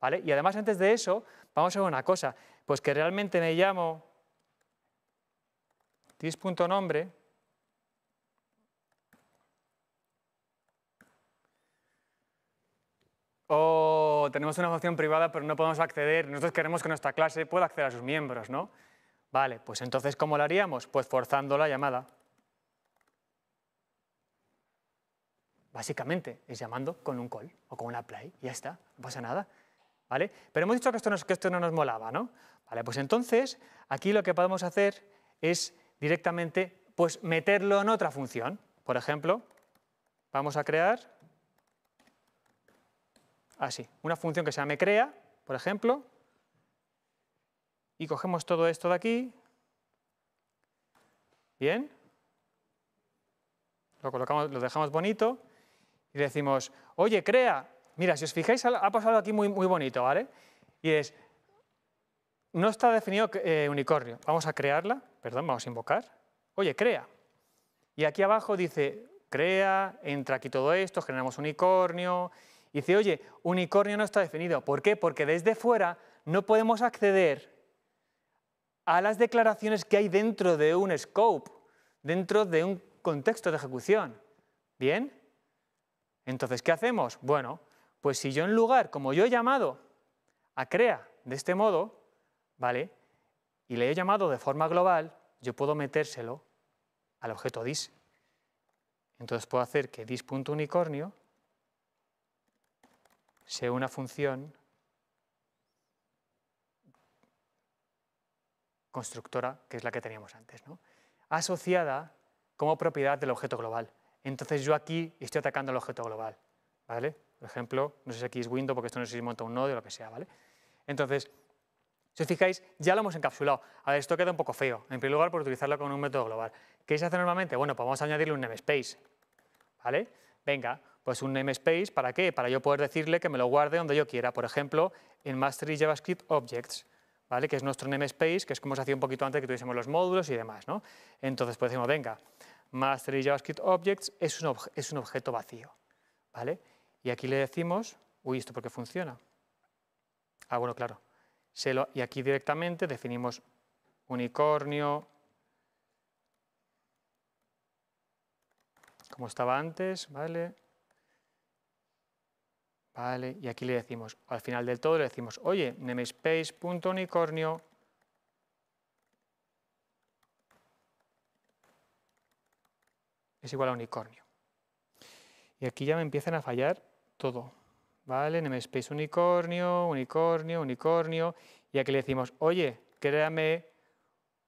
¿Vale? Y además, antes de eso, vamos a ver una cosa. Pues que realmente me llamo dis.nombre o oh, tenemos una función privada pero no podemos acceder, nosotros queremos que nuestra clase pueda acceder a sus miembros, ¿no? Vale, pues entonces, ¿cómo lo haríamos? Pues forzando la llamada. Básicamente, es llamando con un call o con una play, ya está, no pasa nada. ¿Vale? Pero hemos dicho que esto, que esto no nos molaba, ¿no? Vale, pues entonces, aquí lo que podemos hacer es directamente pues, meterlo en otra función. Por ejemplo, vamos a crear así, una función que se llame crea, por ejemplo, y cogemos todo esto de aquí. Bien. Lo, colocamos, lo dejamos bonito y decimos, oye, crea. Mira, si os fijáis, ha pasado aquí muy, muy bonito, ¿vale? Y es, no está definido eh, unicornio. Vamos a crearla, perdón, vamos a invocar. Oye, crea. Y aquí abajo dice, crea, entra aquí todo esto, generamos unicornio. Y dice, oye, unicornio no está definido. ¿Por qué? Porque desde fuera no podemos acceder a las declaraciones que hay dentro de un scope, dentro de un contexto de ejecución. ¿Bien? Entonces, ¿qué hacemos? Bueno, pues si yo en lugar, como yo he llamado a CREA de este modo, ¿vale? Y le he llamado de forma global, yo puedo metérselo al objeto dis. Entonces puedo hacer que dis.unicornio sea una función constructora, que es la que teníamos antes, asociada como propiedad del objeto global. Entonces yo aquí estoy atacando el objeto global, ¿vale? Por ejemplo, no sé si aquí es window porque esto no sé si monta un nodo o lo que sea, ¿vale? Entonces, si os fijáis, ya lo hemos encapsulado. A ver, esto queda un poco feo. En primer lugar, por utilizarlo con un método global. ¿Qué se hace normalmente? Bueno, pues vamos a añadirle un namespace, ¿vale? Venga, pues un namespace, ¿para qué? Para yo poder decirle que me lo guarde donde yo quiera. Por ejemplo, en mastery JavaScript objects. ¿vale? que es nuestro namespace, que es como se hacía un poquito antes que tuviésemos los módulos y demás. ¿no? Entonces, pues decimos, venga, master JavaScript objects es un, es un objeto vacío. ¿vale? Y aquí le decimos, uy, ¿esto por qué funciona? Ah, bueno, claro. y aquí directamente definimos unicornio, como estaba antes, ¿vale? ¿Vale? Y aquí le decimos, al final del todo le decimos, oye, namespace.unicornio es igual a unicornio. Y aquí ya me empiezan a fallar todo. ¿Vale? Namespace unicornio, unicornio, unicornio. Y aquí le decimos, oye, créame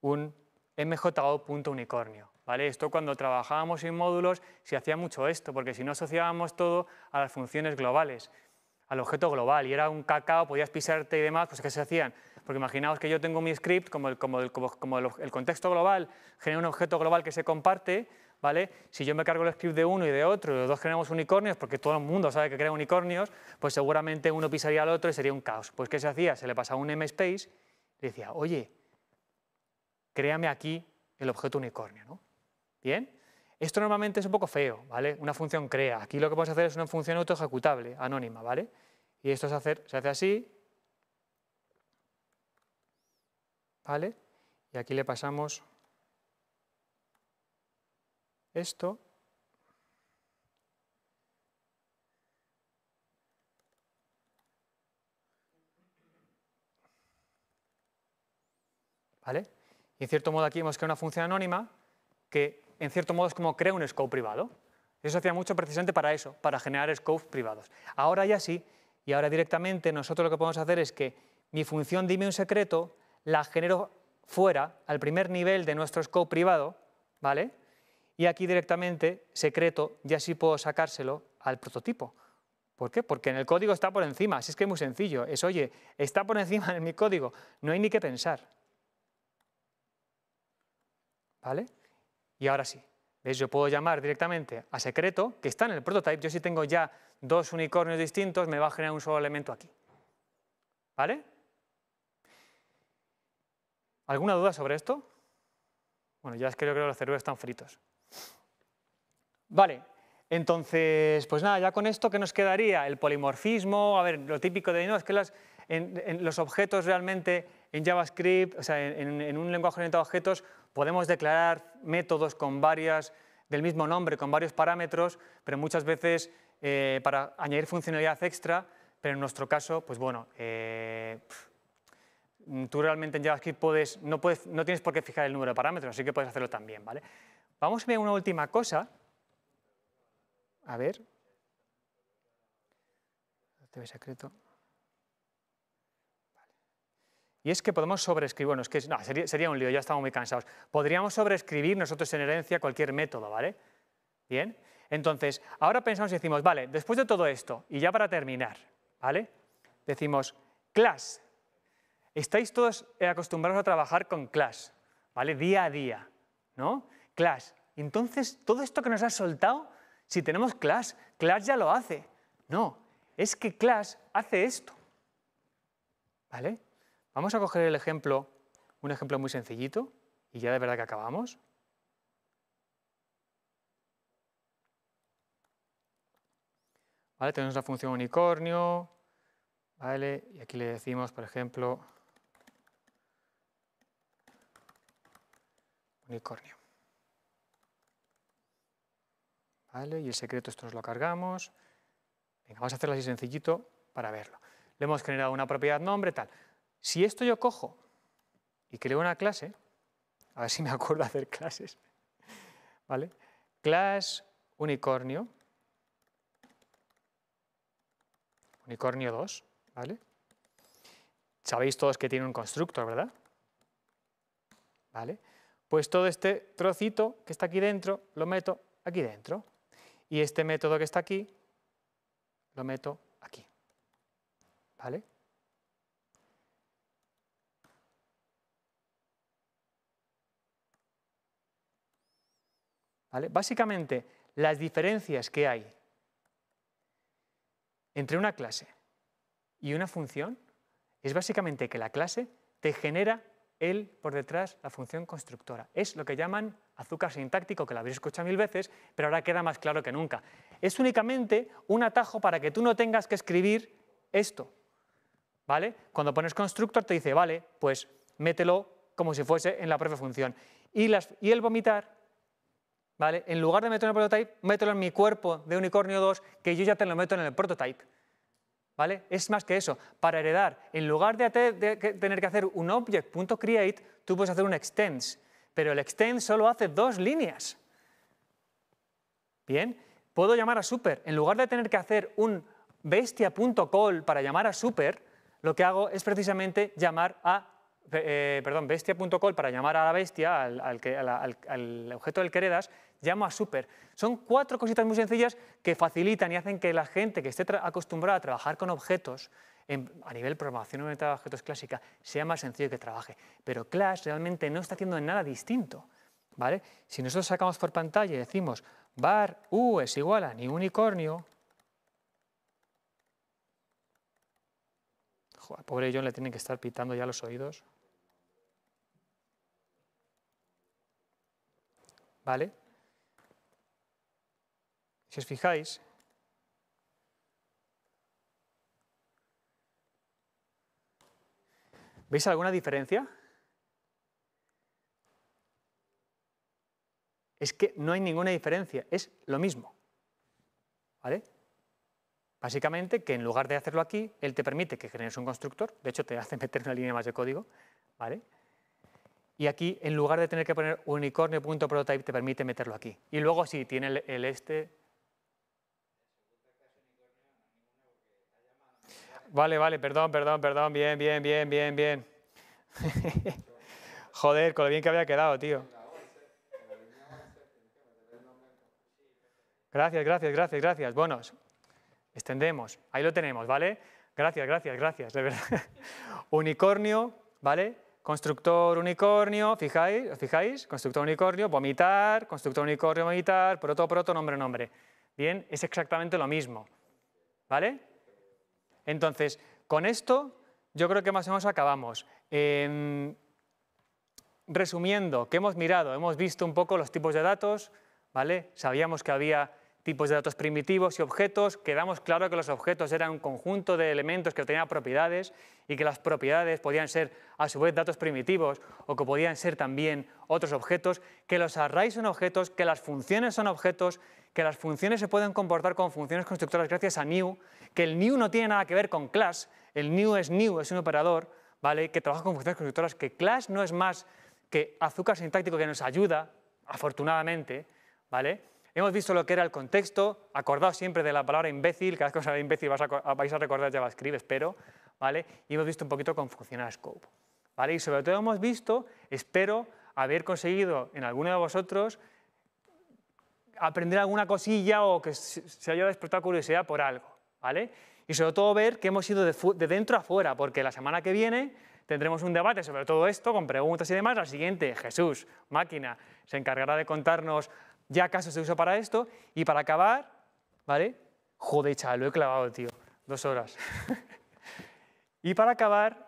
un mjo.unicornio. Esto cuando trabajábamos en módulos se hacía mucho esto, porque si no asociábamos todo a las funciones globales, al objeto global, y era un cacao, podías pisarte y demás, pues ¿qué se hacían? Porque imaginaos que yo tengo mi script, como el, como el, contexto global genera un objeto global que se comparte, ¿Vale? Si yo me cargo el script de uno y de otro, y los dos creamos unicornios, porque todo el mundo sabe que crea unicornios, pues seguramente uno pisaría al otro y sería un caos. Pues ¿qué se hacía? Se le pasaba un MSpace y decía, oye, créame aquí el objeto unicornio, ¿Bien? Esto normalmente es un poco feo, ¿vale? Una función crea. Aquí lo que podemos hacer es una función auto ejecutable, anónima, ¿vale? Y esto se hace, se hace así. ¿Vale? Y aquí le pasamos esto. ¿Vale? Y en cierto modo aquí hemos creado una función anónima que en cierto modo, es como crea un scope privado. Eso hacía mucho precisamente para eso, para generar scopes privados. Ahora ya sí, y ahora directamente nosotros lo que podemos hacer es que mi función dime un secreto la genero fuera, al primer nivel de nuestro scope privado, ¿vale? Y aquí directamente, secreto, ya sí puedo sacárselo al prototipo. ¿Por qué? Porque en el código está por encima, así es que es muy sencillo. Es, oye, está por encima en mi código, no hay ni que pensar. ¿Vale? Y ahora sí, ¿veis? yo puedo llamar directamente a secreto, que está en el prototype. Yo si tengo ya dos unicornios distintos, me va a generar un solo elemento aquí. ¿Vale? ¿Alguna duda sobre esto? Bueno, ya es que yo creo que los cerebros están fritos. Vale, entonces, pues nada, ya con esto, ¿qué nos quedaría? El polimorfismo, a ver, lo típico de, no, es que en, en los objetos realmente en JavaScript, o sea, en, en, un lenguaje orientado a objetos, Podemos declarar métodos con varias, del mismo nombre, con varios parámetros, pero muchas veces eh, para añadir funcionalidad extra, pero en nuestro caso, pues bueno, eh, tú realmente en JavaScript puedes, no, puedes, no tienes por qué fijar el número de parámetros, así que puedes hacerlo también, ¿vale? Vamos a ver una última cosa. A ver. TV secreto. Y es que podemos sobreescribir, bueno, es que sería, un lío, ya estamos muy cansados. Podríamos sobreescribir nosotros en herencia cualquier método, ¿vale? Bien, entonces, ahora pensamos y decimos, vale, después de todo esto, y ya para terminar, ¿vale? Decimos, class, estáis todos eh, acostumbrados a trabajar con class, ¿vale? Día a día, ¿no? Class. Entonces, todo esto que nos ha soltado, si tenemos class, class ya lo hace. No, es que class hace esto, ¿vale? Vamos a coger el ejemplo, un ejemplo muy sencillito, y ya de verdad que acabamos. ¿Vale? Tenemos la función unicornio, y aquí le decimos, por ejemplo, unicornio. Y el secreto esto nos lo cargamos. Venga, vamos a hacerlo así sencillito para verlo. Le hemos generado una propiedad nombre, tal. Si esto yo cojo y creo una clase, a ver si me [laughs] acuerdo hacer clases, ¿vale? Class unicornio, unicornio 2, ¿vale? Sabéis todos que tiene un constructor, ¿verdad? ¿Vale? Pues todo este trocito que está aquí dentro, lo meto aquí dentro. Y este método que está aquí, lo meto aquí. ¿Vale? Básicamente, las diferencias que hay entre una clase y una función es básicamente que la clase te genera él por detrás la función constructora. Es lo que llaman azúcar sintáctico, que lo habréis escuchado mil veces, pero ahora queda más claro que nunca. Es únicamente un atajo para que tú no tengas que escribir esto. ¿Vale? Cuando pones constructor te dice, vale, pues mételo como si fuese en la propia función. y el vomitar ¿vale? En lugar de meterlo en el prototype, mételo en mi cuerpo de Unicornio 2, que yo ya te lo meto en el prototype. ¿Vale? Es más que eso. Para heredar, en lugar de, tener que hacer un object.create, tú puedes hacer un extends. Pero el extends solo hace dos líneas. Bien, puedo llamar a super. En lugar de tener que hacer un bestia.call para llamar a super, lo que hago es precisamente llamar a eh, perdón, bestia.call para llamar a la bestia, al, objeto del que heredas, llama a super. Son cuatro cositas muy sencillas que facilitan y hacen que la gente que esté acostumbrada a trabajar con objetos, a nivel programación de objetos clásica, sea más sencillo que trabaje. Pero Clash realmente no está haciendo nada distinto. ¿vale? Si nosotros sacamos por pantalla y decimos bar u es igual a ni unicornio, pobre John le tienen que estar pitando ya los oídos. ¿Vale? Si os fijáis, ¿veis alguna diferencia? Es que no hay ninguna diferencia, es lo mismo. ¿Vale? Básicamente que en lugar de hacerlo aquí, él te permite que generes un constructor, de hecho te hace [laughs] meter una línea más de código, ¿vale? Y aquí, en lugar de tener que poner unicornio.prototype, te permite meterlo aquí. Y luego, sí, tiene el, este... Vale, vale, perdón, perdón, perdón, bien, bien, bien, bien, bien. [laughs] Joder, con lo bien que había quedado, tío. Gracias, gracias, gracias, gracias. Buenos, extendemos. Ahí lo tenemos, ¿vale? Gracias, gracias, gracias, de verdad. [laughs] Unicornio, ¿vale? Constructor unicornio, fijáis, fijáis, constructor unicornio, vomitar, constructor unicornio, vomitar, proto, proto, nombre, nombre. Bien, es exactamente lo mismo. ¿Vale? Entonces, con esto yo creo que más o menos acabamos. Em, resumiendo, que hemos mirado, hemos visto un poco los tipos de datos, ¿vale? Sabíamos que había tipos de datos primitivos y objetos, quedamos claro que los objetos eran un conjunto de elementos que tenían propiedades y que las propiedades podían ser a su vez datos primitivos o que podían ser también otros objetos, que los arrays son objetos, que las funciones son objetos, que las funciones se pueden comportar como funciones constructoras gracias a new, que el new no tiene nada que ver con class, el new es new, es un operador, ¿vale? que trabaja con funciones constructoras, que class no es más que azúcar sintáctico que nos ayuda, afortunadamente, ¿vale? Hemos visto lo que era el contexto, acordaos siempre de la palabra imbécil, cada cosa de imbécil vas a, vais a recordar JavaScript, espero, ¿vale? Y hemos visto un poquito cómo funciona Scope, ¿vale? Y sobre todo hemos visto, espero haber conseguido en alguno de vosotros aprender alguna cosilla o que se haya despertado curiosidad por algo, ¿vale? Y sobre todo ver que hemos ido de dentro a fuera, porque la semana que viene tendremos un debate sobre todo esto, con preguntas y demás. La siguiente, Jesús, máquina, se encargará de contarnos ya acaso se usa para esto. Y para acabar, ¿vale? Joder, chaval, lo he clavado, tío. Dos horas. [laughs] y para acabar,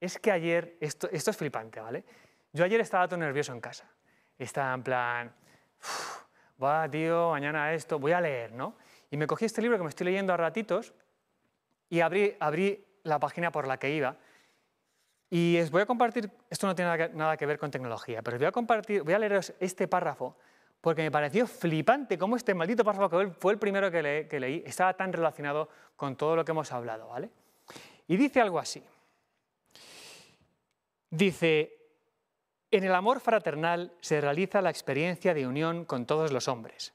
es que ayer, esto, esto es flipante, ¿vale? Yo ayer estaba todo nervioso en casa. Estaba en plan, va, tío, mañana esto, voy a leer, ¿no? Y me cogí este libro que me estoy leyendo a ratitos y abrí, la página por la que iba. Y os voy a compartir, esto no tiene nada que, ver con tecnología, pero os voy a compartir, voy a leeros este párrafo porque me pareció flipante cómo este maldito párrafo fue el primero que, leí estaba tan relacionado con todo lo que hemos hablado, ¿vale? Y dice algo así. Dice, en el amor fraternal se realiza la experiencia de unión con todos los hombres,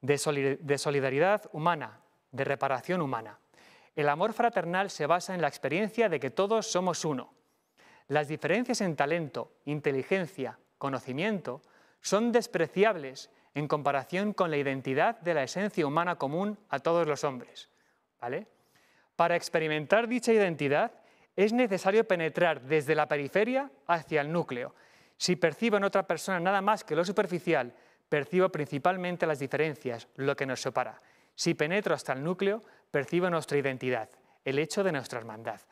de solidaridad humana, de reparación humana. El amor fraternal se basa en la experiencia de que todos somos uno. Las diferencias en talento, inteligencia, conocimiento, son despreciables en comparación con la identidad de la esencia humana común a todos los hombres. ¿vale? Para experimentar dicha identidad es necesario penetrar desde la periferia hacia el núcleo. Si percibo en otra persona nada más que lo superficial, percibo principalmente las diferencias, lo que nos separa. Si penetro hasta el núcleo, percibo nuestra identidad, el hecho de nuestra hermandad.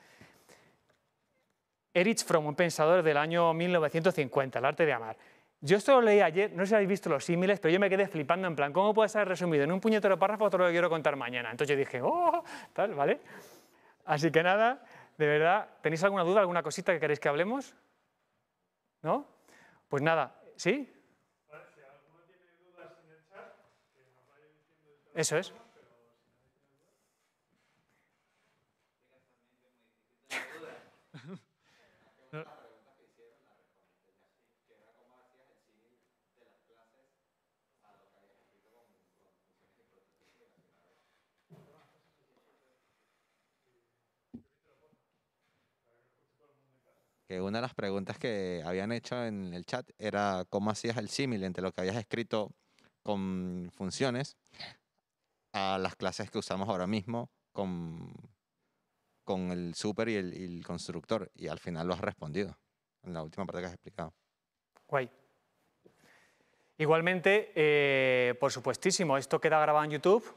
Erich Fromm, un pensador del año 1950, el arte de amar, yo esto lo leí ayer, no sé si habéis visto los símiles, pero yo me quedé flipando en plan, ¿cómo puede ser resumido en un puñetero párrafo todo lo que quiero contar mañana? Entonces yo dije, ¡oh! Tal, ¿vale? Así que nada, de verdad, ¿tenéis alguna duda, alguna cosita que queréis que hablemos? ¿No? Pues nada, ¿sí? Eso es. que una de las preguntas que habían hecho en el chat era cómo hacías el símil entre lo que habías escrito con funciones a las clases que usamos ahora mismo con, con el super y el, constructor. Y al final lo has respondido en la última parte que has explicado. Guay. Igualmente, eh, por supuestísimo, esto queda grabado en YouTube.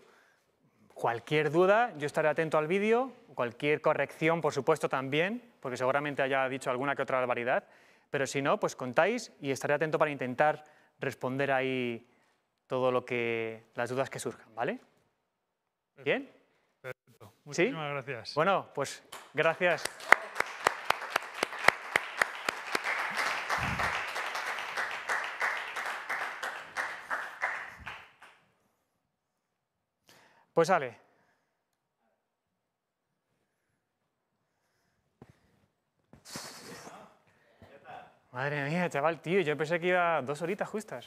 Cualquier duda, yo estaré atento al vídeo, cualquier corrección, por supuesto, también porque seguramente haya dicho alguna que otra barbaridad, pero si no, pues contáis y estaré atento para intentar responder ahí todo lo que las dudas que surjan, ¿vale? Bien. Perfecto. Muchísimas gracias. Bueno, pues gracias. Pues Ale, Madre mía, chaval, tío, yo pensé que iba dos horitas justas.